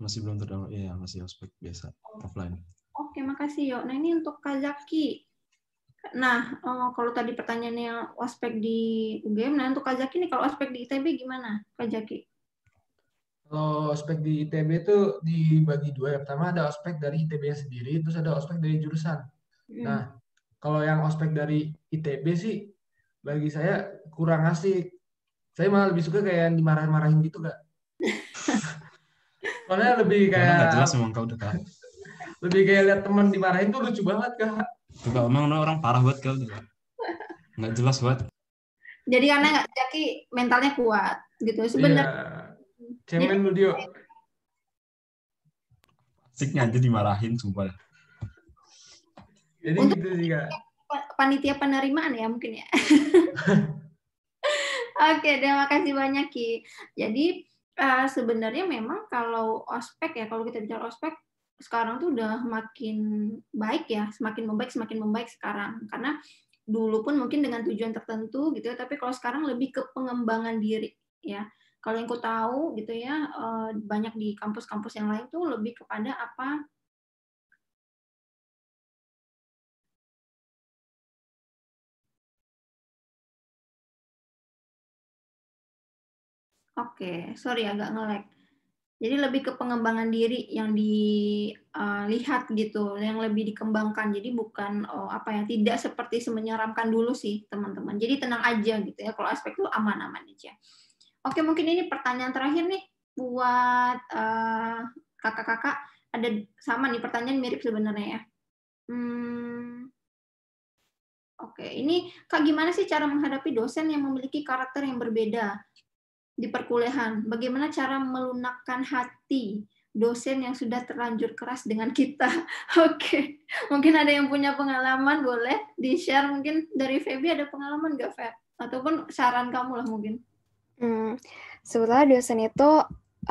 masih belum terdampak. Iya, masih ospek biasa oh. offline. Oke, makasih Yo. Nah ini untuk Kazaki. Nah, oh, kalau tadi pertanyaannya aspek di UGM, nah untuk Kajaki ini kalau aspek di ITB gimana, Kajaki? Kalau aspek di ITB itu dibagi dua. Yang pertama ada aspek dari ITB sendiri, terus ada aspek dari jurusan. Hmm. Nah, kalau yang aspek dari ITB sih bagi saya kurang asik. Saya malah lebih suka kayak yang dimarah-marahin gitu, Kak. Soalnya lebih kayak... Karena jelas kau udah tahu. lebih kayak lihat teman dimarahin tuh lucu banget, Kak Coba emang orang parah buat kau tuh. Gitu. Nggak jelas buat Jadi karena nggak Jaki mentalnya kuat gitu sebenarnya. Yeah. Cemen lu dia. Siknya aja dimarahin sumpah. Jadi Untuk gitu sih kak. Panitia penerimaan ya mungkin ya. Oke, terima kasih banyak Ki. Jadi uh, sebenarnya memang kalau ospek ya kalau kita bicara ospek sekarang tuh udah makin baik ya, semakin membaik, semakin membaik sekarang. Karena dulu pun mungkin dengan tujuan tertentu gitu ya, tapi kalau sekarang lebih ke pengembangan diri ya. Kalau yang ku tahu gitu ya, eh, banyak di kampus-kampus yang lain tuh lebih kepada apa Oke, okay. sorry agak ngelag. Jadi lebih ke pengembangan diri yang dilihat eh, uh, gitu, yang lebih dikembangkan. Jadi bukan oh, apa ya, tidak seperti semenyeramkan dulu sih teman-teman. Jadi tenang aja gitu ya, kalau aspek itu aman-aman aja. Oke, mungkin ini pertanyaan terakhir nih buat eh, kakak-kakak. Uh, Ada sama nih pertanyaan mirip sebenarnya ya. Hmm, Oke, ini Kak gimana sih cara menghadapi dosen yang memiliki karakter yang berbeda? di perkuliahan. Bagaimana cara melunakkan hati dosen yang sudah terlanjur keras dengan kita. Oke, okay. mungkin ada yang punya pengalaman boleh di-share mungkin dari Feby ada pengalaman nggak Feb? Ataupun saran kamu lah mungkin. Hmm, sebetulnya dosen itu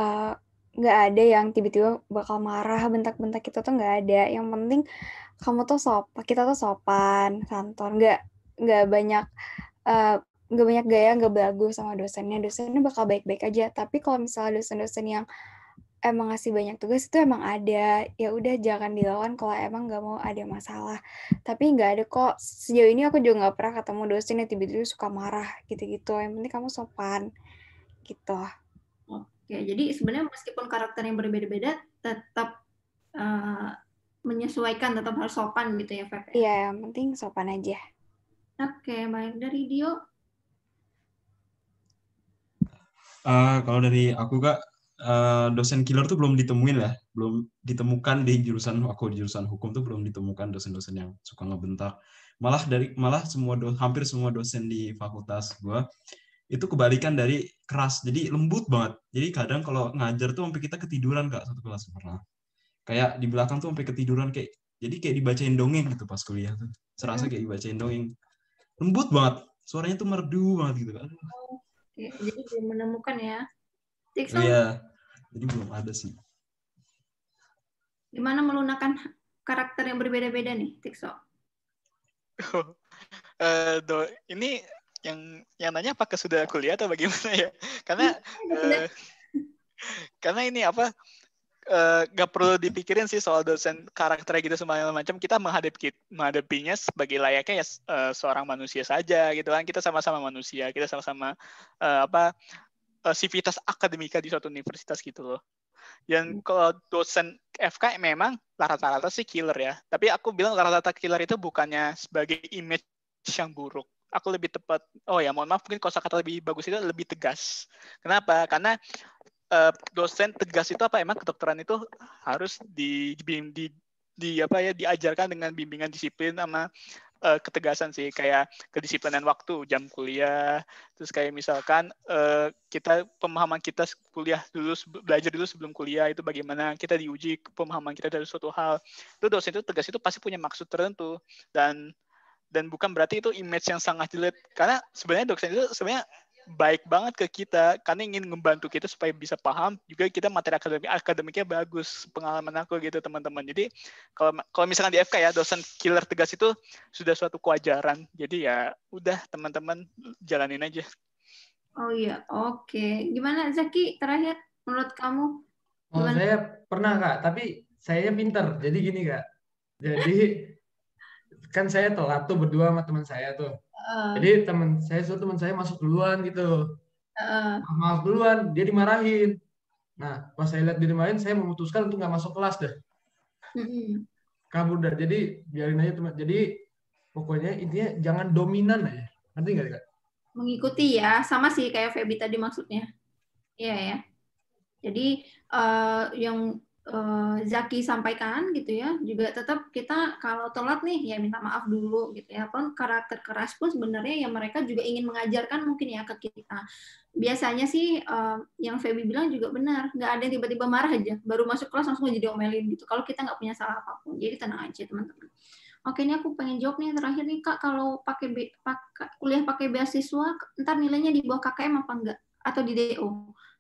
eh, nggak uh, ada yang tiba-tiba bakal marah bentak-bentak kita tuh nggak ada. Yang penting kamu tuh sopan, kita tuh sopan, santun, nggak nggak banyak uh, nggak banyak gaya nggak bagus sama dosennya dosennya bakal baik-baik aja tapi kalau misalnya dosen-dosen yang emang ngasih banyak tugas itu emang ada ya udah jangan dilawan kalau emang nggak mau ada masalah tapi nggak ada kok sejauh ini aku juga nggak pernah ketemu dosen yang tiba-tiba suka marah gitu-gitu yang penting kamu sopan gitu oke jadi sebenarnya meskipun karakter yang berbeda-beda tetap uh, menyesuaikan tetap harus sopan gitu ya Feb ya? iya yang penting sopan aja oke baik dari Dio Eh, kalau dari aku kak, uh, dosen killer tuh belum ditemuin lah, belum ditemukan di jurusan aku di jurusan hukum tuh belum ditemukan dosen-dosen yang suka ngebentak. Malah dari malah semua do, hampir semua dosen di fakultas gua itu kebalikan dari keras, jadi lembut banget. Jadi kadang kalau ngajar tuh sampai kita ketiduran kak satu kelas pernah. Kayak di belakang tuh sampai ketiduran kayak jadi kayak dibacain dongeng gitu pas kuliah tuh. Serasa hmm. kayak dibacain dongeng. Lembut banget, suaranya tuh merdu banget gitu kan. Iya, jadi belum menemukan ya Tikson iya jadi belum ada sih gimana melunakkan karakter yang berbeda-beda nih Tikso oh, eh, uh, do, ini yang yang nanya apakah sudah kuliah atau bagaimana ya karena uh, karena ini apa uh, perlu dipikirin sih soal dosen karakternya gitu semuanya macam kita menghadapi menghadapinya sebagai layaknya ya uh, seorang manusia saja gitu kan kita sama-sama manusia kita sama-sama uh, apa uh, akademika di suatu universitas gitu loh yang hmm. kalau dosen FK memang rata-rata sih killer ya tapi aku bilang rata-rata killer itu bukannya sebagai image yang buruk aku lebih tepat oh ya mohon maaf mungkin kosakata lebih bagus itu lebih tegas kenapa karena Eh, dosen tegas itu apa emang kedokteran itu harus di, di di apa ya diajarkan dengan bimbingan disiplin sama uh, ketegasan sih kayak kedisiplinan waktu jam kuliah terus kayak misalkan uh, kita pemahaman kita kuliah dulu belajar dulu sebelum kuliah itu bagaimana kita diuji pemahaman kita dari suatu hal itu dosen itu tegas itu pasti punya maksud tertentu dan dan bukan berarti itu image yang sangat jelek karena sebenarnya dosen itu sebenarnya baik banget ke kita karena ingin membantu kita supaya bisa paham juga kita materi akademik akademiknya bagus pengalaman aku gitu teman-teman jadi kalau kalau misalkan di FK ya dosen killer tegas itu sudah suatu kewajaran jadi ya udah teman-teman jalanin aja oh iya oke okay. gimana Zaki terakhir menurut kamu oh, gimana? Oh, saya pernah kak tapi saya pintar jadi gini kak jadi kan saya telat tuh berdua sama teman saya tuh. Uh. Jadi teman saya suruh teman saya masuk duluan gitu. Uh. Masuk duluan, dia dimarahin. Nah, pas saya lihat dia dimarahin, saya memutuskan untuk nggak masuk kelas deh. Kabur dah. Jadi biarin aja teman. Jadi pokoknya intinya jangan dominan ya. Nanti nggak kak? Mengikuti ya, sama sih kayak Febi tadi maksudnya. Iya ya. Jadi uh, yang Eh, Zaki sampaikan gitu ya juga tetap kita kalau telat nih ya minta maaf dulu gitu ya pun karakter keras pun sebenarnya ya mereka juga ingin mengajarkan mungkin ya ke kita biasanya sih eh, yang Feby bilang juga benar nggak ada yang tiba-tiba marah aja baru masuk kelas langsung jadi omelin gitu kalau kita nggak punya salah apapun jadi tenang aja teman-teman Oke, ini aku pengen jawab nih terakhir nih Kak, kalau pakai, pakai kuliah pakai beasiswa, ntar nilainya di bawah KKM apa enggak? Atau di DO?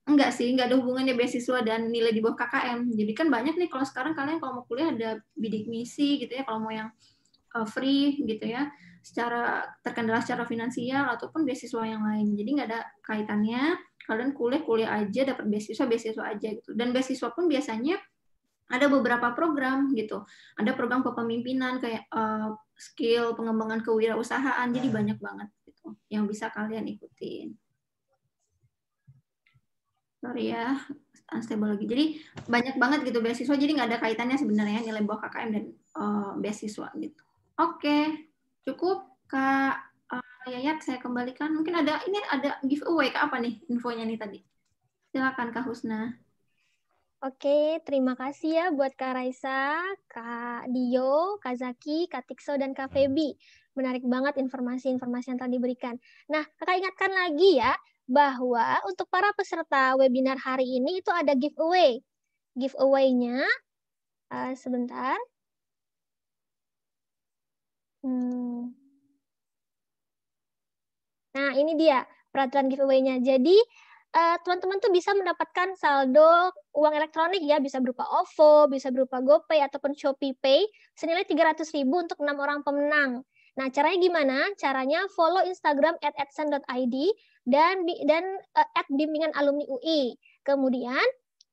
enggak sih enggak ada hubungannya beasiswa dan nilai di bawah KKM jadi kan banyak nih kalau sekarang kalian kalau mau kuliah ada bidik misi gitu ya kalau mau yang eh, free gitu ya secara terkendala secara finansial ataupun beasiswa yang lain jadi enggak ada kaitannya kalian kuliah kuliah aja dapat beasiswa beasiswa aja gitu dan beasiswa pun biasanya ada beberapa program gitu ada program kepemimpinan kayak uh, skill pengembangan kewirausahaan jadi hmm. banyak banget gitu yang bisa kalian ikutin sorry ya unstable lagi. Jadi banyak banget gitu beasiswa. Jadi nggak ada kaitannya sebenarnya nilai buah KKM dan uh, beasiswa gitu. Oke, okay. cukup Kak uh, Yayat saya kembalikan. Mungkin ada ini ada giveaway Kak apa nih infonya nih tadi? Silakan Kak Husna. Oke, terima kasih ya buat Kak Raisa, Kak Dio, Kak Zaki, Kak Tikso, dan Kak Febi. Menarik banget informasi-informasi yang telah diberikan. Nah, kakak ingatkan lagi ya, bahwa untuk para peserta webinar hari ini itu ada giveaway. Giveaway-nya uh, sebentar. Hmm. Nah, ini dia peraturan giveaway-nya. Jadi, eh, teman-teman uh, tuh bisa mendapatkan saldo uang elektronik ya, bisa berupa OVO, bisa berupa GoPay ataupun Shopee Pay senilai ribu untuk enam orang pemenang. Nah, caranya gimana? Caranya follow Instagram at dan dan uh, at bimbingan alumni UI. Kemudian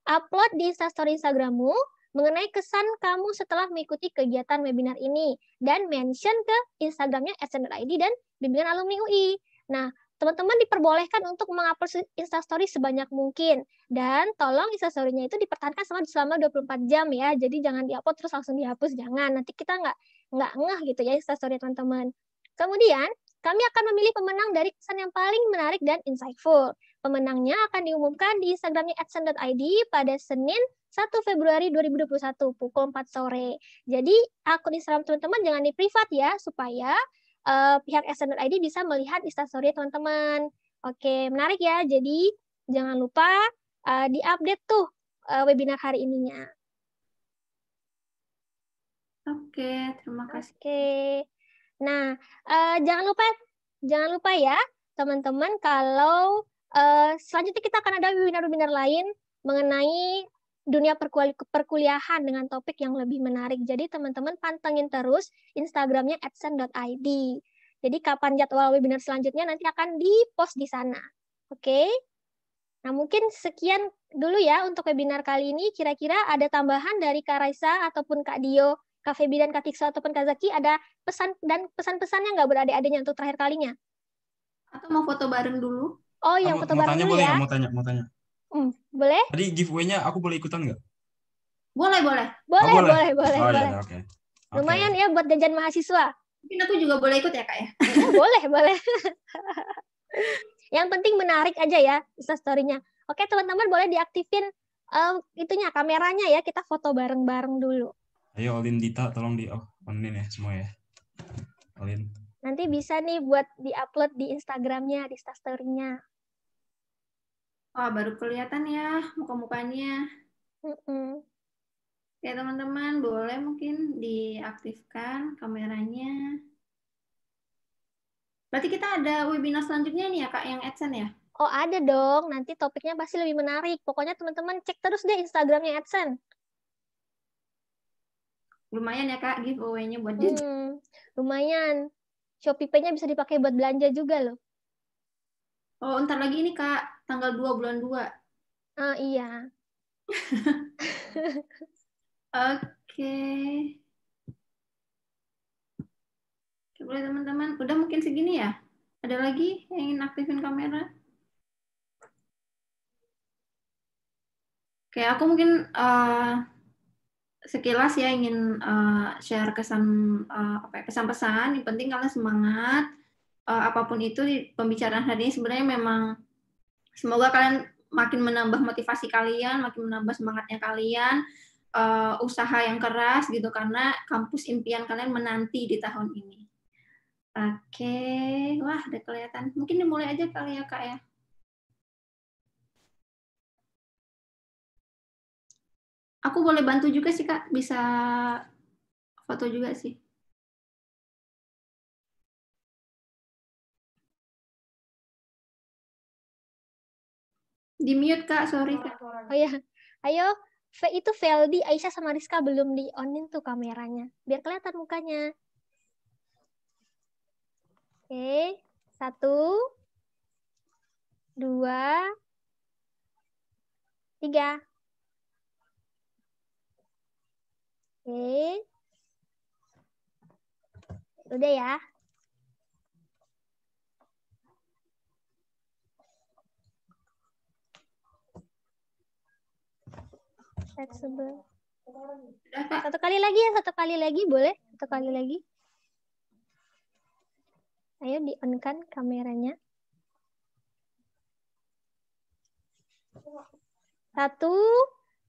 upload di instastory Instagrammu mengenai kesan kamu setelah mengikuti kegiatan webinar ini dan mention ke Instagramnya @senderid dan bimbingan alumni UI. Nah, teman-teman diperbolehkan untuk mengupload instastory sebanyak mungkin dan tolong instastorynya itu dipertahankan selama selama 24 jam ya jadi jangan diupload terus langsung dihapus jangan nanti kita nggak nggak ngeh gitu ya instastory teman-teman kemudian kami akan memilih pemenang dari kesan yang paling menarik dan insightful. Pemenangnya akan diumumkan di Instagramnya @sen.id pada Senin 1 Februari 2021 pukul 4 sore. Jadi akun Instagram teman-teman jangan di privat ya supaya uh, pihak SN.id bisa melihat instastory teman-teman. Oke, menarik ya. Jadi jangan lupa uh, di-update tuh uh, webinar hari ininya. Oke, terima kasih. Oke. Nah, uh, jangan lupa jangan lupa ya teman-teman kalau uh, selanjutnya kita akan ada webinar-webinar lain mengenai dunia perkuliahan dengan topik yang lebih menarik. Jadi teman-teman pantengin terus Instagramnya adsen.id. Jadi kapan jadwal webinar selanjutnya nanti akan di-post di sana. Oke? Okay? Nah mungkin sekian dulu ya untuk webinar kali ini. Kira-kira ada tambahan dari Kak Raisa ataupun Kak Dio Kak Febi dan Kak Tiksa ataupun Kak Zaki ada pesan dan pesan-pesannya nggak berada adiknya untuk terakhir kalinya? Atau mau foto bareng dulu? Oh iya, foto bareng tanya dulu boleh, ya. Mau tanya, mau tanya. Hmm, boleh? Tadi giveaway-nya aku boleh ikutan nggak? Boleh, boleh. Boleh, oh, boleh, boleh. Oh, boleh. Ya, okay. Okay. Lumayan ya buat jajan mahasiswa. Mungkin aku juga boleh ikut ya, Kak ya? Oh, boleh, boleh. Yang penting menarik aja ya bisa story-nya. Oke, teman-teman boleh diaktifin uh, itunya kameranya ya, kita foto bareng-bareng dulu. Ayo Olin Dita tolong di oh, onin ya semua ya. Olin. Nanti bisa nih buat diupload di Instagramnya, di Instastory-nya. Wah, baru kelihatan ya muka-mukanya. Mm -mm. Ya teman-teman, boleh mungkin diaktifkan kameranya. Berarti kita ada webinar selanjutnya nih ya Kak, yang AdSense ya? Oh ada dong, nanti topiknya pasti lebih menarik. Pokoknya teman-teman cek terus deh Instagramnya AdSense. Lumayan ya Kak giveaway-nya buat dia. Hmm, lumayan. Shopee Pay-nya bisa dipakai buat belanja juga loh. Oh, ntar lagi ini Kak, tanggal 2 bulan 2. Ah, iya. Oke. Okay. boleh teman-teman. Udah mungkin segini ya? Ada lagi yang ingin aktifin kamera? Oke, aku mungkin uh, sekilas ya ingin uh, share kesan uh, apa ya, pesan-pesan. Yang penting kalian semangat. Uh, apapun itu pembicaraan hari ini sebenarnya memang semoga kalian makin menambah motivasi kalian, makin menambah semangatnya kalian, uh, usaha yang keras gitu karena kampus impian kalian menanti di tahun ini. Oke, okay. wah udah kelihatan. Mungkin dimulai aja kali ya kak ya. Aku boleh bantu juga sih Kak, bisa foto juga sih. Di mute Kak, sorry Kak. Oh ya, ayo itu Veldi, Aisyah sama Rizka belum di onin tuh kameranya. Biar kelihatan mukanya. Oke, satu, dua, tiga. Oke. Udah ya. flexible Satu kali lagi ya, satu kali lagi boleh? Satu kali lagi. Ayo di on kan kameranya. Satu,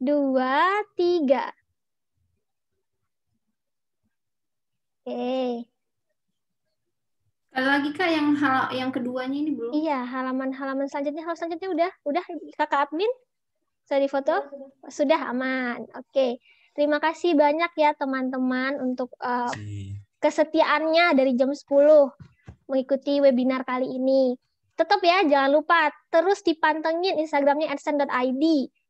dua, tiga. Oke. Lagi kak yang hal yang keduanya ini belum? Iya, halaman-halaman selanjutnya, halaman selanjutnya udah, udah kakak admin sudah foto, sudah aman. Oke, terima kasih banyak ya teman-teman untuk uh, kesetiaannya dari jam 10 mengikuti webinar kali ini. Tetap ya, jangan lupa terus dipantengin Instagramnya adsense.id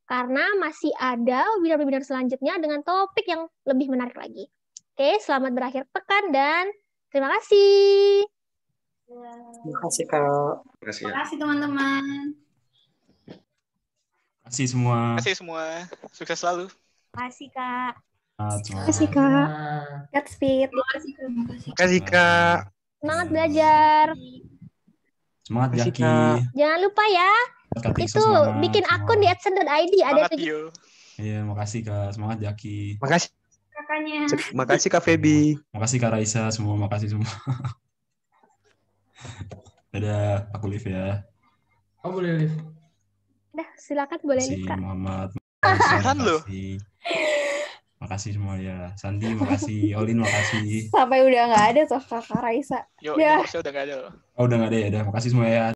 karena masih ada webinar-webinar selanjutnya dengan topik yang lebih menarik lagi. Oke, selamat berakhir pekan dan terima kasih. Terima kasih, Kak. Terima kasih, ya. terima kasih teman-teman. Terima kasih semua. Terima kasih semua. Sukses selalu. Terima kasih, Kak. Terima kasih, Kak. Godspeed. Terima kasih, Kak. Terima kasih, Kak. Semangat belajar. Semangat, Jaki. Jangan lupa ya. Katik itu semangat, bikin akun di adsense.id ada tujuh. Iya, makasih Kak. Semangat Jaki. Makasih kakaknya. Makasih Kak Febi. Makasih Kak Raisa semua, makasih semua. Dadah, aku live ya. Kamu oh, boleh live. Dah, silakan boleh live, Kak. Muhammad. Makasih. makasih. makasih semua ya. Sandi, makasih. Olin, makasih. Sampai udah gak ada tuh Kak Raisa. Yo, ya. udah gak ada loh. Oh, udah gak ada ya. Udah, makasih semua ya.